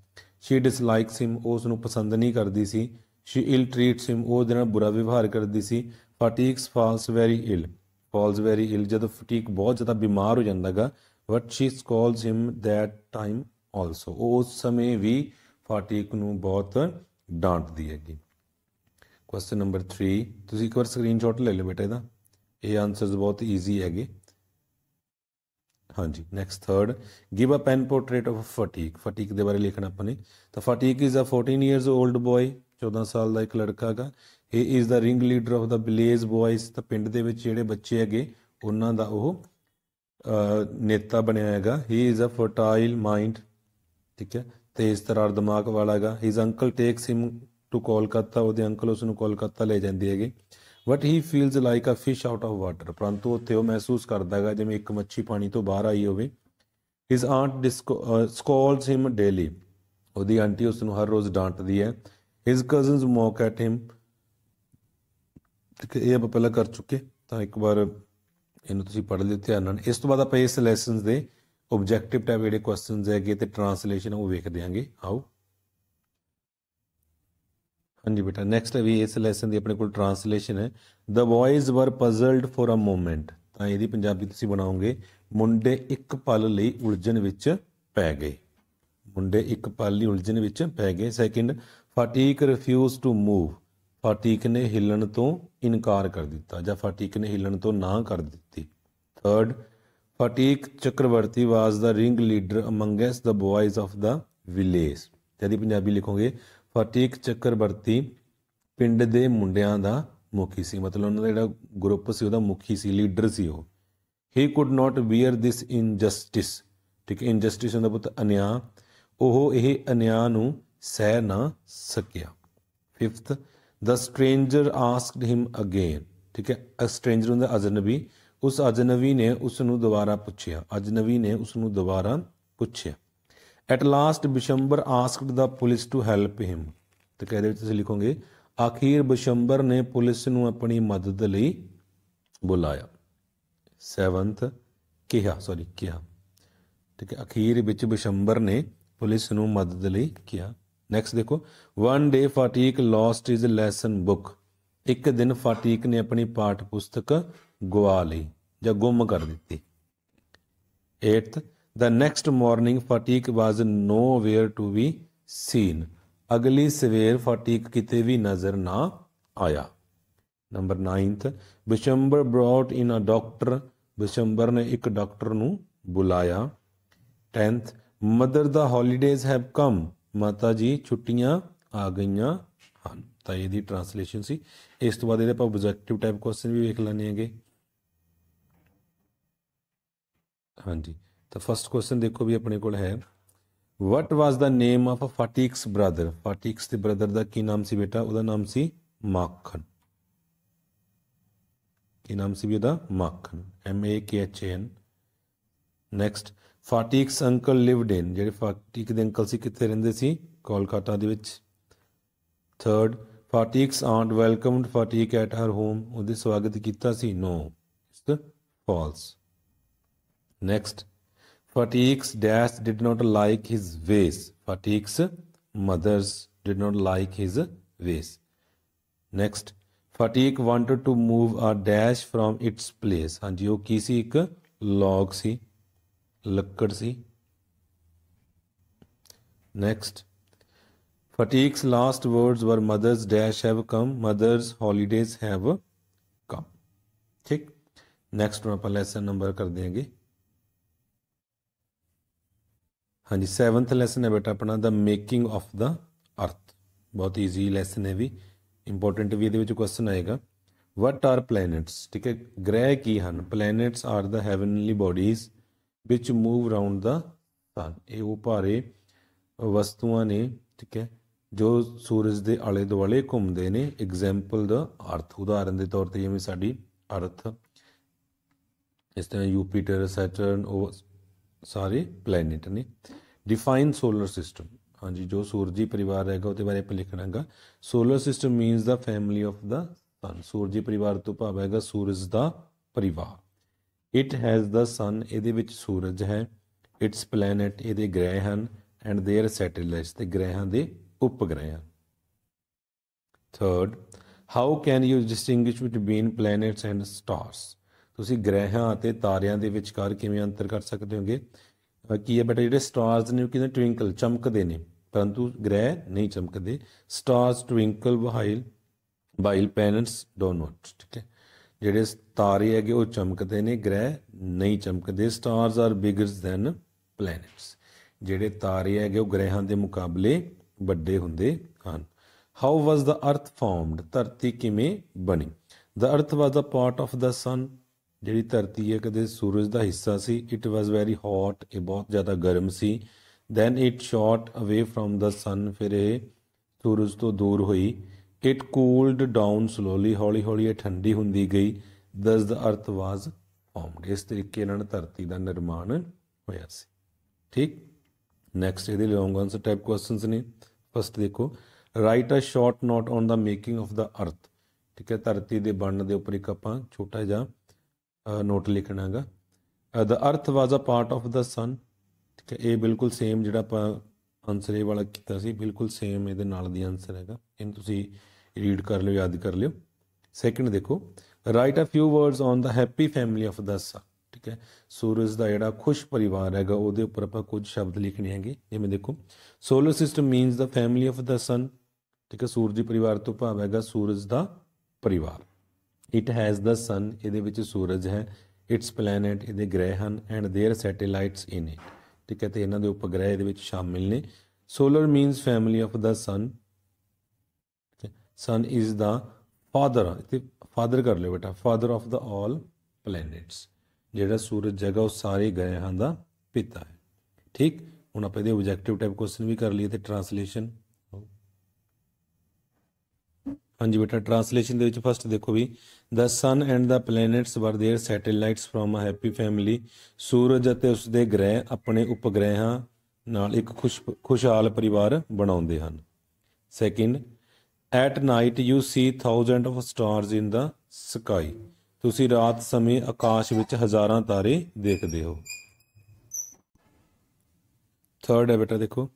ਸ਼ੀ ਡਿਸਲਾਈਕਸ ਹਿਮ ਉਸ ਨੂੰ ਪਸੰਦ ਨਹੀਂ ਕਰਦੀ ਸੀ ਸ਼ੀ ਇਲ ਟ੍ਰੀਟਸ ਹਿਮ ਉਹ ਦਿਨ ਬੁਰਾ ਵਿਵਹਾਰ ਕਰਦੀ ਸੀ Phatik's falls very ill falls very ill ਜਦੋਂ ਫਟੀਕ ਬਹੁਤ ਜ਼ਿਆਦਾ ਬਿਮਾਰ ਹੋ ਜਾਂਦਾਗਾ what she calls him that time also ਉਹ ਉਸ ਸਮੇਂ ਵੀ ਫਟੀਕ ਨੂੰ ਬਹੁਤ ਡਾਂਟਦੀ ਹੈਗੀ ਕੁਐਸਚਨ ਨੰਬਰ 3 ਤੁਸੀਂ ਇੱਕ ਵਾਰ ਸਕਰੀਨਸ਼ਾਟ ਲੈ ਲਓ ਬੇਟਾ ਇਹਦਾ ਇਹ ਆਨਸਰਸ ਬਹੁਤ ਈਜ਼ੀ ਹੈਗੇ ਹਾਂਜੀ next third give a pen portrait of Phatik Phatik ਦੇ ਬਾਰੇ ਲਿਖਣਾ ਆਪਾਂ ਨੇ ਤਾਂ Phatik is a 14 years old boy 14 ਸਾਲ ਦਾ ਇੱਕ ਲੜਕਾ ਹੈਗਾ he is the ring leader of the village boys ਤਾਂ ਪਿੰਡ ਦੇ ਵਿੱਚ ਜਿਹੜੇ ਬੱਚੇ ਹੈਗੇ ਉਹਨਾਂ ਦਾ ਉਹ ਨੇਤਾ ਬਣਿਆ ਹੈਗਾ he is a fertile mind ਠੀਕ ਹੈ ਤੇਜ਼ ਤਰਾਰ ਦਿਮਾਗ ਵਾਲਾ ਹੈਗਾ his uncle takes him to Kolkata ਉਹਦੇ ਅੰਕਲ ਉਸ ਨੂੰ ਕੋਲਕਾਤਾ ਲੈ ਜਾਂਦੇ ਹੈਗੇ but he feels like a fish out of water ਪਰੰਤੂ ਉੱਥੇ ਉਹ ਮਹਿਸੂਸ ਕਰਦਾ ਹੈਗਾ ਜਿਵੇਂ ਇੱਕ ਮੱਛੀ ਪਾਣੀ ਤੋਂ ਬਾਹਰ ਆਈ ਹੋਵੇ his aunt scolds him daily ਉਹਦੀ ਆਂਟੀ ਉਸ ਨੂੰ ਹਰ ਰੋਜ਼ ਡਾਂਟਦੀ ਹੈ his cousins mock at him ਤੇ ਇਹ ਆਪਾਂ ਪਹਿਲਾਂ ਕਰ ਚੁੱਕੇ ਤਾਂ ਇੱਕ ਵਾਰ ਇਹਨੂੰ ਤੁਸੀਂ ਪੜ੍ਹ ਲਿਓ ਧਿਆਨ ਨਾਲ ਇਸ ਤੋਂ ਬਾਅਦ ਆਪਾਂ ਇਸ ਲੈਸਨਸ ਦੇ ਆਬਜੈਕਟਿਵ ਟਾਈਪ ਜਿਹੜੇ ਕੁਐਸਚਨਸ ਹੈਗੇ ਤੇ ਟ੍ਰਾਂਸਲੇਸ਼ਨ ਉਹ ਵੇਖਦੇ ਹਾਂਗੇ ਆਓ ਹਾਂਜੀ ਬੇਟਾ ਨੈਕਸਟ ਹੈ ਵੀ ਇਸ ਲੈਸਨ ਦੀ ਆਪਣੇ ਕੋਲ ਟ੍ਰਾਂਸਲੇਸ਼ਨ ਹੈ ਦ ਬॉयਜ਼ ਵਰ ਪਜ਼ਲਡ ਫॉर ਅ ਮੂਮੈਂਟ ਤਾਂ ਇਹਦੀ ਪੰਜਾਬੀ ਤੁਸੀਂ ਬਣਾਓਗੇ ਮੁੰਡੇ ਇੱਕ ਪਲ ਲਈ ਉਲਝਣ ਵਿੱਚ ਪੈ ਗਏ ਮੁੰਡੇ ਇੱਕ ਪਲ ਲਈ ਉਲਝਣ ਵਿੱਚ ਪੈ ਗਏ second Phatik refuses to move Phatik ਨੇ ਹਿੱਲਣ ਤੋਂ ਇਨਕਾਰ ਕਰ ਦਿੱਤਾ ਜਾਂ ਫਾਟੀਕ ਨੇ ਹਿੱਲਣ ਤੋਂ ਨਾ ਕਰ ਦਿੱਤੀ third Phatik Chakravarti was the ring leader amongst the boys of the village ਜਦੀ ਪੰਜਾਬੀ ਲਿਖੋਗੇ ਫਾਟੀਕ ਚੱਕਰਵਰਤੀ ਪਿੰਡ ਦੇ ਮੁੰਡਿਆਂ ਦਾ ਮੁਖੀ ਸੀ ਮਤਲਬ ਉਹਨਾਂ ਦਾ ਜਿਹੜਾ ਗਰੁੱਪ ਸੀ ਉਹਦਾ ਮੁਖੀ ਸੀ ਲੀਡਰ ਸੀ ਉਹ he could not bear this injustice ਠੀਕ ਇਨਜਸਟਿਸ ਦਾ ਪੁੱਤ ਅਨਿਆ ਉਹ ਇਹ ਅਨਿਆ ਨੂੰ ਸਹਿ ਨਾ ਸਕਿਆ 5th the stranger asked him again ਠੀਕ ਹੈ ਅ ਸਟ੍ਰੇਂਜਰ ਹੁੰਦਾ ਅਜਨਬੀ ਉਸ ਅਜਨਬੀ ਨੇ ਉਸ ਨੂੰ ਦੁਬਾਰਾ ਪੁੱਛਿਆ ਅਜਨਬੀ ਨੇ ਉਸ ਨੂੰ ਦੁਬਾਰਾ ਪੁੱਛਿਆ at last Bishambar asked the police to help him ਤੇ ਕਹਦੇ ਵਿੱਚ ਤੁਸੀਂ ਲਿਖੋਗੇ ਆਖੀਰ ਬਿਸ਼ੰਬਰ ਨੇ ਪੁਲਿਸ ਨੂੰ ਆਪਣੀ ਮਦਦ ਲਈ ਬੁਲਾਇਆ 7th ਕਿਹਾ ਸੌਰੀ ਕਿਹਾ ਠੀਕ ਹੈ ਅਖੀਰ ਵਿੱਚ ਬਿਸ਼ੰਬਰ ਨੇ ਪੁਲਿਸ ਨੂੰ ਮਦਦ ਲਈ ਕਿਹਾ नैक्सट देखो one day Phatik lost his lesson book एक दिन फाटीक ने अपनी पाठ पुस्तक गुआ ली ज गुम कर दी at the next morning Phatik was nowhere to be seen अगली सवेर फाटीक कि भी नज़र ना आया number ninth Bishambar brought in a doctor Bishambar ने एक डॉक्टर बुलाया tenth mother the holidays have come ਮਾਤਾ ਜੀ ਛੁੱਟੀਆਂ ਆ ਗਈਆਂ ਹਨ ਤਾਂ ਇਹਦੀ ਟ੍ਰਾਂਸਲੇਸ਼ਨ ਸੀ ਇਸ ਤੋਂ ਬਾਅਦ ਇਹਦੇ ਆਪਾਂ ਆਬਜੈਕਟਿਵ ਟਾਈਪ ਕੁਐਸਚਨ ਵੀ ਵੇਖ ਲੈਣੇ ਹੈਗੇ ਹਾਂਜੀ ਤਾਂ ਫਰਸਟ ਕੁਐਸਚਨ ਦੇਖੋ ਵੀ ਆਪਣੇ ਕੋਲ ਹੈ what was the name of ਫਾਟਿਕਸ brother ਫਾਟਿਕਸ ਦੇ ਬ੍ਰਦਰ ਦਾ ਕੀ ਨਾਮ ਸੀ ਬੇਟਾ ਉਹਦਾ ਨਾਮ ਸੀ ਮਾਖਨ ਕੀ ਨਾਮ ਸੀ ਉਹਦਾ Makhan M A K H N next Phatik's uncle lived in ਜਿਹੜੇ ਫਾਟਿਕ ਦੇ ਅੰਕਲ ਸੀ ਕਿੱਥੇ ਰਹਿੰਦੇ ਸੀ ਕੋਲਕਾਤਾ ਦੇ ਵਿੱਚ third Phatik's aunt welcomed Phatik at her home ਉਹਦੇ ਸਵਾਗਤ ਕੀਤਾ ਸੀ no it's false next Phatik's dash did not like his ways Phatik's mothers did not like his ways next Phatik wanted to move a dash from its place ਹਾਂਜੀ ਉਹ ਕੀ ਸੀ ਇੱਕ log ਸੀ लक्कड़ सी next Phatik's last words were mothers dash have come mothers holidays have come ठीक next हम आप लैसन नंबर कर देंगे हाँ जी सैवंथ लैसन है बेटा अपना the making of the earth बहुत ईजी लैसन है भी इंपोर्टेंट भी ਇਹਦੇ ਵਿੱਚ ਕੁਐਸਚਨ ਆਏਗਾ ਵਟ ਆਰ ਪਲੈਨਟਸ ਠੀਕ ਹੈ ਗ੍ਰਹਿ ਕੀ ਹਨ planets are the heavenly which move round the sun ਇਹ ਉਹ ਭਾਰੇ ਵਸਤੂਆਂ ਨੇ ਠੀਕ ਹੈ ਜੋ ਸੂਰਜ ਦੇ ਆਲੇ ਦੁਆਲੇ ਘੁੰਮਦੇ ਨੇ ਐਗਜ਼ਾਮਪਲ ਦਾ ਅਰਥ ਉਦਾਹਰਨ ਦੇ ਤੌਰ ਤੇ ਜਿਵੇਂ ਸਾਡੀ ਅਰਥ ਇਸ ਤਰ੍ਹਾਂ ਯੂਪੀਟਰ ਸੈਟਰਨ ਉਹ ਸਾਰੇ ਪਲੈਨਟ ਨੇ ਡਿਫਾਈਨ ਸੋਲਰ ਸਿਸਟਮ ਹਾਂਜੀ ਜੋ ਸੂਰਜੀ ਪਰਿਵਾਰ ਹੈਗਾ ਉਹਦੇ ਬਾਰੇ ਆਪਾਂ ਲਿਖਣਾਗਾ solar system means the family of the sun ਸੂਰਜੀ ਪਰਿਵਾਰ ਤੋਂ ਭਾਵ ਹੈਗਾ ਸੂਰਜ ਦਾ ਪਰਿਵਾਰ ਇਟ ਹੈਜ਼ ਦਾ ਸਨ ਇਹਦੇ ਵਿੱਚ ਸੂਰਜ ਹੈ ਇਟਸ ਪਲੈਨਟ ਇਹਦੇ ਗ੍ਰਹਿ ਹਨ ਐਂਡ देयर ਸੈਟੇਲਾਈਟਸ ਤੇ ਗ੍ਰਹਿਾਂ ਦੇ ਉਪਗ੍ਰਹਿ ਹਨ third how can you distinguish between planets and stars ਤੁਸੀਂ ਗ੍ਰਹਿਾਂ ਅਤੇ ਤਾਰਿਆਂ ਦੇ ਵਿਚਕਾਰ ਕਿਵੇਂ ਅੰਤਰ ਕਰ ਸਕਦੇ ਹੋਗੇ ਕੀ ਹੈ ਬੇਟਾ ਜਿਹੜੇ ਸਟਾਰਸ ਨੇ ਉਹ ਕਿਦਾਂ ਟਵਿੰਕਲ ਚਮਕਦੇ ਨੇ ਪਰੰਤੂ ਗ੍ਰਹਿ ਨਹੀਂ ਚਮਕਦੇ stars twinkle while while planets don't ਠੀਕ ਹੈ ਜਿਹੜੇ ਤਾਰੇ ਹੈਗੇ ਉਹ ਚਮਕਦੇ ਨੇ ਗ੍ਰਹਿ ਨਹੀਂ ਚਮਕਦੇ stars are bigger than planets ਜਿਹੜੇ ਤਾਰੇ ਹੈਗੇ ਉਹ ਗ੍ਰਹਿਾਂ ਦੇ ਮੁਕਾਬਲੇ ਵੱਡੇ ਹੁੰਦੇ ਹਨ ਹਾਊ ਵਾਸ ਦਾ ਅਰਥ ਫਾਰਮਡ ਧਰਤੀ ਕਿਵੇਂ ਬਣੀ ਦਾ ਅਰਥ ਵਾਸ ਦਾ ਪਾਰਟ ਆਫ ਦਾ ਸਨ ਜਿਹੜੀ ਧਰਤੀ ਹੈ ਕਦੇ ਸੂਰਜ ਦਾ ਹਿੱਸਾ ਸੀ ਇਟ ਵਾਸ ਵੈਰੀ ਹੌਟ ਇਹ ਬਹੁਤ ਜ਼ਿਆਦਾ ਗਰਮ ਸੀ then it shot away from the sun ਫਿਰ ਇਹ ਸੂਰਜ ਤੋਂ ਦੂਰ ਹੋਈ ਇਟ ਕੂਲਡ ਡਾਊਨ ਸਲੋਲੀ ਹੌਲੀ ਹੌਲੀ ਇਹ ਠੰਡੀ ਹੁੰਦੀ ਗਈ ਦਸ ਦਾ ਅਰਥ ਵਾਜ਼ ਫਾਰਮਡ ਇਸ ਤਰੀਕੇ ਨਾਲ ਧਰਤੀ ਦਾ ਨਿਰਮਾਣ ਹੋਇਆ ਸੀ ਠੀਕ ਨੈਕਸਟ ਇਹਦੇ ਲੌਂਗ ਆਨਸਰ ਟਾਈਪ ਕੁਐਸਚਨਸ ਨੇ ਫਸਟ ਦੇਖੋ write a short note on the making of the earth ਠੀਕ ਹੈ ਧਰਤੀ ਦੇ ਬਣਨ ਦੇ ਉੱਪਰ ਇੱਕ ਆਪਾਂ ਛੋਟਾ ਜਿਹਾ ਨੋਟ ਲਿਖਣਾਗਾ ਦਾ ਅਰਥ ਵਾਜ਼ a part of the sun ਠੀਕ ਹੈ ਇਹ ਬਿਲਕੁਲ ਸੇਮ ਜਿਹੜਾ ਆਪਾਂ ਆਨਸਰ ਇਹ ਵਾਲਾ ਕੀਤਾ ਸੀ ਬਿਲਕੁਲ ਸੇਮ ਇਹਦੇ ਨਾਲ ਦੀ ਆਨਸਰ ਹੈਗਾ ਇਹਨੂੰ ਤੁਸੀਂ ਰੀਡ ਕਰ ਲਿਓ ਯਾਦ ਕਰ ਲਿਓ ਸੈਕੰਡ ਦੇਖੋ write a few words on the happy family of the sun ਠੀਕ ਹੈ ਸੂਰਜ ਦਾ ਜਿਹੜਾ ਖੁਸ਼ ਪਰਿਵਾਰ ਹੈਗਾ ਉਹਦੇ ਉੱਪਰ ਆਪਾਂ ਕੁਝ ਸ਼ਬਦ ਲਿਖਣੇ ਹੈਗੇ ਜਿਵੇਂ ਦੇਖੋ solar system means the family of the sun ਠੀਕ ਹੈ ਸੂਰਜੀ ਪਰਿਵਾਰ ਤੋਂ ਭਾਵ ਹੈਗਾ ਸੂਰਜ ਦਾ ਪਰਿਵਾਰ ਇਟ ਹੈਜ਼ ਦਾ ਸਨ ਇਹਦੇ ਵਿੱਚ ਸੂਰਜ ਹੈ ਇਟਸ ਪਲੈਨਟ ਇਹਦੇ ਗ੍ਰਹਿ ਹਨ and their satellites in it ਠੀਕ ਹੈ ਤੇ ਇਹਨਾਂ ਦੇ ਉਪਗ੍ਰਹਿ ਦੇ ਵਿੱਚ ਸ਼ਾਮਿਲ ਨੇ solar means family of the sun sun is the father ਇਥੇ ਫਾਦਰ ਕਰ ਲਿਓ ਬੇਟਾ ਫਾਦਰ ਆਫ ਦਾ 올 ਪਲੈਨਟਸ ਜਿਹੜਾ ਸੂਰਜ ਜਗਾ ਉਹ ਸਾਰੇ ਗ੍ਰਹਿਾਂ ਦਾ ਪਿਤਾ ਹੈ ਠੀਕ ਹੁਣ ਆਪਾਂ ਇਹਦੇ ਆਬਜੈਕਟਿਵ ਟਾਈਪ ਕੁਐਸਚਨ ਵੀ ਕਰ ਲਈਏ ਤੇ ਟ੍ਰਾਂਸਲੇਸ਼ਨ ਹਾਂਜੀ ਬੇਟਾ ਟ੍ਰਾਂਸਲੇਸ਼ਨ ਦੇ ਵਿੱਚ ਫਸਟ ਦੇਖੋ ਵੀ the sun and the planets with their satellites form a happy family ਸੂਰਜ ਅਤੇ ਉਸ ਦੇ ਗ੍ਰਹਿ ਆਪਣੇ ਉਪਗ੍ਰਹਿਾਂ ਨਾਲ ਇੱਕ ਖੁਸ਼ ਖੁਸ਼ਹਾਲ ਪਰਿਵਾਰ ਬਣਾਉਂਦੇ ਹਨ second at night you see thousand of stars in the sky ਤੁਸੀਂ ਰਾਤ ਸਮੇਂ ਆਕਾਸ਼ ਵਿੱਚ ਹਜ਼ਾਰਾਂ ਤਾਰੇ ਦੇਖਦੇ ਹੋ ਥਰਡ ਹੈ ਬੇਟਾ ਦੇਖੋ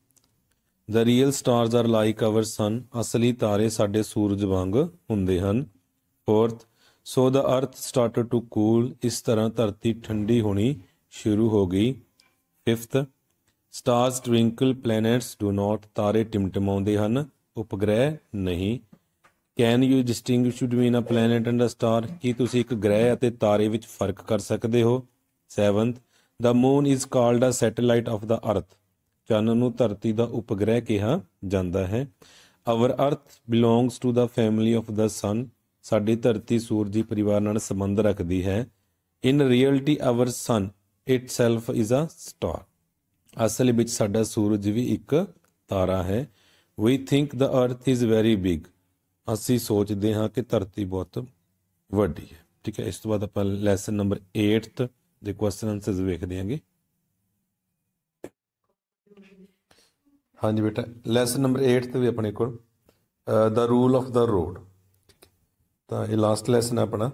the real stars are like our sun ਅਸਲੀ ਤਾਰੇ ਸਾਡੇ ਸੂਰਜ ਵਾਂਗ ਹੁੰਦੇ ਹਨ ਫੋਰਥ ਸੋ ਦ ਅਰਥ ਸਟਾਰਟਡ ਟੂ ਕੂਲ ਇਸ ਤਰ੍ਹਾਂ ਧਰਤੀ ਠੰਡੀ ਹੋਣੀ ਸ਼ੁਰੂ ਹੋ ਗਈ fifth stars twinkle planets do not ਤਾਰੇ ਟਿਮਟਮਾਉਂਦੇ ਹਨ ਉਪਗ੍ਰਹਿ ਨਹੀਂ can you distinguish between a planet and a star ਕੀ ਤੁਸੀਂ ਇੱਕ ਗ੍ਰਹਿ ਅਤੇ ਤਾਰੇ ਵਿੱਚ ਫਰਕ ਕਰ ਸਕਦੇ ਹੋ 7th the moon is called a satellite of the earth ਚੰਨ ਨੂੰ ਧਰਤੀ ਦਾ ਉਪਗ੍ਰਹਿ ਕਿਹਾ ਜਾਂਦਾ ਹੈ our earth belongs to the family of the sun ਸਾਡੀ ਧਰਤੀ ਸੂਰਜੀ ਪਰਿਵਾਰ ਨਾਲ ਸੰਬੰਧ ਰੱਖਦੀ ਹੈ in reality our sun itself is a star ਅਸਲ ਵਿੱਚ ਸਾਡਾ ਸੂਰਜ ਵੀ ਇੱਕ ਤਾਰਾ ਹੈ ਵੀ ਥਿੰਕ ਦਾ ਅਰਥ ਇਜ਼ ਵੈਰੀ ਬਿਗ ਅਸੀਂ ਸੋਚਦੇ ਹਾਂ ਕਿ ਧਰਤੀ ਬਹੁਤ ਵੱਡੀ ਹੈ ਠੀਕ ਹੈ ਇਸ ਤੋਂ ਬਾਅਦ ਆਪਾਂ ਲੈਸਨ ਨੰਬਰ 8 ਦੇ ਕੁਐਸਚਨ ਆਨਸਰਸ ਵੇਖਦੇ ਹਾਂਗੇ ਹਾਂਜੀ ਬੇਟਾ ਲੈਸਨ ਨੰਬਰ 8 ਤੇ ਵੀ ਆਪਣੇ ਕੋਲ the rule of the road ਤਾਂ ਇਹ ਲਾਸਟ ਲੈਸਨ ਹੈ ਆਪਣਾ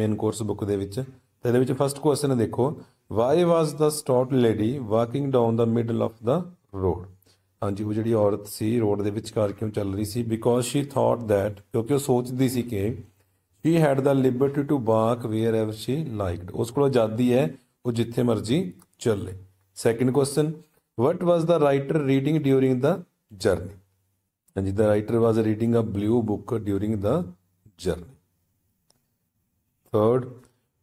ਮੇਨ ਕੋਰਸ ਬੁੱਕ ਦੇ ਵਿੱਚ ਤੇ ਇਹਦੇ ਵਿੱਚ ਫਸਟ ਕੁਐਸਚਨ ਦੇਖੋ why was the stout lady walking down the middle of the road ਹਾਂਜੀ ਉਹ ਜਿਹੜੀ ਔਰਤ ਸੀ ਰੋਡ ਦੇ ਵਿਚਕਾਰ ਕਿਉਂ ਚੱਲ ਰਹੀ ਸੀ ਬਿਕੋਜ਼ ਸ਼ੀ ਥੌਟ ਥੈਟ ਕਿਉਂਕਿ ਉਹ ਸੋਚਦੀ ਸੀ ਕਿ she had the liberty to walk wherever she liked ਉਸ ਕੋਲ ਆਜ਼ਾਦੀ ਹੈ ਉਹ ਜਿੱਥੇ ਮਰਜ਼ੀ ਚੱਲੇ second question What was the writer reading during the journey? And the writer was reading a blue book during the journey. Third,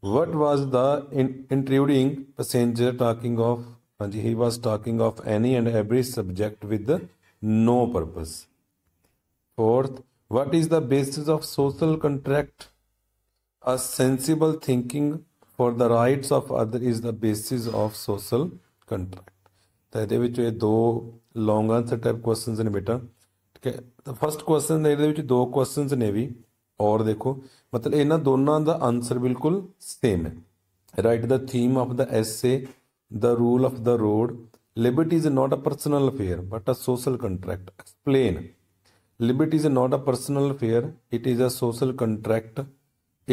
what was the in, intruding passenger talking of? And he was talking of any and every subject with no purpose. Fourth, what is the basis of social contract? A sensible thinking for the rights of other is the basis of social contract. तो ये दो लोंग answer type question ने बेटा ठीक है तो first question ये दो क्वेश्चन ने भी और देखो मतलब इन्ह दो आंसर बिल्कुल सेम है right the theme of the essay the rule of the road liberty is not a personal affair but a social contract explain liberty is not a personal affair it is a social contract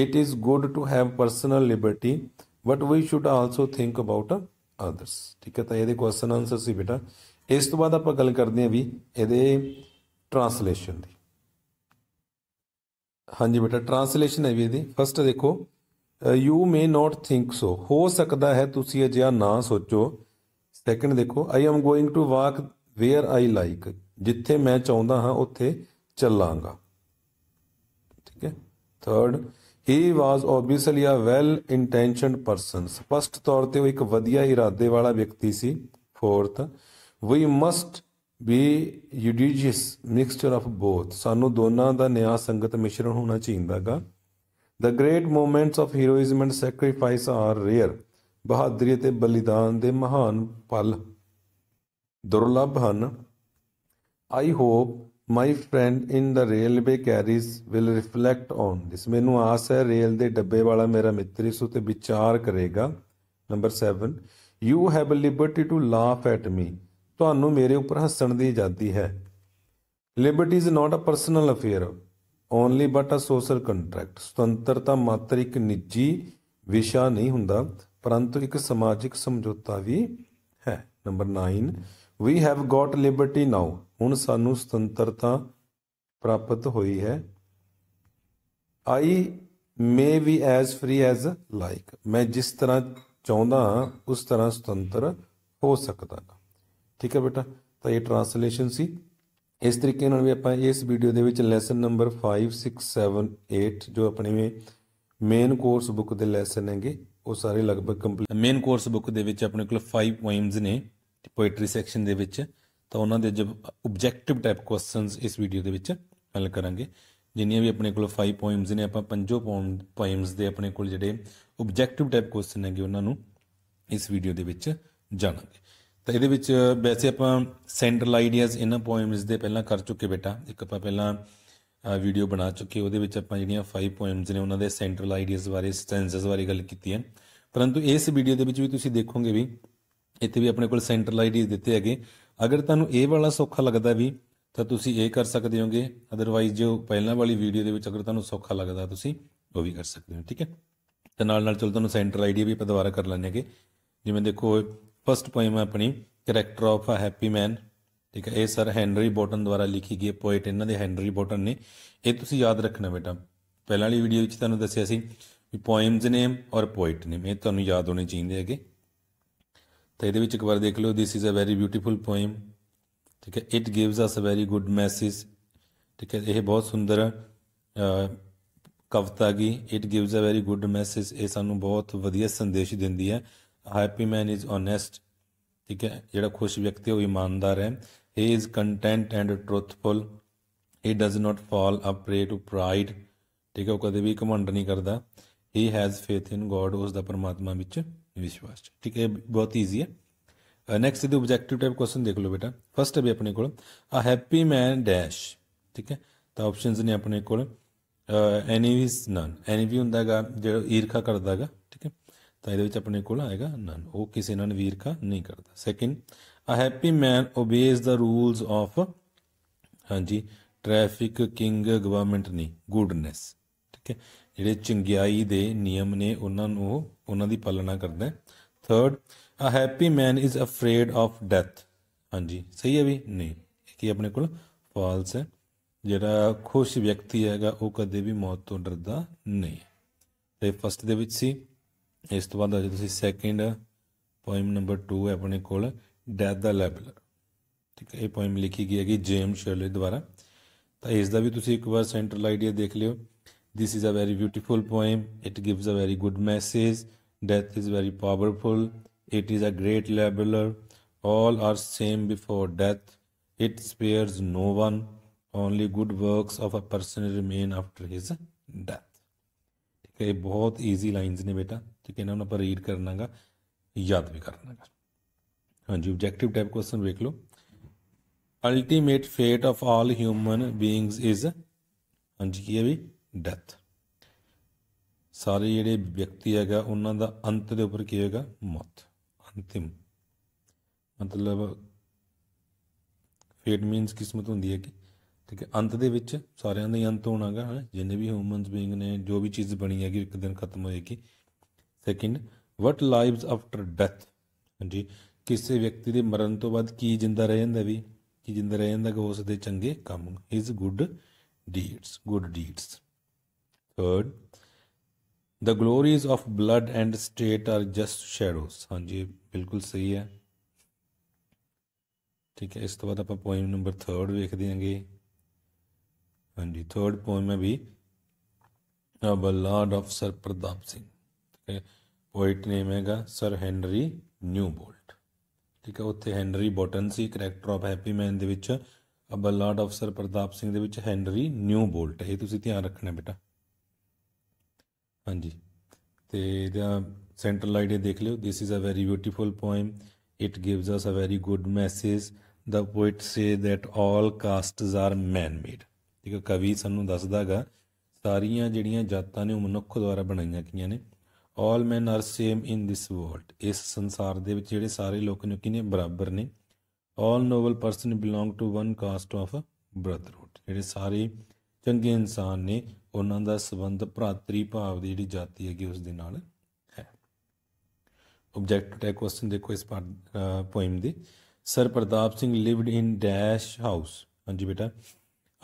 it is good to have personal liberty but we should also think about others ਠੀਕ ਹੈ ਤਾਂ ਇਹਦੇ question answer ਸੀ ਬੇਟਾ ਇਸ ਤੋਂ ਬਾਅਦ ਆਪਾਂ ਗੱਲ ਕਰਦੇ ਹਾਂ ਵੀ ਇਹਦੇ ਟਰਾਂਸਲੇਸ਼ਨ ਦੀ ਹਾਂਜੀ ਬੇਟਾ ਟਰਾਂਸਲੇਸ਼ਨ ਹੈ ਵੀ ਇਹਦੀ ਫਸਟ ਦੇਖੋ you may not think so ਹੋ ਸਕਦਾ ਹੈ ਤੁਸੀਂ ਅਜਿਹਾ ਨਾ ਸੋਚੋ ਸੈਕੰਡ ਦੇਖੋ I am going to walk where I like ਜਿੱਥੇ ਮੈਂ ਚਾਹੁੰਦਾ ਹਾਂ ਉੱਥੇ ਚੱਲਾਂਗਾ ਠੀਕ ਹੈ third he was obviously a well intentioned person ਸਪਸ਼ਟ ਤੌਰ ਤੇ ਉਹ ਇੱਕ ਵਧੀਆ ਇਰਾਦੇ ਵਾਲਾ ਵਿਅਕਤੀ ਸੀ fourth we must be judicious mixture of both ਸਾਨੂੰ ਦੋਨਾਂ ਦਾ ਨਿਆ ਸੰਗਤ ਮਿਸ਼ਰਣ ਹੋਣਾ ਚਾਹੀਦਾਗਾ the great moments of heroism and sacrifice are rare ਬਹਾਦਰੀ ਤੇ ਬਲੀਦਾਨ ਦੇ ਮਹਾਨ ਪਲ ਦੁਰਲਭ ਹਨ I hope my friend in the railway carriage will reflect on this ਮੈਨੂੰ ਆਸ ਹੈ ਰੇਲ ਦੇ ਡੱਬੇ ਵਾਲਾ ਮੇਰਾ ਮਿੱਤਰ ਇਸ ਉਤੇ ਵਿਚਾਰ ਕਰੇਗਾ number 7 you have a liberty to laugh at me ਤੁਹਾਨੂੰ ਮੇਰੇ ਉੱਪਰ ਹੱਸਣ ਦੀ ਆਜ਼ਾਦੀ ਹੈ liberty is not a personal affair only but a social contract ਸੁਤੰਤਰਤਾ ਮਾਤਰ ਇੱਕ ਨਿੱਜੀ ਵਿਸ਼ਾ ਨਹੀਂ ਹੁੰਦਾ ਪਰੰਤੂ ਇੱਕ ਸਮਾਜਿਕ ਸਮਝੌਤਾ ਵੀ ਹੈ number 9 we have got liberty now ਹੁਣ ਸਾਨੂੰ ਸੁਤੰਤਰਤਾ ਪ੍ਰਾਪਤ ਹੋਈ ਹੈ I may we as free as like ਮੈਂ ਜਿਸ ਤਰ੍ਹਾਂ ਚਾਹੁੰਦਾ ਉਸ ਤਰ੍ਹਾਂ ਸੁਤੰਤਰ ਹੋ ਸਕਦਾ ਠੀਕ ਹੈ ਬੇਟਾ ਤਾਂ ਇਹ ਟ੍ਰਾਂਸਲੇਸ਼ਨ ਸੀ ਇਸ ਤਰੀਕੇ ਨਾਲ ਵੀ ਆਪਾਂ ਇਸ ਵੀਡੀਓ ਦੇ ਵਿੱਚ ਲੈਸਨ ਨੰਬਰ 5 6 7 8 ਜੋ ਆਪਣੇ ਮੇਨ ਕੋਰਸ ਬੁੱਕ ਦੇ ਲੈਸਨ ਹੈਗੇ ਉਹ ਸਾਰੇ ਲਗਭਗ ਕੰਪਲੀਟ ਮੇਨ ਕੋਰਸ ਬੁੱਕ ਦੇ ਵਿੱਚ ਆਪਣੇ ਕੋਲ 5 ਪੋਇਮਸ ਨੇ ਪੋਇਟਰੀ ਸੈਕਸ਼ਨ ਦੇ ਵਿੱਚ ਤਾਂ ਉਹਨਾਂ ਦੇ ਜਬ ਆਬਜੈਕਟਿਵ ਟਾਈਪ ਕੁਐਸਚਨਸ ਇਸ ਵੀਡੀਓ ਦੇ ਵਿੱਚ ਹੱਲ ਕਰਾਂਗੇ ਜਿੰਨੀਆਂ ਵੀ ਆਪਣੇ ਕੋਲ 5 ਪੋਇਮਸ ਨੇ ਆਪਾਂ ਪੰਜੋ ਪੋਇਮਸ ਦੇ ਆਪਣੇ ਕੋਲ ਜਿਹੜੇ ਆਬਜੈਕਟਿਵ ਟਾਈਪ ਕੁਐਸਚਨ ਹੈਗੇ ਉਹਨਾਂ ਨੂੰ ਇਸ ਵੀਡੀਓ ਦੇ ਵਿੱਚ ਜਾਣਾਂਗੇ ਤਾਂ ਇਹਦੇ ਵਿੱਚ ਵੈਸੇ ਆਪਾਂ ਸੈਂਟਰਲ ਆਈਡੀਆਜ਼ ਇਹਨਾਂ ਪੋਇਮਸ ਦੇ ਪਹਿਲਾਂ ਕਰ ਚੁੱਕੇ ਬੇਟਾ ਇੱਕ ਆਪਾਂ ਪਹਿਲਾਂ ਵੀਡੀਓ ਬਣਾ ਚੁੱਕੇ ਉਹਦੇ ਵਿੱਚ ਆਪਾਂ ਜਿਹੜੀਆਂ 5 ਪੋਇਮਸ ਨੇ ਉਹਨਾਂ ਦੇ ਸੈਂਟਰਲ ਆਈਡੀਆਜ਼ ਬਾਰੇ ਸਟੈਂਸਸ ਬਾਰੇ ਗੱਲ ਕੀਤੀ ਹੈ ਪਰੰਤੂ ਇਸ ਵੀਡੀਓ ਦੇ ਵਿੱਚ ਵੀ ਤੁਸੀਂ ਦੇਖੋਗੇ ਵੀ ਇੱਥੇ ਵੀ ਆਪਣੇ ਕੋਲ ਸੈਂਟਰਲ ਆਈਡੀਆਜ਼ ਦਿੱਤੇ ਹੈਗੇ ਅਗਰ ਤੁਹਾਨੂੰ ਇਹ ਵਾਲਾ ਸੌਖਾ ਲੱਗਦਾ ਵੀ ਤਾਂ ਤੁਸੀਂ ਇਹ ਕਰ ਸਕਦੇ ਹੋਗੇ ਅਦਰਵਾਈਜ਼ ਜੋ ਪਹਿਲਾਂ ਵਾਲੀ ਵੀਡੀਓ ਦੇ ਵਿੱਚ ਅਗਰ ਤੁਹਾਨੂੰ ਸੌਖਾ ਲੱਗਦਾ ਤੁਸੀਂ ਉਹ ਵੀ ਕਰ ਸਕਦੇ ਹੋ ਠੀਕ ਹੈ ਤੇ ਨਾਲ ਨਾਲ ਚਲ ਤੁਹਾਨੂੰ ਸੈਂਟਰ ਆਈਡੀਆ ਵੀ ਪਦਵਾਰਾ ਦੁਬਾਰਾ ਕਰ ਲੈਣਗੇ ਜਿਵੇਂ ਦੇਖੋ ਫਸਟ ਪੋਇਮ ਹੈ ਆਪਣੀ character of a happy man ਠੀਕ ਹੈ ਇਹ ਸਰ ਹੈਨਰੀ ਬੋਟਨ ਦੁਆਰਾ ਲਿਖੀ ਗਈ ਪੋਇਟ ਇਹਨਾਂ ਦੇ ਹੈਨਰੀ ਬੋਟਨ ਨੇ ਇਹ ਤੁਸੀਂ ਯਾਦ ਰੱਖਣਾ ਬੇਟਾ ਪਹਿਲਾਂ ਵਾਲੀ ਵੀਡੀਓ ਵਿੱਚ ਤੁਹਾਨੂੰ ਦੱਸਿਆ ਸੀ ਵੀ ਪੋਇਮਸ ਨੇਮ ਔਰ ਪੋਇਟ ਨੇਮ ਇਹ ਤੁਹਾਨੂੰ ਯਾਦ ਹੋਣੇ ਚਾਹੀਦੇ ਹੈਗੇ ਤਾਂ ਇਹਦੇ ਵਿੱਚ ਇੱਕ ਵਾਰ ਦੇਖ ਲਓ this is a very beautiful poem ਠੀਕ ਹੈ it gives us a very good message ਠੀਕ ਹੈ ਇਹ ਬਹੁਤ ਸੁੰਦਰ ਕਵਿਤਾ ਗੀ it gives a very good message ਇਹ ਸਾਨੂੰ ਬਹੁਤ ਵਧੀਆ ਸੰਦੇਸ਼ ਦਿੰਦੀ ਹੈ ਹੈਪੀ ਮੈਨ ਇਜ਼ ਓਨੈਸਟ ਠੀਕ ਹੈ ਜਿਹੜਾ ਖੁਸ਼ ਵਿਅਕਤੀ ਉਹ ਇਮਾਨਦਾਰ ਹੈ he is content and truthful he does not fall a prey to pride ਠੀਕ ਹੈ ਉਹ ਕਦੇ ਵੀ ਕਮੰਡ ਨਹੀਂ ਕਰਦਾ he has faith in God उस परमात्मा विच विश्वास ठीक है बहुत ईजी है नैक्सट यदि ओबजैक्टिव टाइप क्वेश्चन देख लो बेटा फस्ट भी अपने को हैप्पी मैन डैश ठीक है तो ऑप्शन ने अपने को एनी वीज नन एनी भी हों जो ईरखा करता है ठीक है तो ये अपने को नन वो किसी नन ईरखा नहीं करता second a happy man obeys the rules of हाँ जी ट्रैफिक किंग गवर्नमेंट नी गुडनैस ठीक है ਜਿਹੜੇ ਚੰਗਿਆਈ ਦੇ ਨਿਯਮ ਨੇ ਉਹਨਾਂ ਨੂੰ ਉਹਨਾਂ ਦੀ ਪਾਲਣਾ ਕਰਦਾ ਹੈ third a happy man is afraid of death ਹਾਂਜੀ ਸਹੀ ਹੈ ਵੀ ਨਹੀਂ ਕੀ ਆਪਣੇ ਕੋਲ ਫਾਲਸ ਹੈ ਜਿਹੜਾ ਖੁਸ਼ ਵਿਅਕਤੀ ਹੈਗਾ ਉਹ ਕਦੇ ਵੀ ਮੌਤ ਤੋਂ ਡਰਦਾ ਨਹੀਂ ਤੇ ਫਸਟ ਦੇ ਵਿੱਚ ਸੀ ਇਸ ਤੋਂ ਬਾਅਦ ਅਜੇ ਤੁਸੀਂ ਸੈਕਿੰਡ ਪੋਇਮ ਨੰਬਰ 2 ਹੈ ਆਪਣੇ ਕੋਲ ਡੈਥ ਦਾ ਲੈਵਲ ਠੀਕ ਹੈ ਇਹ ਪੋਇਮ ਲਿਖੀ ਗਈ ਹੈਗੀ ਜੇਮ ਸ਼ਰਲੇ ਦੁਆਰਾ ਤਾਂ ਇਸ ਦਾ ਵੀ ਤੁਸੀਂ ਇੱਕ ਵਾਰ ਸੈਂਟਰਲ ਆਈਡੀਆ ਦੇਖ ਲਿਓ This is a very beautiful poem. It gives a very good message. Death is very powerful. It is a great leveler All are same before death. It spares no one. Only good works of a person remain after his death. ठीक है बहुत easy lines ने बेटा ठीक है ना उन्हें पर रीड करना गा याद भी करना गा हाँ जी ऑब्जेक्टिव टाइप क्वेश्चन देख लो ultimate fate of all human beings is हाँ जी ये भी ਡੈਥ ਸਾਰੇ ਜਿਹੜੇ ਵਿਅਕਤੀ ਹੈਗਾ ਉਹਨਾਂ ਦਾ ਅੰਤ ਦੇ ਉੱਪਰ ਕੀ ਹੋਏਗਾ ਮੌਤ ਅੰਤਿਮ ਮਤਲਬ ਫੇਟ ਮੀਨਸ ਕਿਸਮਤ ਹੁੰਦੀ ਹੈ ਕਿ ਠੀਕ ਹੈ ਅੰਤ ਦੇ ਵਿੱਚ ਸਾਰਿਆਂ ਦਾ ਹੀ ਅੰਤ ਹੋਣਾਗਾ ਹੈ ਜਿੰਨੇ ਵੀ ਹਿਊਮਨਸ ਬੀਇੰਗ ਨੇ ਜੋ ਵੀ ਚੀਜ਼ ਬਣੀ ਹੈਗੀ ਇੱਕ ਦਿਨ ਖਤਮ ਹੋਏਗੀ second what lives after death ਹਾਂਜੀ ਕਿਸੇ ਵਿਅਕਤੀ ਦੇ ਮਰਨ ਤੋਂ ਬਾਅਦ ਕੀ ਜਿੰਦਾ ਰਹਿ ਜਾਂਦਾ ਵੀ ਕੀ ਜਿੰਦਾ ਰਹਿ ਜਾਂਦਾ ਕਿ ਉਸ ਦੇ ਚੰਗੇ ਕੰਮ is good deeds good deeds heard the glories of blood and state are just shadows ਹਾਂਜੀ ਬਿਲਕੁਲ ਸਹੀ ਹੈ ਠੀਕ ਹੈ ਇਸ ਤੋਂ ਬਾਅਦ ਆਪਾਂ ਪੋਇਮ ਨੰਬਰ 3 ਵੇਖਦੇ ਹਾਂਗੇ ਹਾਂਜੀ 3rd ਪੋਇਮ ਹੈ ਵੀ a ballad of sir Pratap Singh ਠੀਕ ਹੈ ਪੋਇਟ ਨੇਮ ਹੈਗਾ ਸਰ ਹੈਨਰੀ ਨਿਊਬੋਲਟ ਠੀਕ ਹੈ ਉੱਥੇ ਹੈਨਰੀ ਬੋਟਨ ਸੀ ਕੈਰੈਕਟਰ ਆਫ ਹੈਪੀ ਮੈਨ ਦੇ ਵਿੱਚ a ballad of sir Pratap Singh ਦੇ ਵਿੱਚ ਹੈਨਰੀ ਨਿਊਬੋਲਟ ਇਹ ਤੁਸੀਂ ਧਿਆਨ ਰੱਖਣਾ ਬੇਟਾ ਹਾਂਜੀ ਤੇ ਇਹਦਾ ਸੈਂਟਰਲ ਇਹ ਦੇਖ ਲਿਓ this is a very beautiful poem it gives us a very good message the poet says that all castes are man made ਠੀਕ ਹੈ ਕਵੀ ਸਾਨੂੰ ਦੱਸਦਾਗਾ ਸਾਰੀਆਂ ਜਿਹੜੀਆਂ ਜਾਤਾਂ ਨੇ ਉਹ ਮਨੁੱਖ ਦੁਆਰਾ ਬਣਾਈਆਂ ਗਈਆਂ ਨੇ all man are same in this world ਇਸ ਸੰਸਾਰ ਦੇ ਵਿੱਚ ਜਿਹੜੇ ਸਾਰੇ ਲੋਕ ਨੇ ਕਿਨੇ ਬਰਾਬਰ ਨੇ all noble person belong to one caste of brotherhood ਜਿਹੜੇ ਸਾਰੇ ਚੰਗੇ ਇਨਸਾਨ ਨੇ ਉਹਨਾਂ ਦਾ ਸਬੰਧ ਭਰਾਤਰੀ ਭਾਵ ਦੀ ਜਿਹੜੀ ਜਾਤੀ ਹੈਗੀ ਉਸ ਦੇ ਨਾਲ ਹੈ ਆਬਜੈਕਟ ਟੈਕ ਕੁਐਸਚਨ ਦੇਖੋ ਇਸ ਪਾਰ ਪੋਇਮ ਦੇ sir Pratap Singh lived in dash house ਹਾਂਜੀ ਬੇਟਾ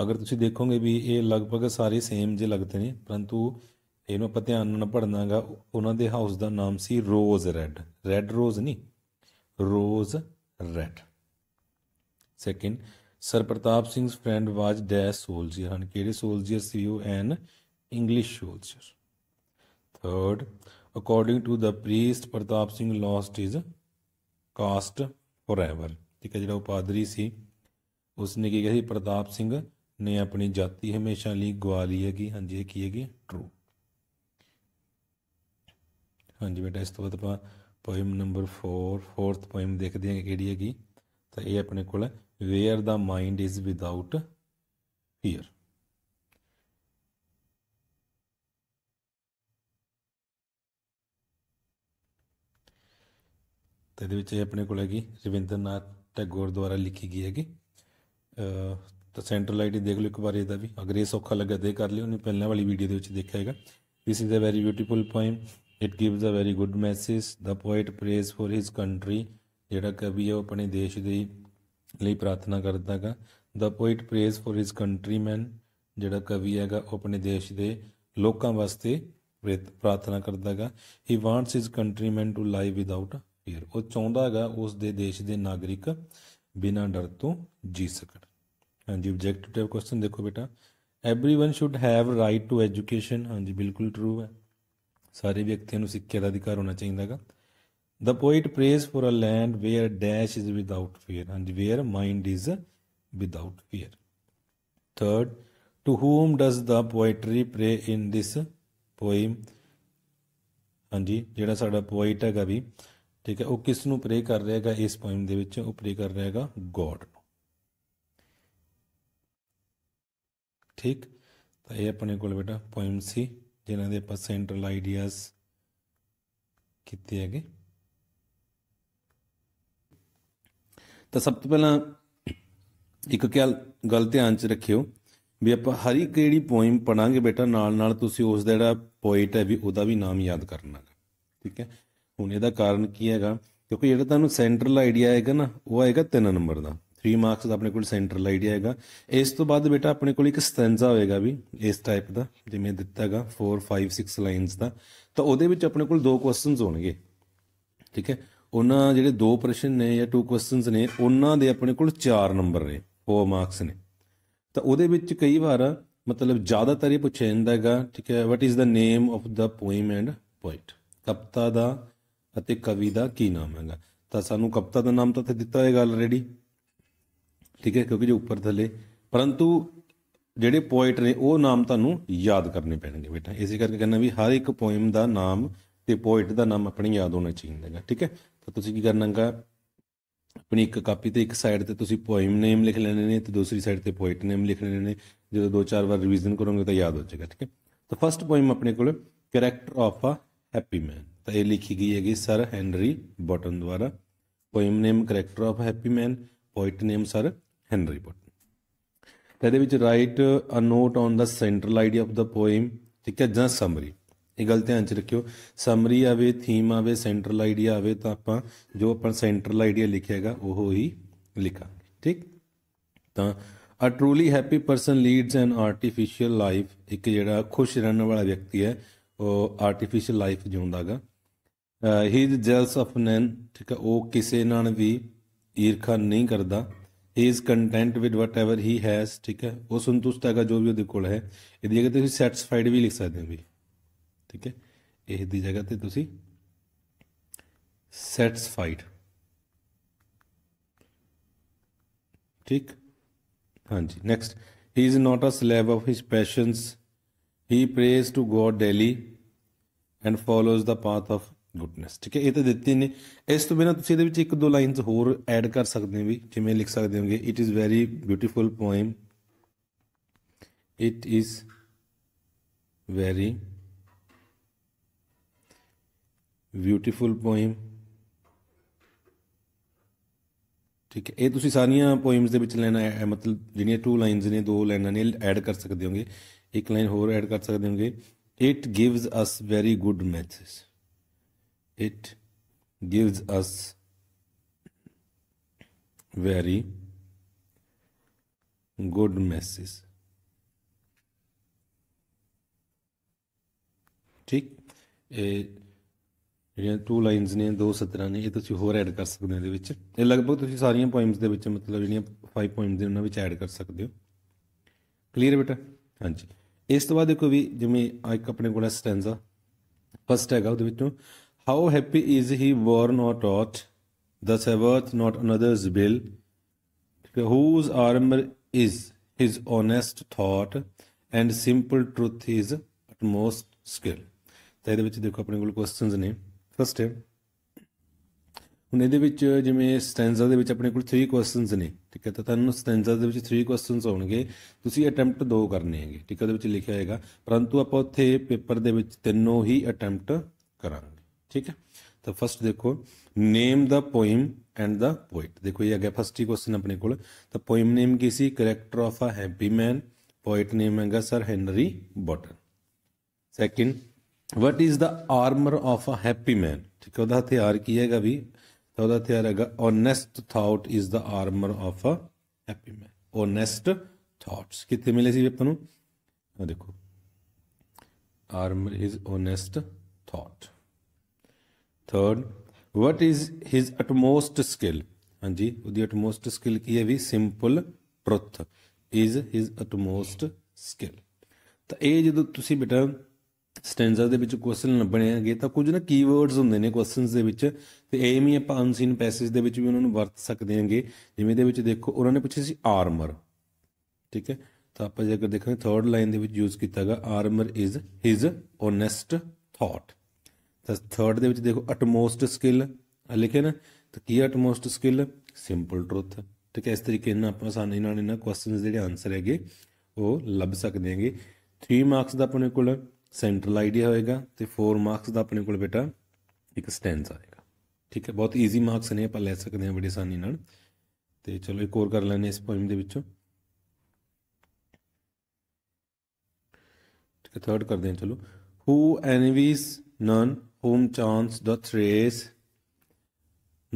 ਅਗਰ ਤੁਸੀਂ ਦੇਖੋਗੇ ਵੀ ਇਹ ਲਗਭਗ ਸਾਰੇ ਸੇਮ ਜੇ ਲੱਗਦੇ ਨੇ ਪਰੰਤੂ ਇਹਨੂੰ ਆਪਾਂ ਧਿਆਨ ਨਾਲ ਪੜਨਾਗਾ ਉਹਨਾਂ ਦੇ ਹਾਊਸ ਦਾ ਨਾਮ ਸੀ ਰੋਜ਼ ਰੈੱਡ ਰੈੱਡ ਰੋਜ਼ ਨਹੀਂ rose red second Sir Pratap Singh's friend was dash soldier and ਕਿਹੜੇ soldier ਸੀ ਉਹ an English soldier. Third, according to the priest Pratap Singh lost his caste forever. ਠੀਕ ਹੈ ਜਿਹੜਾ ਉਹ ਪਾਦਰੀ ਸੀ ਉਸਨੇ ਕੀ ਕਿਹਾ ਸੀ ਪ੍ਰਤਾਪ ਸਿੰਘ ਨੇ ਆਪਣੀ ਜਾਤੀ ਹਮੇਸ਼ਾ ਲਈ ਗਵਾ ਲਈ ਹੈਗੀ ਹਾਂਜੀ ਇਹ ਕੀ ਹੈਗੀ ਟਰੂ ਹਾਂਜੀ ਬੇਟਾ ਇਸ ਤੋਂ ਬਾਅਦ ਆਪਾਂ ਪੋਇਮ ਨੰਬਰ 4 ਫੋਰਥ ਪੋਇਮ ਦੇਖਦੇ ਹਾਂ ਕਿਹੜੀ ਹੈਗੀ ਤਾਂ ਇਹ ਆਪਣੇ ਕੋਲ where the mind is without fear. ਤੇ ਇਹਦੇ ਵਿੱਚ ਇਹ ਆਪਣੇ ਕੋਲ ਹੈਗੀ ਰਵਿੰਦਰਨਾਥ ਟੈਗੋਰ ਦੁਆਰਾ ਲਿਖੀ ਗਈ ਹੈਗੀ ਤਾਂ ਸੈਂਟਰਲ ਆਈਡੀ ਦੇਖ ਲਓ ਇੱਕ ਵਾਰ ਇਹਦਾ ਵੀ ਅਗਰ ਇਹ ਸੌਖਾ ਲੱਗਾ ਤੇ ਕਰ ਲਿਓ ਨਹੀਂ ਪਹਿਲਾਂ ਵਾਲੀ ਵੀਡੀਓ ਦੇ ਵਿੱਚ ਦੇਖਿਆ ਹੈਗਾ this is a very beautiful poem it gives a very good message the poet prays for his country ਜਿਹੜਾ ਕਵੀ ਹੈ ਉਹ ਆਪਣੇ ਦੇਸ਼ ਦੀ ਲਈ ਪ੍ਰਾਰਥਨਾ ਕਰਦਾ ਹੈਗਾ the poet prays for his countryman ਜਿਹੜਾ ਕਵੀ ਹੈਗਾ ਉਹ ਆਪਣੇ ਦੇਸ਼ ਦੇ ਲੋਕਾਂ ਵਾਸਤੇ ਪ੍ਰਾਰਥਨਾ ਕਰਦਾ ਹੈਗਾ he wants his countryman to live without fear ਉਹ ਚਾਹੁੰਦਾ ਹੈਗਾ ਉਸ ਦੇ ਦੇਸ਼ ਦੇ ਨਾਗਰਿਕ ਬਿਨਾਂ ਡਰ ਤੋਂ ਜੀ ਸਕਣ ਹਾਂਜੀ ਆਬਜੈਕਟਿਵ ਕੁਐਸਚਨ ਦੇਖੋ ਬੇਟਾ everyone should have right to education ਹਾਂਜੀ ਬਿਲਕੁਲ ਟਰੂ ਹੈ ਸਾਰੇ ਵਿਅਕਤੀਆਂ ਨੂੰ ਸਿੱਖਿਆ ਦਾ ਅਧਿਕਾਰ ਹੋਣਾ ਚਾਹੀਦਾ ਹੈਗਾ The poet prays for a land where dash is without fear and where mind is without fear. Third, to whom does the poetry pray in this poem? ਹਾਂਜੀ ਜਿਹੜਾ ਸਾਡਾ ਪੋਇਟ ਹੈਗਾ ਵੀ ਠੀਕ ਹੈ ਉਹ ਕਿਸ ਨੂੰ ਪ੍ਰੇ ਕਰ ਰਿਹਾ ਹੈਗਾ ਇਸ ਪੋਇਮ ਦੇ ਵਿੱਚ ਉਹ ਪ੍ਰੇ ਕਰ ਰਿਹਾ ਹੈਗਾ ਗੋਡ ਨੂੰ ਠੀਕ ਤਾਂ ਇਹ ਆਪਣੇ ਕੋਲ ਬੇਟਾ ਪੋਇਮ ਸੀ ਜਿਨ੍ਹਾਂ ਦੇ ਆਪਾਂ ਸੈਂਟਰਲ ਆਈਡੀਆਜ਼ ਕੀਤੇ ਹੈਗੇ ਤਾਂ ਸਭ ਤੋਂ ਪਹਿਲਾਂ ਇੱਕ ਗੱਲ ਧਿਆਨ 'ਚ ਰੱਖਿਓ ਵੀ ਆਪਾਂ ਹਰ ਇੱਕ ਜਿਹੜੀ ਪੋਇਮ ਪੜਾਂਗੇ ਬੇਟਾ ਨਾਲ ਨਾਲ ਤੁਸੀਂ ਉਸ ਦਾ ਜਿਹੜਾ ਪੋਇਟ ਹੈ ਵੀ ਉਹਦਾ ਵੀ ਨਾਮ ਯਾਦ ਕਰਨਾ ਠੀਕ ਹੈ ਹੁਣ ਇਹਦਾ ਕਾਰਨ ਕੀ ਹੈਗਾ ਕਿਉਂਕਿ ਜਿਹੜਾ ਤੁਹਾਨੂੰ ਸੈਂਟਰਲ ਆਈਡੀਆ ਆਏਗਾ ਨਾ ਉਹ ਆਏਗਾ 3 ਨੰਬਰ ਦਾ 3 ਮਾਰਕਸ ਦਾ ਆਪਣੇ ਕੋਲ ਸੈਂਟਰਲ ਆਈਡੀਆ ਆਏਗਾ ਇਸ ਤੋਂ ਬਾਅਦ ਬੇਟਾ ਆਪਣੇ ਕੋਲ ਇੱਕ ਸਟੈਂਜ਼ਾ ਹੋਏਗਾ ਵੀ ਇਸ ਟਾਈਪ ਦਾ ਜਿਵੇਂ ਦਿੱਤਾਗਾ 4 5 6 ਲਾਈਨਸ ਦਾ ਤਾਂ ਉਹਦੇ ਵਿੱਚ ਆਪਣੇ ਕੋਲ ਦੋ ਕੁਐਸਚਨਸ ਹੋਣਗੇ ਠੀਕ ਹੈ ਉਹਨਾਂ ਜਿਹੜੇ ਦੋ ਪ੍ਰਸ਼ਨ ਨੇ ਜਾਂ ਟੂ ਕੁਐਸਚਨਸ ਨੇ ਉਹਨਾਂ ਦੇ ਆਪਣੇ ਕੋਲ 4 ਨੰਬਰ ਨੇ 4 ਮਾਰਕਸ ਨੇ ਤਾਂ ਉਹਦੇ ਵਿੱਚ ਕਈ ਵਾਰ ਮਤਲਬ ਜ਼ਿਆਦਾਤਰ ਇਹ ਪੁੱਛਿਆ ਜਾਂਦਾ ਹੈਗਾ ਠੀਕ ਹੈ what is the name of the poem and poet ਕਪਤਾ ਦਾ ਅਤੇ ਕਵੀ ਦਾ ਕੀ ਨਾਮ ਹੈਗਾ ਤਾਂ ਸਾਨੂੰ ਕਪਤਾ ਦਾ ਨਾਮ ਤਾਂ ਤੇ ਦਿੱਤਾ ਹੈਗਾ ਆਲਰੇਡੀ ਠੀਕ ਹੈ ਕਿਉਂਕਿ ਜੋ ਉੱਪਰ ਥੱਲੇ ਪਰੰਤੂ ਜਿਹੜੇ ਪੋਇਟ ਨੇ ਉਹ ਨਾਮ ਤੁਹਾਨੂੰ ਯਾਦ ਕਰਨੇ ਪੈਣਗੇ ਬੇਟਾ ਇਸੇ ਕਰਕੇ ਕਹਿੰਦਾ ਵੀ ਹਰ ਇੱਕ ਪੋਇਮ ਦਾ ਨਾਮ ਤੇ ਪੋਇਟ ਦਾ ਨਾਮ ਆਪਣੀ ਯਾਦ ਹੋਣਾ ਚਾਹੀਦਾ ਹੈਗਾ ਠੀਕ ਹੈ ਤਾਂ ਤੁਸੀਂ ਕੀ ਕਰਨਾਗਾ ਆਪਣੀ ਇੱਕ ਕਾਪੀ ਤੇ ਇੱਕ ਸਾਈਡ ਤੇ ਤੁਸੀਂ ਪੋਇਮ ਨੇਮ ਲਿਖ ਲੈਣੇ ਨੇ ਤੇ ਦੂਸਰੀ ਸਾਈਡ ਤੇ ਪੋਇਟ ਨੇਮ ਲਿਖ ਲੈਣੇ ਨੇ ਜਦੋਂ ਦੋ ਚਾਰ ਵਾਰ ਰਿਵੀਜ਼ਨ ਕਰੋਗੇ ਤਾਂ ਯਾਦ ਹੋ ਜਾਏਗਾ ਠੀਕ ਹੈ ਤਾਂ ਫਰਸਟ ਪੋਇਮ ਆਪਣੇ ਕੋਲ character of a happy man ਤਾਂ ਇਹ ਲਿਖੀ ਗਈ ਹੈਗੀ ਸਰ ਹੈਨਰੀ ਬਟਨ ਦੁਆਰਾ poem name character of happy man poet name sir Henry Wotton ਤਾਂ ਇਹਦੇ ਵਿੱਚ write a note on the central idea of the poem ਠੀਕ ਹੈ ਜਾਂ ਸਮਰੀ ਇਹ ਗੱਲ ਧਿਆਨ 'ਚ ਰੱਖਿਓ ਸਮਰੀ ਆਵੇ ਥੀਮ ਆਵੇ ਸੈਂਟਰਲ ਆਈਡੀਆ ਆਵੇ ਤਾਂ ਆਪਾਂ ਜੋ ਆਪਾਂ ਸੈਂਟਰਲ ਆਈਡੀਆ ਲਿਖਿਆਗਾ ਉਹ ਹੀ ਲਿਖਾਂਗੇ ਠੀਕ ਤਾਂ a truly happy person leads an artificial life ਇੱਕ ਜਿਹੜਾ ਖੁਸ਼ ਰਹਿਣ ਵਾਲਾ ਵਿਅਕਤੀ ਹੈ ਉਹ ਆਰਟੀਫੀਸ਼ੀਅਲ ਲਾਈਫ ਜਿਉਂਦਾਗਾ he is jealous of none ਠੀਕ ਹੈ ਉਹ ਕਿਸੇ ਨਾਲ ਵੀ ਈਰਖਾ ਨਹੀਂ ਕਰਦਾ he is content with whatever he has ਠੀਕ ਹੈ ਉਹ ਸੰਤੁਸ਼ਟ ਹੈਗਾ ਜੋ ਵੀ ਉਹਦੇ ਕੋਲ ਹੈ ਇਹਦੀ ਜਗ੍ਹਾ ਤੇ ਤੁਸੀਂ ਸੈਟੀਸਫਾਈਡ ਵੀ ਲਿਖ ਸਕਦੇ ਹੋ ਵੀ ਠੀਕ ਹੈ ਇਹ ਦੀ ਜਗ੍ਹਾ ਤੇ ਤੁਸੀਂ ਸੈਟੀਸਫਾਈਡ ਠੀਕ ਹਾਂਜੀ next he is not a slave of his passions he prays to God daily and follows the path of goodness ਠੀਕ ਹੈ ਇਹ ਤਾਂ ਦਿੱਤੀ ਨੇ ਇਸ ਤੋਂ ਬਿਨਾ ਤੁਸੀਂ ਇਹਦੇ ਵਿੱਚ ਇੱਕ ਦੋ ਲਾਈਨਸ ਹੋਰ ਐਡ ਕਰ ਸਕਦੇ ਹੋ ਵੀ ਜਿਵੇਂ ਲਿਖ ਸਕਦੇ ਹੋਗੇ it is very beautiful poem it is very beautiful poem ਠੀਕ ਹੈ ਇਹ ਤੁਸੀਂ ਸਾਰੀਆਂ ਪੋਇਮਸ ਦੇ ਵਿੱਚ ਲੈਣਾ ਹੈ ਮਤਲਬ ਜਿਹੜੀਆਂ ਟੂ ਲਾਈਨਸ ਨੇ ਦੋ ਲਾਈਨਾਂ ਨੇ ਐਡ ਕਰ ਸਕਦੇ ਹੋਗੇ ਇੱਕ ਲਾਈਨ ਹੋਰ ਐਡ ਕਰ ਸਕਦੇ ਹੋਗੇ it gives us very good message it gives us very good message ਠੀਕ ਇਹ ਜਿਹੜੀਆਂ ਟੂ ਲਾਈਨਸ ਨੇ 2 17 ਨੇ ਇਹ ਤੁਸੀਂ ਹੋਰ ਐਡ ਕਰ ਸਕਦੇ ਹੋ ਇਹਦੇ ਵਿੱਚ ਇਹ ਲਗਭਗ ਤੁਸੀਂ ਸਾਰੀਆਂ ਪੋਇਮਸ ਦੇ ਵਿੱਚ ਮਤਲਬ ਜਿਹੜੀਆਂ 5 ਪੁਆਇੰਟਸ ਨੇ ਉਹਨਾਂ ਵਿੱਚ ਐਡ ਕਰ ਸਕਦੇ ਹੋ ਕਲੀਅਰ ਬੇਟਾ ਹਾਂਜੀ ਇਸ ਤੋਂ ਬਾਅਦ ਦੇਖੋ ਵੀ ਜਿਵੇਂ ਇੱਕ ਆਪਣੇ ਕੋਲ ਸਟੈਂਜ਼ਾ ਫਸਟ ਹੈਗਾ ਉਹਦੇ ਵਿੱਚੋਂ ਹਾਊ ਹੈਪੀ ਇਜ਼ ਹੀ ਵਰਨ not taught thus serveth not another's will whose armour is his honest thought and simple truth is utmost skill ਤਾਂ ਇਹਦੇ ਵਿੱਚ ਦੇਖੋ ਆਪਣੇ ਕੋਲ ਕੁਐਸਚਨਸ ਨੇ ਫਸਟ ਹੈ ਹੁਣ ਇਹਦੇ ਵਿੱਚ ਜਿਵੇਂ ਸਟੈਂਜ਼ਾ ਦੇ ਵਿੱਚ ਆਪਣੇ ਕੋਲ 3 ਕੁਐਸਚਨਸ ਨੇ ਠੀਕ ਹੈ ਤਾਂ ਤੁਹਾਨੂੰ ਸਟੈਂਜ਼ਾ ਦੇ ਵਿੱਚ 3 ਕੁਐਸਚਨਸ ਹੋਣਗੇ ਤੁਸੀਂ ਅਟੈਂਪਟ ਦੋ ਕਰਨੇ ਹੈਗੇ ਠੀਕ ਹੈ ਉਹਦੇ ਵਿੱਚ ਲਿਖਿਆ ਹੋਏਗਾ ਪਰੰਤੂ ਆਪਾਂ ਉੱਥੇ ਪੇਪਰ ਦੇ ਵਿੱਚ ਤਿੰਨੋਂ ਹੀ ਅਟੈਂਪਟ ਕਰਾਂਗੇ ਠੀਕ ਹੈ ਤਾਂ ਫਸਟ ਦੇਖੋ name the poem and the poet ਦੇਖੋ ਇਹ ਅੱਗੇ ਫਸਟ ਹੀ ਕੁਐਸਚਨ ਆਪਣੇ ਕੋਲ ਤਾਂ ਪੋਇਮ ਨੇਮ ਕੀ ਸੀ character of a happy man poet name ਹੈਗਾ sir Henry Wotton second what is the armour of a happy man ਠੀਕ ਉਹਦਾ ਹਥਿਆਰ ਕੀ ਹੈਗਾ ਵੀ ਤਾਂ ਉਹਦਾ ਹਥਿਆਰ ਹੈਗਾ honest thought is the armour of a happy man honest thoughts ਕਿੱਥੇ ਮਿਲੇ ਸੀ ਆਪਾਂ ਨੂੰ ਆ ਦੇਖੋ armour is honest thought third what is his utmost skill ਹਾਂਜੀ ਉਹਦੀ ਅਟਮੋਸਟ ਸਕਿੱਲ ਕੀ ਹੈ ਵੀ simple truth is his utmost skill ਤਾਂ ਇਹ ਜਦੋਂ ਤੁਸੀਂ ਬੇਟਾ ਸਟੈਂਜ਼ਾ ਦੇ ਵਿੱਚ ਕੁਐਸਚਨ ਆਗੇ ਤਾਂ ਕੁਝ ਨਾ ਕੀਵਰਡਸ ਹੁੰਦੇ ਨੇ ਕੁਐਸਚਨਸ ਦੇ ਵਿੱਚ ਤੇ ਇਹ ਹੀ ਆਪਾਂ ਅਨਸੀਨ ਪੈਸੇਜ ਦੇ ਵਿੱਚ ਵੀ ਉਹਨਾਂ ਨੂੰ ਵਰਤ ਸਕਦੇ ਹਾਂਗੇ ਜਿਵੇਂ ਇਹਦੇ ਵਿੱਚ ਦੇਖੋ ਉਹਨਾਂ ਨੇ ਪੁੱਛਿਆ ਸੀ ਆਰਮਰ ਠੀਕ ਹੈ ਤਾਂ ਆਪਾਂ ਜੇਕਰ ਦੇਖਾਂਗੇ ਥਰਡ ਲਾਈਨ ਦੇ ਵਿੱਚ ਯੂਜ਼ ਕੀਤਾ ਗਿਆ armour is his honest thought ਤਾਂ ਥਰਡ ਦੇ ਵਿੱਚ ਦੇਖੋ ਅਟਮੋਸਟ ਸਕਿੱਲ ਲਿਖਿਆ ਨਾ ਤਾਂ ਕੀ ਅਟਮੋਸਟ ਸਕਿੱਲ ਸਿੰਪਲ ਟਰੁੱਥ ਠੀਕ ਹੈ ਇਸ ਤਰੀਕੇ ਨਾਲ ਆਪਾਂ ਆਸਾਨੀ ਨਾਲ ਇਹਨਾਂ ਕੁਐਸਚਨਸ ਜਿਹੜੇ ਆਨਸਰ ਹੈਗੇ ਉਹ ਲੱਭ ਸਕਦੇ ਹਾਂਗੇ 3 ਮਾਰਕਸ ਦਾ ਆਪਣੇ ਕੋਲ ਸੈਂਟਰਲ ਆਈਡੀਆ ਹੋਏਗਾ ਤੇ 4 ਮਾਰਕਸ ਦਾ ਆਪਣੇ ਕੋਲ ਬੇਟਾ ਇੱਕ ਸਟੈਂਸ ਆਏਗਾ ਠੀਕ ਹੈ ਬਹੁਤ ਈਜ਼ੀ ਮਾਰਕਸ ਨੇ ਆਪਾਂ ਲੈ ਸਕਦੇ ਹਾਂ ਬੜੀ ਆਸਾਨੀ ਨਾਲ ਤੇ ਚਲੋ ਇੱਕ ਹੋਰ ਕਰ ਲੈਣੇ ਇਸ ਪੋਇਮ ਦੇ ਵਿੱਚੋਂ ਠੀਕ ਹੈ ਥਰਡ ਕਰਦੇ ਹਾਂ ਚਲੋ who envies none whom chance doth raise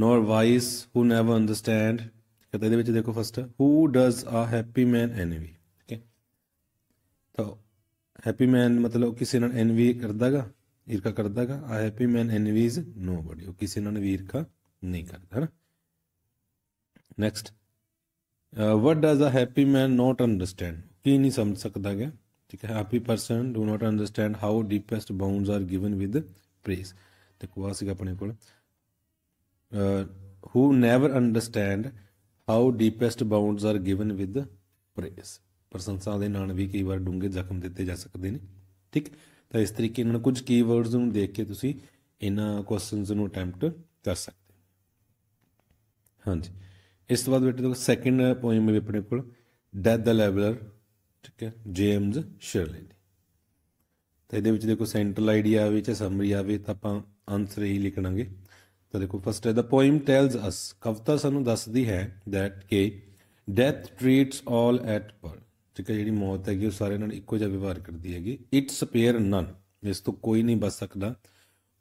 nor vice who never understand ਕਦੇ ਦੇ ਵਿੱਚ ਦੇਖੋ first who does a happy man envy ਠੀਕ ਹੈ ਤਾਂ ਹੈਪੀ ਮੈਨ ਮਤਲਬ ਕਿਸੇ ਨਾਲ ਐਨਵੀ ਕਰਦਾਗਾ ਈਰਖਾ ਕਰਦਾਗਾ ਆ ਹੈਪੀ ਮੈਨ ਐਨਵੀਜ਼ ਨੋਬਡੀ ਉਹ ਕਿਸੇ ਨਾਲ ਵੀ ਈਰਖਾ ਨਹੀਂ ਕਰਦਾ ਹੈ ਨਾ next what does a happy man not understand ਕੀ ਨਹੀਂ ਸਮਝ ਸਕਦਾ ਗਿਆ ਠੀਕ ਹੈ happy person do not understand how deepest wounds are given with praise ਤੇ ਕੁਆ ਸੀਗਾ ਆਪਣੇ ਕੋਲ who never understand how deepest wounds are given with praise ਪ੍ਰਸ਼ੰਸਾ ਦੇ ਨਾਲ ਵੀ ਕਈ ਵਾਰ ਡੂੰਘੇ ਜ਼ਖਮ ਦਿੱਤੇ ਜਾ ਸਕਦੇ ਨੇ ਠੀਕ ਤਾਂ ਇਸ ਤਰੀਕੇ ਨਾਲ ਕੁਝ ਕੀਵਰਡਸ ਨੂੰ ਦੇਖ ਕੇ ਤੁਸੀਂ ਇਹਨਾਂ ਕੁਐਸਚਨਸ ਨੂੰ ਅਟੈਂਪਟ ਕਰ ਸਕਦੇ ਹੋ ਹਾਂਜੀ ਇਸ ਤੋਂ ਬਾਅਦ ਬੇਟੇ ਦੇਖੋ ਸੈਕੰਡ ਪੋਇਮ ਹੈ ਆਪਣੇ ਕੋਲ ਡੈਥ ਦਾ ਲੈਵਲਰ ਠੀਕ ਹੈ ਜੇਮਸ ਸ਼ਰਲੀ ਦੀ ਤਾਂ ਇਹਦੇ ਵਿੱਚ ਦੇਖੋ ਸੈਂਟਰਲ ਆਈਡੀਆ ਆਵੇ ਚਾਹੇ ਸਮਰੀ ਆਵੇ ਤਾਂ ਆਪਾਂ ਆਨਸਰ ਹੀ ਲਿਖਣਾਂਗੇ ਤਾਂ ਦੇਖੋ ਫਸਟ ਹੈ ਦਾ ਪੋਇਮ ਟੈਲਸ ਅਸ ਕਵਿਤਾ ਸਾਨੂੰ ਦੱਸਦੀ ਹੈ ਥੈਟ ਕਿ death treats all at birth ਠੀਕ ਹੈ ਜਿਹੜੀ ਮੌਤ ਹੈਗੀ ਉਹ ਸਾਰਿਆਂ ਨਾਲ ਇੱਕੋ ਜਿਹਾ ਵਿਵਹਾਰ ਕਰਦੀ ਹੈਗੀ ਇਟ ਸਪੇਅਰ ਨਨ ਇਸ ਤੋਂ ਕੋਈ ਨਹੀਂ ਬਚ ਸਕਦਾ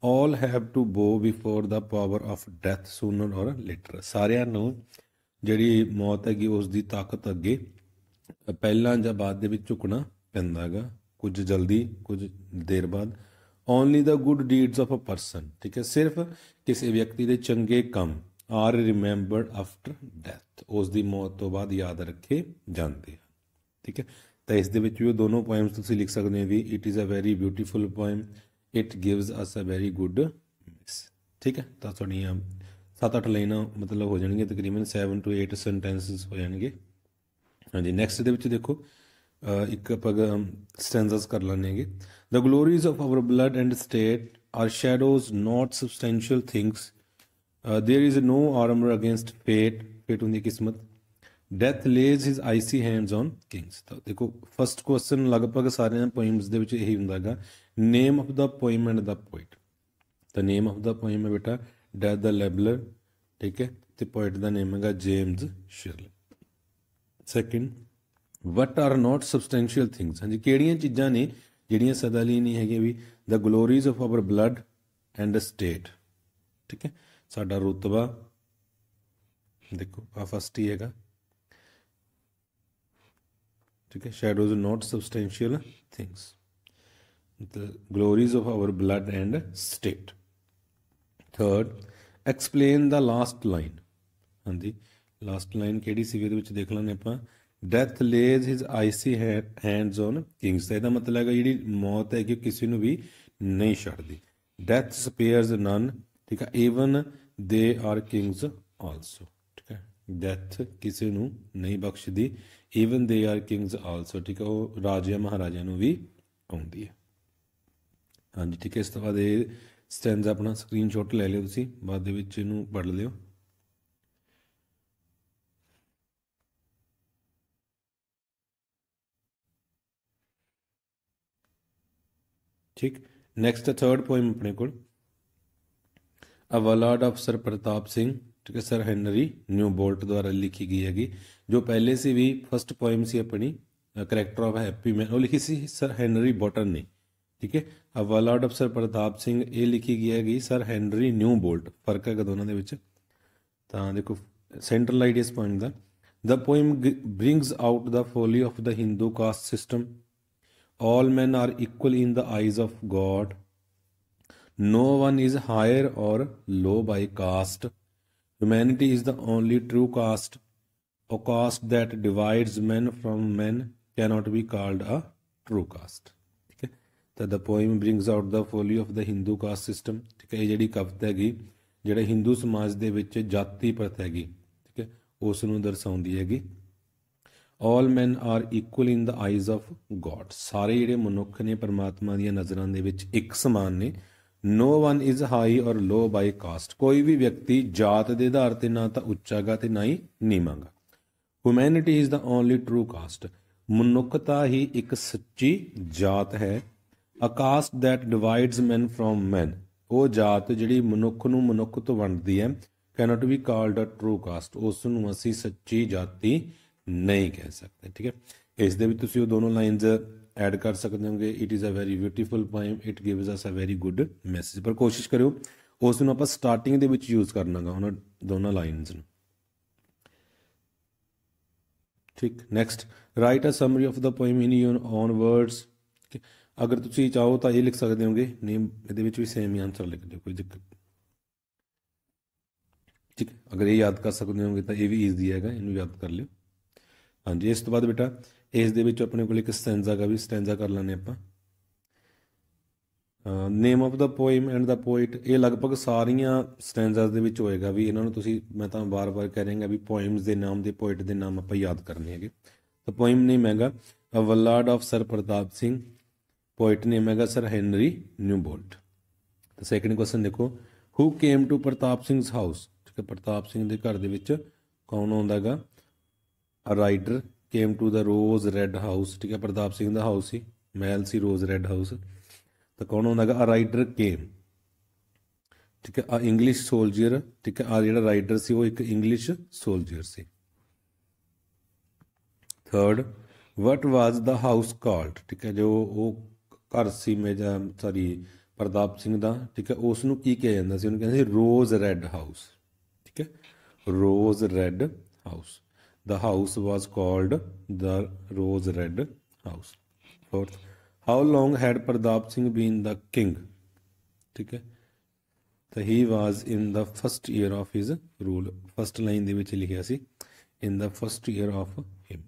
all have to bow before the power of death sooner or later ਸਾਰਿਆਂ ਨੂੰ ਜਿਹੜੀ ਮੌਤ ਹੈਗੀ ਉਸ ਦੀ ਤਾਕਤ ਅੱਗੇ ਪਹਿਲਾਂ ਜਾਂ ਬਾਅਦ ਦੇ ਵਿੱਚ ਝੁਕਣਾ ਪੈਂਦਾ ਹੈਗਾ ਕੁਝ ਜਲਦੀ ਕੁਝ ਦੇਰ ਬਾਅਦ only the good deeds of a person ਠੀਕ ਹੈ ਸਿਰਫ ਕਿਸੇ ਵਿਅਕਤੀ ਦੇ ਚੰਗੇ ਕੰਮ ਆਰ ਰਿਮੈਂਬਰਡ ਆਫਟਰ ਡੈਥ ਉਸ ਦੀ ਮੌਤ ਤੋਂ ਬਾਅਦ ਯਾਦ ਰੱਖੇ ਜਾਂਦੇ ਠੀਕ ਹੈ ਤਾਂ ਇਸ ਦੇ ਵਿੱਚ ਵੀ ਉਹ ਦੋਨੋਂ ਪੋਇਮਸ ਤੁਸੀਂ ਲਿਖ ਸਕਦੇ ਹੋ ਵੀ it is a very beautiful poem it gives us a very good message ਠੀਕ ਹੈ ਤਾਂ ਤੁਹਾਡੀਆਂ 7-8 ਲਾਈਨਾਂ ਮਤਲਬ ਹੋ ਜਾਣਗੀਆਂ ਤਕਰੀਬਨ 7 ਟੂ 8 ਸੈਂਟੈਂਸਸ ਹੋ ਜਾਣਗੇ ਹਾਂਜੀ ਨੈਕਸਟ ਦੇ ਵਿੱਚ ਦੇਖੋ ਇੱਕ ਆਪਾਂ ਸਟੈਂਜ਼ਸ ਕਰ ਲੈਣਗੇ the glories of our blood and state are shadows not substantial things there is no armour against fate fate ਹੁੰਦੀ ਕਿਸਮਤ death lays his icy hands on kings ਤਾਂ ਦੇਖੋ ਫਰਸਟ ਕੁਐਸਚਨ ਲਗਭਗ ਸਾਰਿਆਂ ਪੋਇਮਸ ਦੇ ਵਿੱਚ ਇਹੀ ਹੁੰਦਾ ਹੈਗਾ name of the poem and the poet ਤਾਂ ਨੇਮ ਆਫ ਦਾ ਪੋਇਮ ਹੈ ਬੇਟਾ ਡੈਥ ਦਾ ਲੈਬਲਰ ਠੀਕ ਹੈ ਤੇ ਪੋਇਟ ਦਾ ਨੇਮ ਹੈਗਾ James Shirley second what are not substantial things ਹਾਂਜੀ ਕਿਹੜੀਆਂ ਚੀਜ਼ਾਂ ਨੇ ਜਿਹੜੀਆਂ ਸਦਾ ਲਈ ਨਹੀਂ ਹੈਗੀਆਂ ਵੀ the glories of our blood and state ਠੀਕ ਹੈ ਸਾਡਾ ਰੁਤਬਾ ਦੇਖੋ ਆ ਫਸਟ ਹੀ ਹੈਗਾ ਠੀਕ ਹੈ shadows are not substantial things the glories of our blood and state third explain the last line ਹਾਂਜੀ ਲਾਸਟ ਲਾਈਨ ਕਿਹੜੀ ਸੀ ਇਹਦੇ ਵਿੱਚ ਦੇਖ ਲਾਂਗੇ ਆਪਾਂ death lays his icy hands on kings ਦਾ ਇਹਦਾ ਮਤਲਬ ਹੈ ਜਿਹੜੀ ਮੌਤ ਹੈ ਕਿ ਕਿਸੇ ਨੂੰ ਵੀ ਨਹੀਂ ਛੱਡਦੀ ਡੈਥ ਸਪੇਅਰਸ ਨਨ ਠੀਕ ਹੈ ਈਵਨ ਦੇ ਆਰ ਕਿੰਗਸ ਆਲਸੋ ਠੀਕ ਹੈ ਡੈਥ ਕਿਸੇ ਨੂੰ ਨਹੀਂ ਬਖਸ਼ਦੀ even they are kings also ਠੀਕ ਹੈ ਉਹ ਰਾਜਿਆਂ ਮਹਾਰਾਜਿਆਂ ਨੂੰ ਵੀ ਆਉਂਦੀ ਹੈ ਹਾਂਜੀ ਠੀਕ ਹੈ ਇਸ ਤੋਂ ਬਾਅਦ ਇਹ ਸਟੈਂਸ ਆਪਣਾ ਸਕਰੀਨਸ਼ਾਟ ਲੈ ਲਿਓ ਤੁਸੀਂ ਬਾਅਦ ਦੇ ਵਿੱਚ ਇਹਨੂੰ ਪੜ੍ਹ ਲਿਓ ਠੀਕ ਨੈਕਸਟ ਥਰਡ ਪੋਇਮ ਆਪਣੇ ਕੋਲ a ballad of sir Pratap Singh ਠੀਕ ਹੈ ਸਰ ਹੈਨਰੀ ਨਿਊ ਬੋਲਟ ਦੁਆਰਾ ਲਿਖੀ ਗਈ ਹੈਗੀ ਜੋ ਪਹਿਲੇ ਸੀ ਵੀ ਫਰਸਟ ਪੋਇਮ ਸੀ ਆਪਣੀ ਕਰੈਕਟਰ ਆਫ ਹੈਪੀ ਮੈਨ ਉਹ ਲਿਖੀ ਸੀ ਸਰ ਹੈਨਰੀ ਬਟਨ ਨੇ ਠੀਕ ਹੈ ਅਵਾ ਆਫ ਸਰ ਪ੍ਰਤਾਪ ਸਿੰਘ ਇਹ ਲਿਖੀ ਗਿਆ ਗਈ ਸਰ ਹੈਨਰੀ ਨਿਊ ਬੋਲਟ ਫਰਕ ਹੈ ਦੋਨਾਂ ਦੇ ਵਿੱਚ ਤਾਂ ਦੇਖੋ ਸੈਂਟਰਲ ਆਈਡੀਆਸ ਪੁਆਇੰਟ ਦਾ the poem brings out the folly of the Hindu caste system all men are equal in the eyes of God no one is higher or low by caste humanity is the only true caste or caste that divides men from men cannot be called a true caste ਠੀਕ ਹੈ ਤਾਂ the poem brings out the folly of the Hindu caste system ਠੀਕ ਹੈ ਇਹ ਜਿਹੜੀ ਕਵਿਤਾ ਹੈਗੀ ਜਿਹੜੇ ਹਿੰਦੂ ਸਮਾਜ ਦੇ ਵਿੱਚ ਜਾਤੀ ਪ੍ਰਥਾ ਹੈਗੀ ਠੀਕ ਹੈ ਉਸ ਨੂੰ ਦਰਸਾਉਂਦੀ ਹੈਗੀ ਆਲ men are equal in the eyes of god ਸਾਰੇ ਜਿਹੜੇ ਮਨੁੱਖ ਨੇ ਪਰਮਾਤਮਾ ਦੀਆਂ ਨਜ਼ਰਾਂ ਦੇ ਵਿੱਚ ਇੱਕ ਸਮਾਨ ਨੇ no one is high or low by caste ਕੋਈ ਵੀ ਵਿਅਕਤੀ ਜਾਤ ਦੇ ਆਧਾਰ ਤੇ ਨਾ ਤਾਂ ਉੱਚਾਗਾ ਤੇ ਨਾ ਹੀ ਨੀਵਾਂਗਾ humanity is the only true caste ਮਨੁੱਖਤਾ ਹੀ ਇੱਕ ਸੱਚੀ ਜਾਤ ਹੈ a caste that divides men from men ਉਹ ਜਾਤ ਜਿਹੜੀ ਮਨੁੱਖ ਨੂੰ ਮਨੁੱਖ ਤੋਂ ਵੰਡਦੀ ਹੈ can't be called a true caste ਉਸ ਨੂੰ ਅਸੀਂ ਸੱਚੀ ਜਾਤੀ ਨਹੀਂ ਕਹਿ ਸਕਦੇ ਠੀਕ ਹੈ ਇਸ ਦੇ ਵਿੱਚ ਤੁਸੀਂ ਉਹ ਦੋਨੋਂ ਲਾਈਨਸ ਐਡ ਕਰ ਸਕਦੇ ਹੋਗੇ it is a very beautiful poem it gives us a very good message ਪਰ ਕੋਸ਼ਿਸ਼ ਕਰਿਓ ਉਸ ਨੂੰ ਆਪਾਂ ਸਟਾਰਟਿੰਗ ਦੇ ਵਿੱਚ ਯੂਜ਼ ਕਰਨਾਗਾ ਉਹਨਾਂ ਦੋਨਾਂ ਲਾਈਨਸ ਨੂੰ ਠੀਕ next write a summary of the poem in your own words ਅਗਰ ਤੁਸੀਂ ਚਾਹੋ ਤਾਂ ਇਹ ਲਿਖ ਸਕਦੇ ਹੋਗੇ ਨੇਮ ਇਹਦੇ ਵਿੱਚ ਵੀ ਸੇਮ ਹੀ ਆਨਸਰ ਲਿਖ ਦਿਓ ਕੋਈ ਦਿੱਕਤ ਠੀਕ ਅਗਰ ਇਹ ਯਾਦ ਕਰ ਸਕਦੇ ਹੋਗੇ ਤਾਂ ਇਹ ਵੀ ਈਜ਼ੀ ਹੈਗਾ ਇਹਨੂੰ ਯਾਦ ਕਰ ਲਿਓ ਹਾਂਜੀ ਇਸ ਤੋਂ ਬਾਅਦ ਬੇਟਾ ਇਸ ਦੇ ਵਿੱਚ ਆਪਣੇ ਕੋਲ ਇੱਕ ਸਟੈਂਜ਼ਾ ਦਾ ਵੀ ਸਟੈਂਜ਼ਾ ਕਰ ਲੈਣੇ ਆਪਾਂ name of the poem and the poet ਇਹ ਲਗਭਗ ਸਾਰੀਆਂ ਸਟੈਂਜ਼ਾਸ ਦੇ ਵਿੱਚ ਹੋਏਗਾ ਵੀ ਇਹਨਾਂ ਨੂੰ ਤੁਸੀਂ ਮੈਂ ਤਾਂ ਬਾਰ-ਬਾਰ ਕਹਿ ਰਿਹਾ ਵੀ ਪੋਇਮਸ ਦੇ ਨਾਮ ਦੇ ਪੋਇਟ ਦੇ ਨਾਮ ਆਪਾਂ ਯਾਦ ਕਰਨੇ ਹੈਗੇ ਤਾਂ ਪੋਇਮ ਨੇਮ ਹੈਗਾ a of sir Pratap Singh poet name ਹੈਗਾ ਸਰ ਹੈਨਰੀ ਨਿਊਬੋਲਟ ਤਾਂ ਸੈਕੰਡ ਕੁਐਸਚਨ ਦੇਖੋ who came to Pratap Singh's house ਠੀਕ ਹੈ ਪ੍ਰਤਾਪ ਸਿੰਘ ਦੇ ਘਰ ਦੇ ਵਿੱਚ ਕੌਣ ਆਉਂਦਾਗਾ a rider came to the rose red house ਠੀਕ ਹੈ ਪ੍ਰਤਾਪ ਸਿੰਘ ਦਾ ਹਾਊਸ ਸੀ ਮੈਲ ਸੀ ਰੋਜ਼ ਰੈੱਡ ਹਾਊਸ ਤਾਂ ਕੋਣ ਹੁੰਦਾ ਹੈਗਾ ਰਾਈਡਰ ਕੇ ਠੀਕ ਹੈ ਆ ਇੰਗਲਿਸ਼ ਸੋਲਜੀਅਰ ਠੀਕ ਹੈ ਆ ਜਿਹੜਾ ਰਾਈਡਰ ਸੀ ਉਹ ਇੱਕ ਇੰਗਲਿਸ਼ ਸੋਲਜੀਅਰ ਸੀ third what was the house called ਠੀਕ ਹੈ ਜੋ ਉਹ ਘਰ ਸੀ ਮੇਜਾ ਸਾਰੀ ਪ੍ਰਤਾਪ ਸਿੰਘ ਦਾ ਠੀਕ ਹੈ ਉਸ ਨੂੰ ਕੀ ਕਿਹਾ ਜਾਂਦਾ ਸੀ ਉਹਨੂੰ ਕਹਿੰਦੇ ਸੀ ਰੋਜ਼ ਰੈੱਡ ਹਾਊਸ ਠੀਕ ਹੈ rose red house the house was called the rose red house fourth how long had Pradap Singh been the king? Okay. So he was in the first year of his rule. First line ਦੇ ਵਿੱਚ ਲਿਖਿਆ ਸੀ in the first year of him.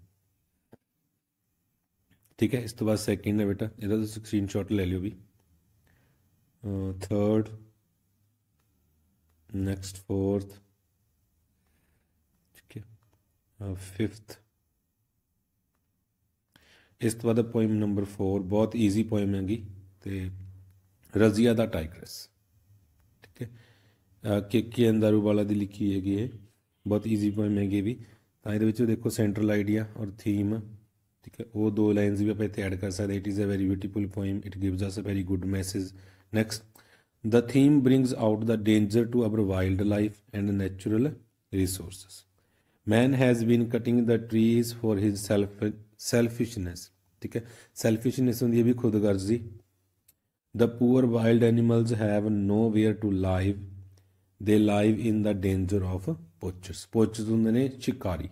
ਠੀਕ ਹੈ ਇਸ ਤੋਂ ਬਾਅਦ second ਹੈ ਬੇਟਾ ਇਹਦਾ ਤੁਸੀਂ ਸਕਰੀਨਸ਼ਾਟ ਲੈ ਲਿਓ ਵੀ ਥਰਡ ਨੈਕਸਟ ਫੋਰਥ ਠੀਕ ਹੈ ਫਿਫਥ ਇਸ ਤੋਂ ਬਾਅਦ ਪੋਇਮ ਨੰਬਰ 4 ਬਹੁਤ ਈਜ਼ੀ ਪੋਇਮ ਹੈਗੀ ਤੇ ਰਜ਼ੀਆ ਦਾ ਟਾਈਗਰਸ ਠੀਕ ਹੈ ਕਿ ਕੇ ਵਾਲਾ ਦੀ ਲਿਖੀ ਹੈਗੀ ਇਹ ਬਹੁਤ ਈਜ਼ੀ ਪੋਇਮ ਹੈਗੀ ਵੀ ਤਾਂ ਇਹਦੇ ਵਿੱਚ ਦੇਖੋ ਸੈਂਟਰਲ ਆਈਡੀਆ ਔਰ ਥੀਮ ਠੀਕ ਹੈ ਉਹ ਦੋ ਲਾਈਨਸ ਵੀ ਆਪਾਂ ਇੱਥੇ ਐਡ ਕਰ ਸਕਦੇ it is a very beautiful poem it gives us a very good message next theme brings out the danger to our wild life and natural resources man has been cutting the trees for his self selfishness ਠੀਕ ਹੈ selfishness ਹੁੰਦੀ ਹੈ ਵੀ ਖੁਦਗਰਜ਼ੀ the poor wild animals have nowhere to live they live in the danger of poachers poachers ਹੁੰਦੇ ਨੇ ਸ਼ਿਕਾਰੀ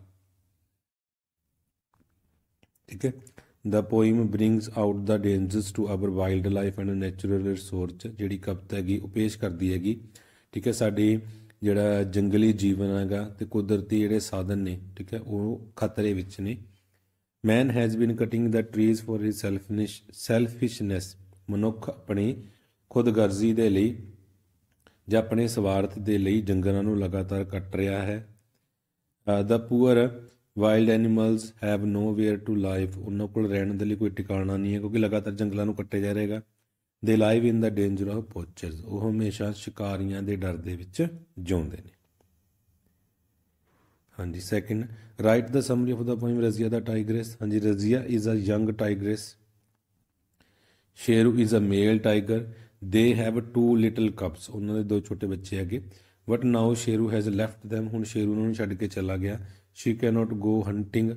ਠੀਕ ਹੈ ਦਾ poem brings out the dangers to our wild life and natural resource ਜਿਹੜੀ ਕਵਿਤਾ ਹੈਗੀ ਉਹ ਪੇਸ਼ ਕਰਦੀ ਹੈਗੀ ਠੀਕ ਹੈ ਸਾਡੀ ਜਿਹੜਾ ਜੰਗਲੀ ਜੀਵਨ ਹੈਗਾ ਤੇ ਕੁਦਰਤੀ ਜਿਹੜੇ ਸਾਧਨ ਨੇ ਠੀਕ ਹੈ ਉਹ ਖਤਰੇ ਵਿੱਚ ਨੇ man has been cutting the trees for his selfish selfishness ਮਨੁੱਖ ਆਪਣੀ ਖੁਦਗਰਜ਼ੀ ਦੇ ਲਈ ਜਾਂ ਆਪਣੇ ਸਵਾਰਥ ਦੇ ਲਈ ਜੰਗਲਾਂ ਨੂੰ ਲਗਾਤਾਰ ਕੱਟ ਰਿਹਾ ਹੈ the poor wild animals have nowhere to live ਉਹਨਾਂ ਕੋਲ ਰਹਿਣ ਦੇ ਲਈ ਕੋਈ ਟਿਕਾਣਾ ਨਹੀਂ ਹੈ ਕਿਉਂਕਿ ਲਗਾਤਾਰ ਜੰਗਲਾਂ ਨੂੰ ਕੱਟੇ ਜਾ ਰਹੇਗਾ they live in the danger of poachers ਉਹ ਹਮੇਸ਼ਾ ਸ਼ਿਕਾਰੀਆਂ ਦੇ ਡਰ ਦੇ ਵਿੱਚ ਜਿਉਂਦੇ ਨੇ ਹਾਂਜੀ second write the summary of the poem Razia the tigers ਹਾਂਜੀ Razia is a young tigers Sheru is a male tiger they have two little cubs ਉਹਨਾਂ ਦੇ ਦੋ ਛੋਟੇ ਬੱਚੇ ਹੈਗੇ but now Sheru has left them ਹੁਣ ਸ਼ੇਰੂ ਉਹਨਾਂ ਨੂੰ ਛੱਡ ਕੇ ਚਲਾ ਗਿਆ she can not go hunting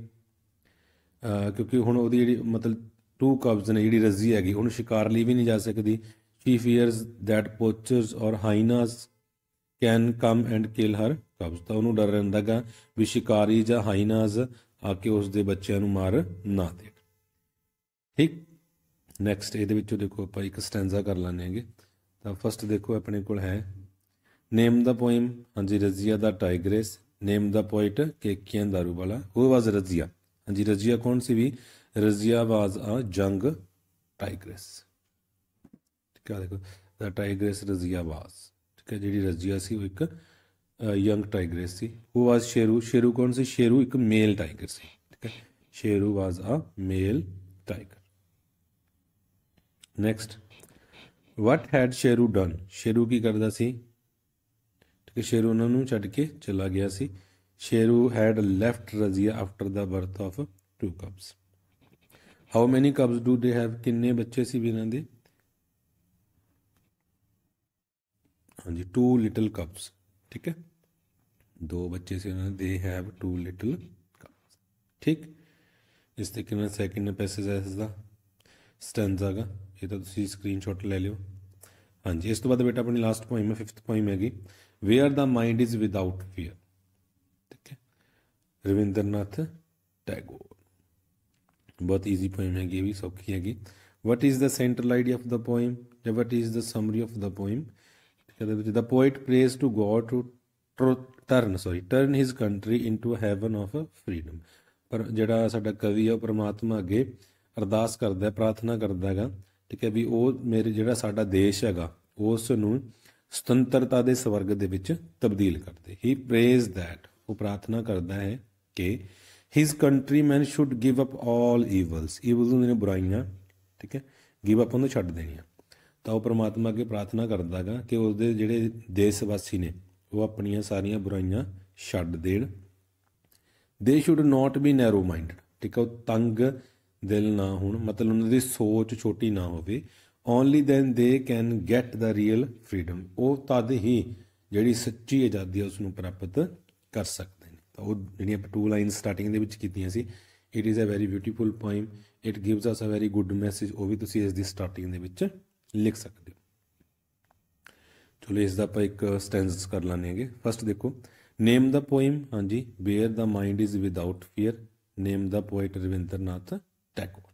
ਕਿਉਂਕਿ ਹੁਣ ਉਹਦੀ ਜਿਹੜੀ ਮਤਲਬ ਟੂ ਕਬਸ ਨੇ ਜਿਹੜੀ ਰਜ਼ੀ ਹੈਗੀ ਉਹਨੂੰ ਸ਼ਿਕਾਰ ਲਈ ਵੀ ਨਹੀਂ ਜਾ ਸਕਦੀ ਸ਼ੀ ਫੀਅਰਸ ਥੈਟ ਪੋਚਰਸ ਔਰ ਹਾਈਨਾਸ ਕੈਨ ਕਮ ਐਂਡ ਕਿਲ ਹਰ ਕਬਜ਼ ਤਾਂ ਉਹਨੂੰ ਡਰ ਰਹਿੰਦਾਗਾ ਵੀ ਸ਼ਿਕਾਰੀ ਜਾਂ ਹਾਈਨਾਜ਼ ਆ ਕੇ ਉਸ ਦੇ ਬੱਚਿਆਂ ਨੂੰ ਮਾਰ ਨਾ ਦੇਣ ਠੀਕ ਨੈਕਸਟ ਇਹਦੇ ਵਿੱਚੋਂ ਦੇਖੋ ਆਪਾਂ ਇੱਕ ਸਟੈਂਜ਼ਾ ਕਰ ਲੈਣੇ ਹੈਗੇ ਤਾਂ ਫਸਟ ਦੇਖੋ ਆਪਣੇ ਕੋਲ ਹੈ ਨੇਮ ਦਾ ਪੋਇਮ ਹਾਂਜੀ Razia the tigers name the poet ਕੇਕੀਆਂ ਵਾਲਾ ਉਹ ਵਾਜ਼ ਰਜ਼ੀਆ ਹਾਂਜੀ ਰਜ਼ੀਆ ਕੌਣ ਸੀ ਵੀ ਰਜ਼ੀਆ ਵਾਜ਼ ਆ ਜੰਗ ਟਾਈਗਰਸ ਠੀਕ ਹੈ ਦੇਖੋ ਦਾ ਟਾਈਗਰਸ ਰਜ਼ੀਆ ਵਾਜ਼ ਠੀਕ ਹੈ ਜਿਹੜੀ ਰਜ਼ੀਆ ਸੀ ਉਹ ਇੱਕ ਯੰਗ ਟਾਈਗਰਸ ਸੀ ਹੂ ਵਾਸ ਸ਼ੇਰੂ ਸ਼ੇਰੂ ਕੌਣ ਸੀ ਸ਼ੇਰੂ ਇੱਕ ਮੇਲ ਟਾਈਗਰ ਸੀ ਠੀਕ ਹੈ Sheru was a male tiger next what had Sheru done Sheru ਕੀ ਕਰਦਾ ਸੀ ਠੀਕ ਹੈ ਸ਼ੇਰੂ ਉਹਨਾਂ ਨੂੰ ਛੱਡ ਕੇ ਚਲਾ ਗਿਆ ਸੀ Sheru had left Razia after the birth of two cubs how many cubs do they have ਕਿੰਨੇ ਬੱਚੇ ਸੀ ਇਹਨਾਂ ਦੇ ਹਾਂਜੀ ਟੂ ਲਿਟਲ ਕਬਸ ਠੀਕ ਹੈ ਦੋ ਬੱਚੇ से ਦੇ ਹੈਵ ਟੂ टू लिटिल ਠੀਕ ਇਸ ਤੇ ਨਾਲ ਸੈਕਿੰਡ ਪੈਸੇਜ ਹੈ ਇਸ ਦਾ ਸਟੈਂਜ਼ਾ ਦਾ ਇਹ ਤਾਂ ਤੁਸੀਂ ਸਕਰੀਨਸ਼ਾਟ ਲੈ ਲਿਓ ਹਾਂਜੀ ਇਸ ਤੋਂ ਬਾਅਦ ਬੇਟਾ ਆਪਣੀ ਲਾਸਟ ਪੋਇਮ ਹੈ ਫਿਫਥ ਪੋਇਮ ਹੈਗੀ where the mind is without fear ਠੀਕ ਹੈ ਰਵਿੰਦਰਨਾਥ ਟੈਗੋਰ ਬਹੁਤ ਈਜ਼ੀ ਪੋਇਮ ਹੈਗੀ ਇਹ ਵੀ ਸੌਖੀ ਹੈਗੀ what is the central idea of the poem ਜਾਂ what is the summary of the poem ਕਹਿੰਦੇ ਵੀ the poet prays to God to turn sorry turn his country into heaven of freedom ਪਰ ਜਿਹੜਾ ਸਾਡਾ ਕਵੀ ਹੈ ਉਹ ਪ੍ਰਮਾਤਮਾ ਅੱਗੇ ਅਰਦਾਸ ਕਰਦਾ ਹੈ ਪ੍ਰਾਰਥਨਾ ਕਰਦਾ ਹੈਗਾ ਠੀਕ ਹੈ ਵੀ ਉਹ ਮੇਰੇ ਜਿਹੜਾ ਸਾਡਾ ਦੇਸ਼ ਹੈਗਾ ਉਸ ਨੂੰ ਸੁਤੰਤਰਤਾ ਦੇ ਸਵਰਗ ਦੇ ਵਿੱਚ ਤਬਦੀਲ ਕਰ ਦੇ ਹੀ ਪ੍ਰੇਜ਼ ਥੈਟ ਉਹ ਪ੍ਰਾਰਥਨਾ ਕਰਦਾ ਹੈ ਕਿ his countrymen should give up all evils evils ਨੂੰ ਬੁਰਾਈਆਂ ਠੀਕ ਹੈ ਗਿਵ ਅਪ ਉਹਨੂੰ ਛੱਡ ਦੇਣੀਆਂ ਤਾਂ ਉਹ ਪ੍ਰਮਾਤਮਾ ਅੱਗੇ ਪ੍ਰਾਰਥਨਾ ਕਰਦਾਗਾ ਕਿ ਉਸ ਦੇ ਜਿਹੜੇ ਦੇਸ਼ ਵਾਸੀ ਨੇ ਉਹ ਆਪਣੀਆਂ ਸਾਰੀਆਂ ਬੁਰਾਈਆਂ ਛੱਡ ਦੇਣ they should not be narrow minded ਠੀਕ ਹੈ ਉਹ ਤੰਗ ਦਿਲ ਨਾ ਹੋਣ ਮਤਲਬ ਉਹਨਾਂ ਦੀ ਸੋਚ ਛੋਟੀ ਨਾ ਹੋਵੇ only then they can get the real freedom ਉਹ ਤਦ ਹੀ ਜਿਹੜੀ ਸੱਚੀ ਆਜ਼ਾਦੀ ਹੈ ਉਸ ਨੂੰ ਪ੍ਰਾਪਤ ਕਰ ਸਕਦੇ ਨੇ ਤਾਂ ਉਹ ਜਿਹੜੀਆਂ ਟੂ ਲਾਈਨ ਸਟਾਰਟਿੰਗ ਦੇ ਵਿੱਚ ਕੀਤੀਆਂ ਸੀ it is a very beautiful poem it gives us a very good message ਉਹ ਵੀ ਤੁਸੀਂ ਇਸ ਦੀ ਸਟਾਰਟਿੰਗ ਦੇ ਵਿੱਚ ਲਿਖ ਸਕਦੇ ਚਲੋ ਇਸ ਦਾ ਆਪਾਂ ਇੱਕ ਸਟੈਂਸ ਕਰ ਲਾਂਗੇ ਫਸਟ ਦੇਖੋ ਨੇਮ ਦਾ ਪੋਇਮ ਹਾਂਜੀ where the mind is without fear name the poet Rabindranath Tagore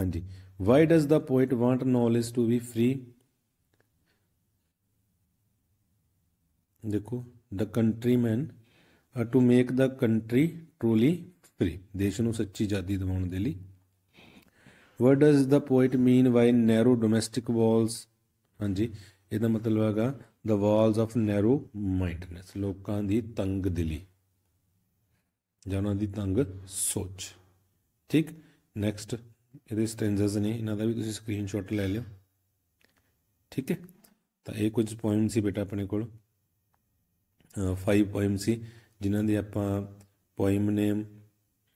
ਹਾਂਜੀ why does the poet want knowledge to be free ਦੇਖੋ the countrymen to make the country truly free ਦੇਸ਼ ਨੂੰ ਸੱਚੀ ਆਜ਼ਾਦੀ ਦਿਵਾਉਣ ਦੇ ਲਈ what does the poet mean by narrow domestic walls ਹਾਂਜੀ ਇਹਦਾ ਮਤਲਬ ਹੈਗਾ the walls of narrow mindness ਲੋਕਾਂ ਦੀ ਤੰਗ ਦਿਲੀ ਜਨਾਂ ਦੀ ਤੰਗ ਸੋਚ ਠੀਕ ਨੈਕਸਟ ਇਹਦੇ ਸਟੈਂਜਸ ਨੇ ਇਹਨਾਂ ਦਾ ਵੀ ਤੁਸੀਂ ਸਕਰੀਨਸ਼ਾਟ ਲੈ ਲਿਓ ਠੀਕ ਹੈ ਤਾਂ ਇਹ ਕੁਝ ਪੋਇਮ ਸੀ ਬੇਟਾ ਆਪਣੇ ਕੋਲ 5 ਪੋਇਮ ਸੀ ਜਿਨ੍ਹਾਂ ਦੇ ਆਪਾਂ ਪੋਇਮ ਨੇਮ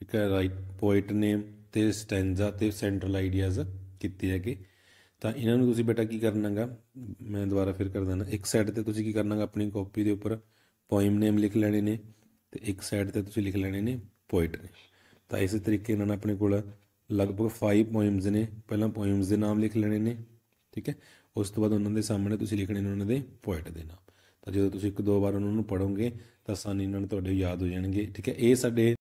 ਠੀਕ ਹੈ ਰਾਈਟ ਪੋਇਟ ਨੇਮ ਤੇ ਸਟੈਂਜਾ ਤੇ ਸੈਂਟਰਲ ਆਈਡੀਆਜ਼ ਕੀਤੇ ਹੈਗੇ ਤਾਂ ਇਹਨਾਂ ਨੂੰ ਤੁਸੀਂ ਬੇਟਾ ਕੀ ਕਰਨਾਗਾ ਮੈਂ ਦੁਬਾਰਾ ਫਿਰ ਕਰ ਦਾਂ ਇੱਕ ਸਾਈਡ ਤੇ ਤੁਸੀਂ ਕੀ ਕਰਨਾਗਾ ਆਪਣੀ ਕਾਪੀ ਦੇ ਉੱਪਰ ਪੋਇਮ ਨੇਮ ਲਿਖ ਲੈਣੇ ਨੇ ਤੇ ਇੱਕ ਸਾਈਡ ਤੇ ਤੁਸੀਂ ਲਿਖ ਲੈਣੇ ਨੇ ਪੋਇਟ ਨੇ ਤਾਂ ਇਸੇ ਤਰੀਕੇ ਨਾਲ ਆਪਣੇ ਕੋਲ ਲਗਭਗ 5 ਪੋਇਮਸ ਨੇ ਪਹਿਲਾਂ ਪੋਇਮਸ ਦੇ ਨਾਮ ਲਿਖ ਲੈਣੇ ਨੇ ਠੀਕ ਹੈ ਉਸ ਤੋਂ ਬਾਅਦ ਉਹਨਾਂ ਦੇ ਸਾਹਮਣੇ ਤੁਸੀਂ ਲਿਖਣੇ ਨੇ ਉਹਨਾਂ ਦੇ ਪੋਇਟ ਦੇ ਨਾਮ ਤਾਂ ਜਦੋਂ ਤੁਸੀਂ ਇੱਕ ਦੋ ਵਾਰ ਉਹਨਾਂ ਨੂੰ ਪੜੋਗੇ ਤਾਂ ਆਸਾਨੀ ਨਾਲ ਤੁਹਾਡੇ ਯਾਦ ਹੋ ਜਾਣਗੇ ਠੀਕ ਹੈ ਇਹ ਸਾਡੇ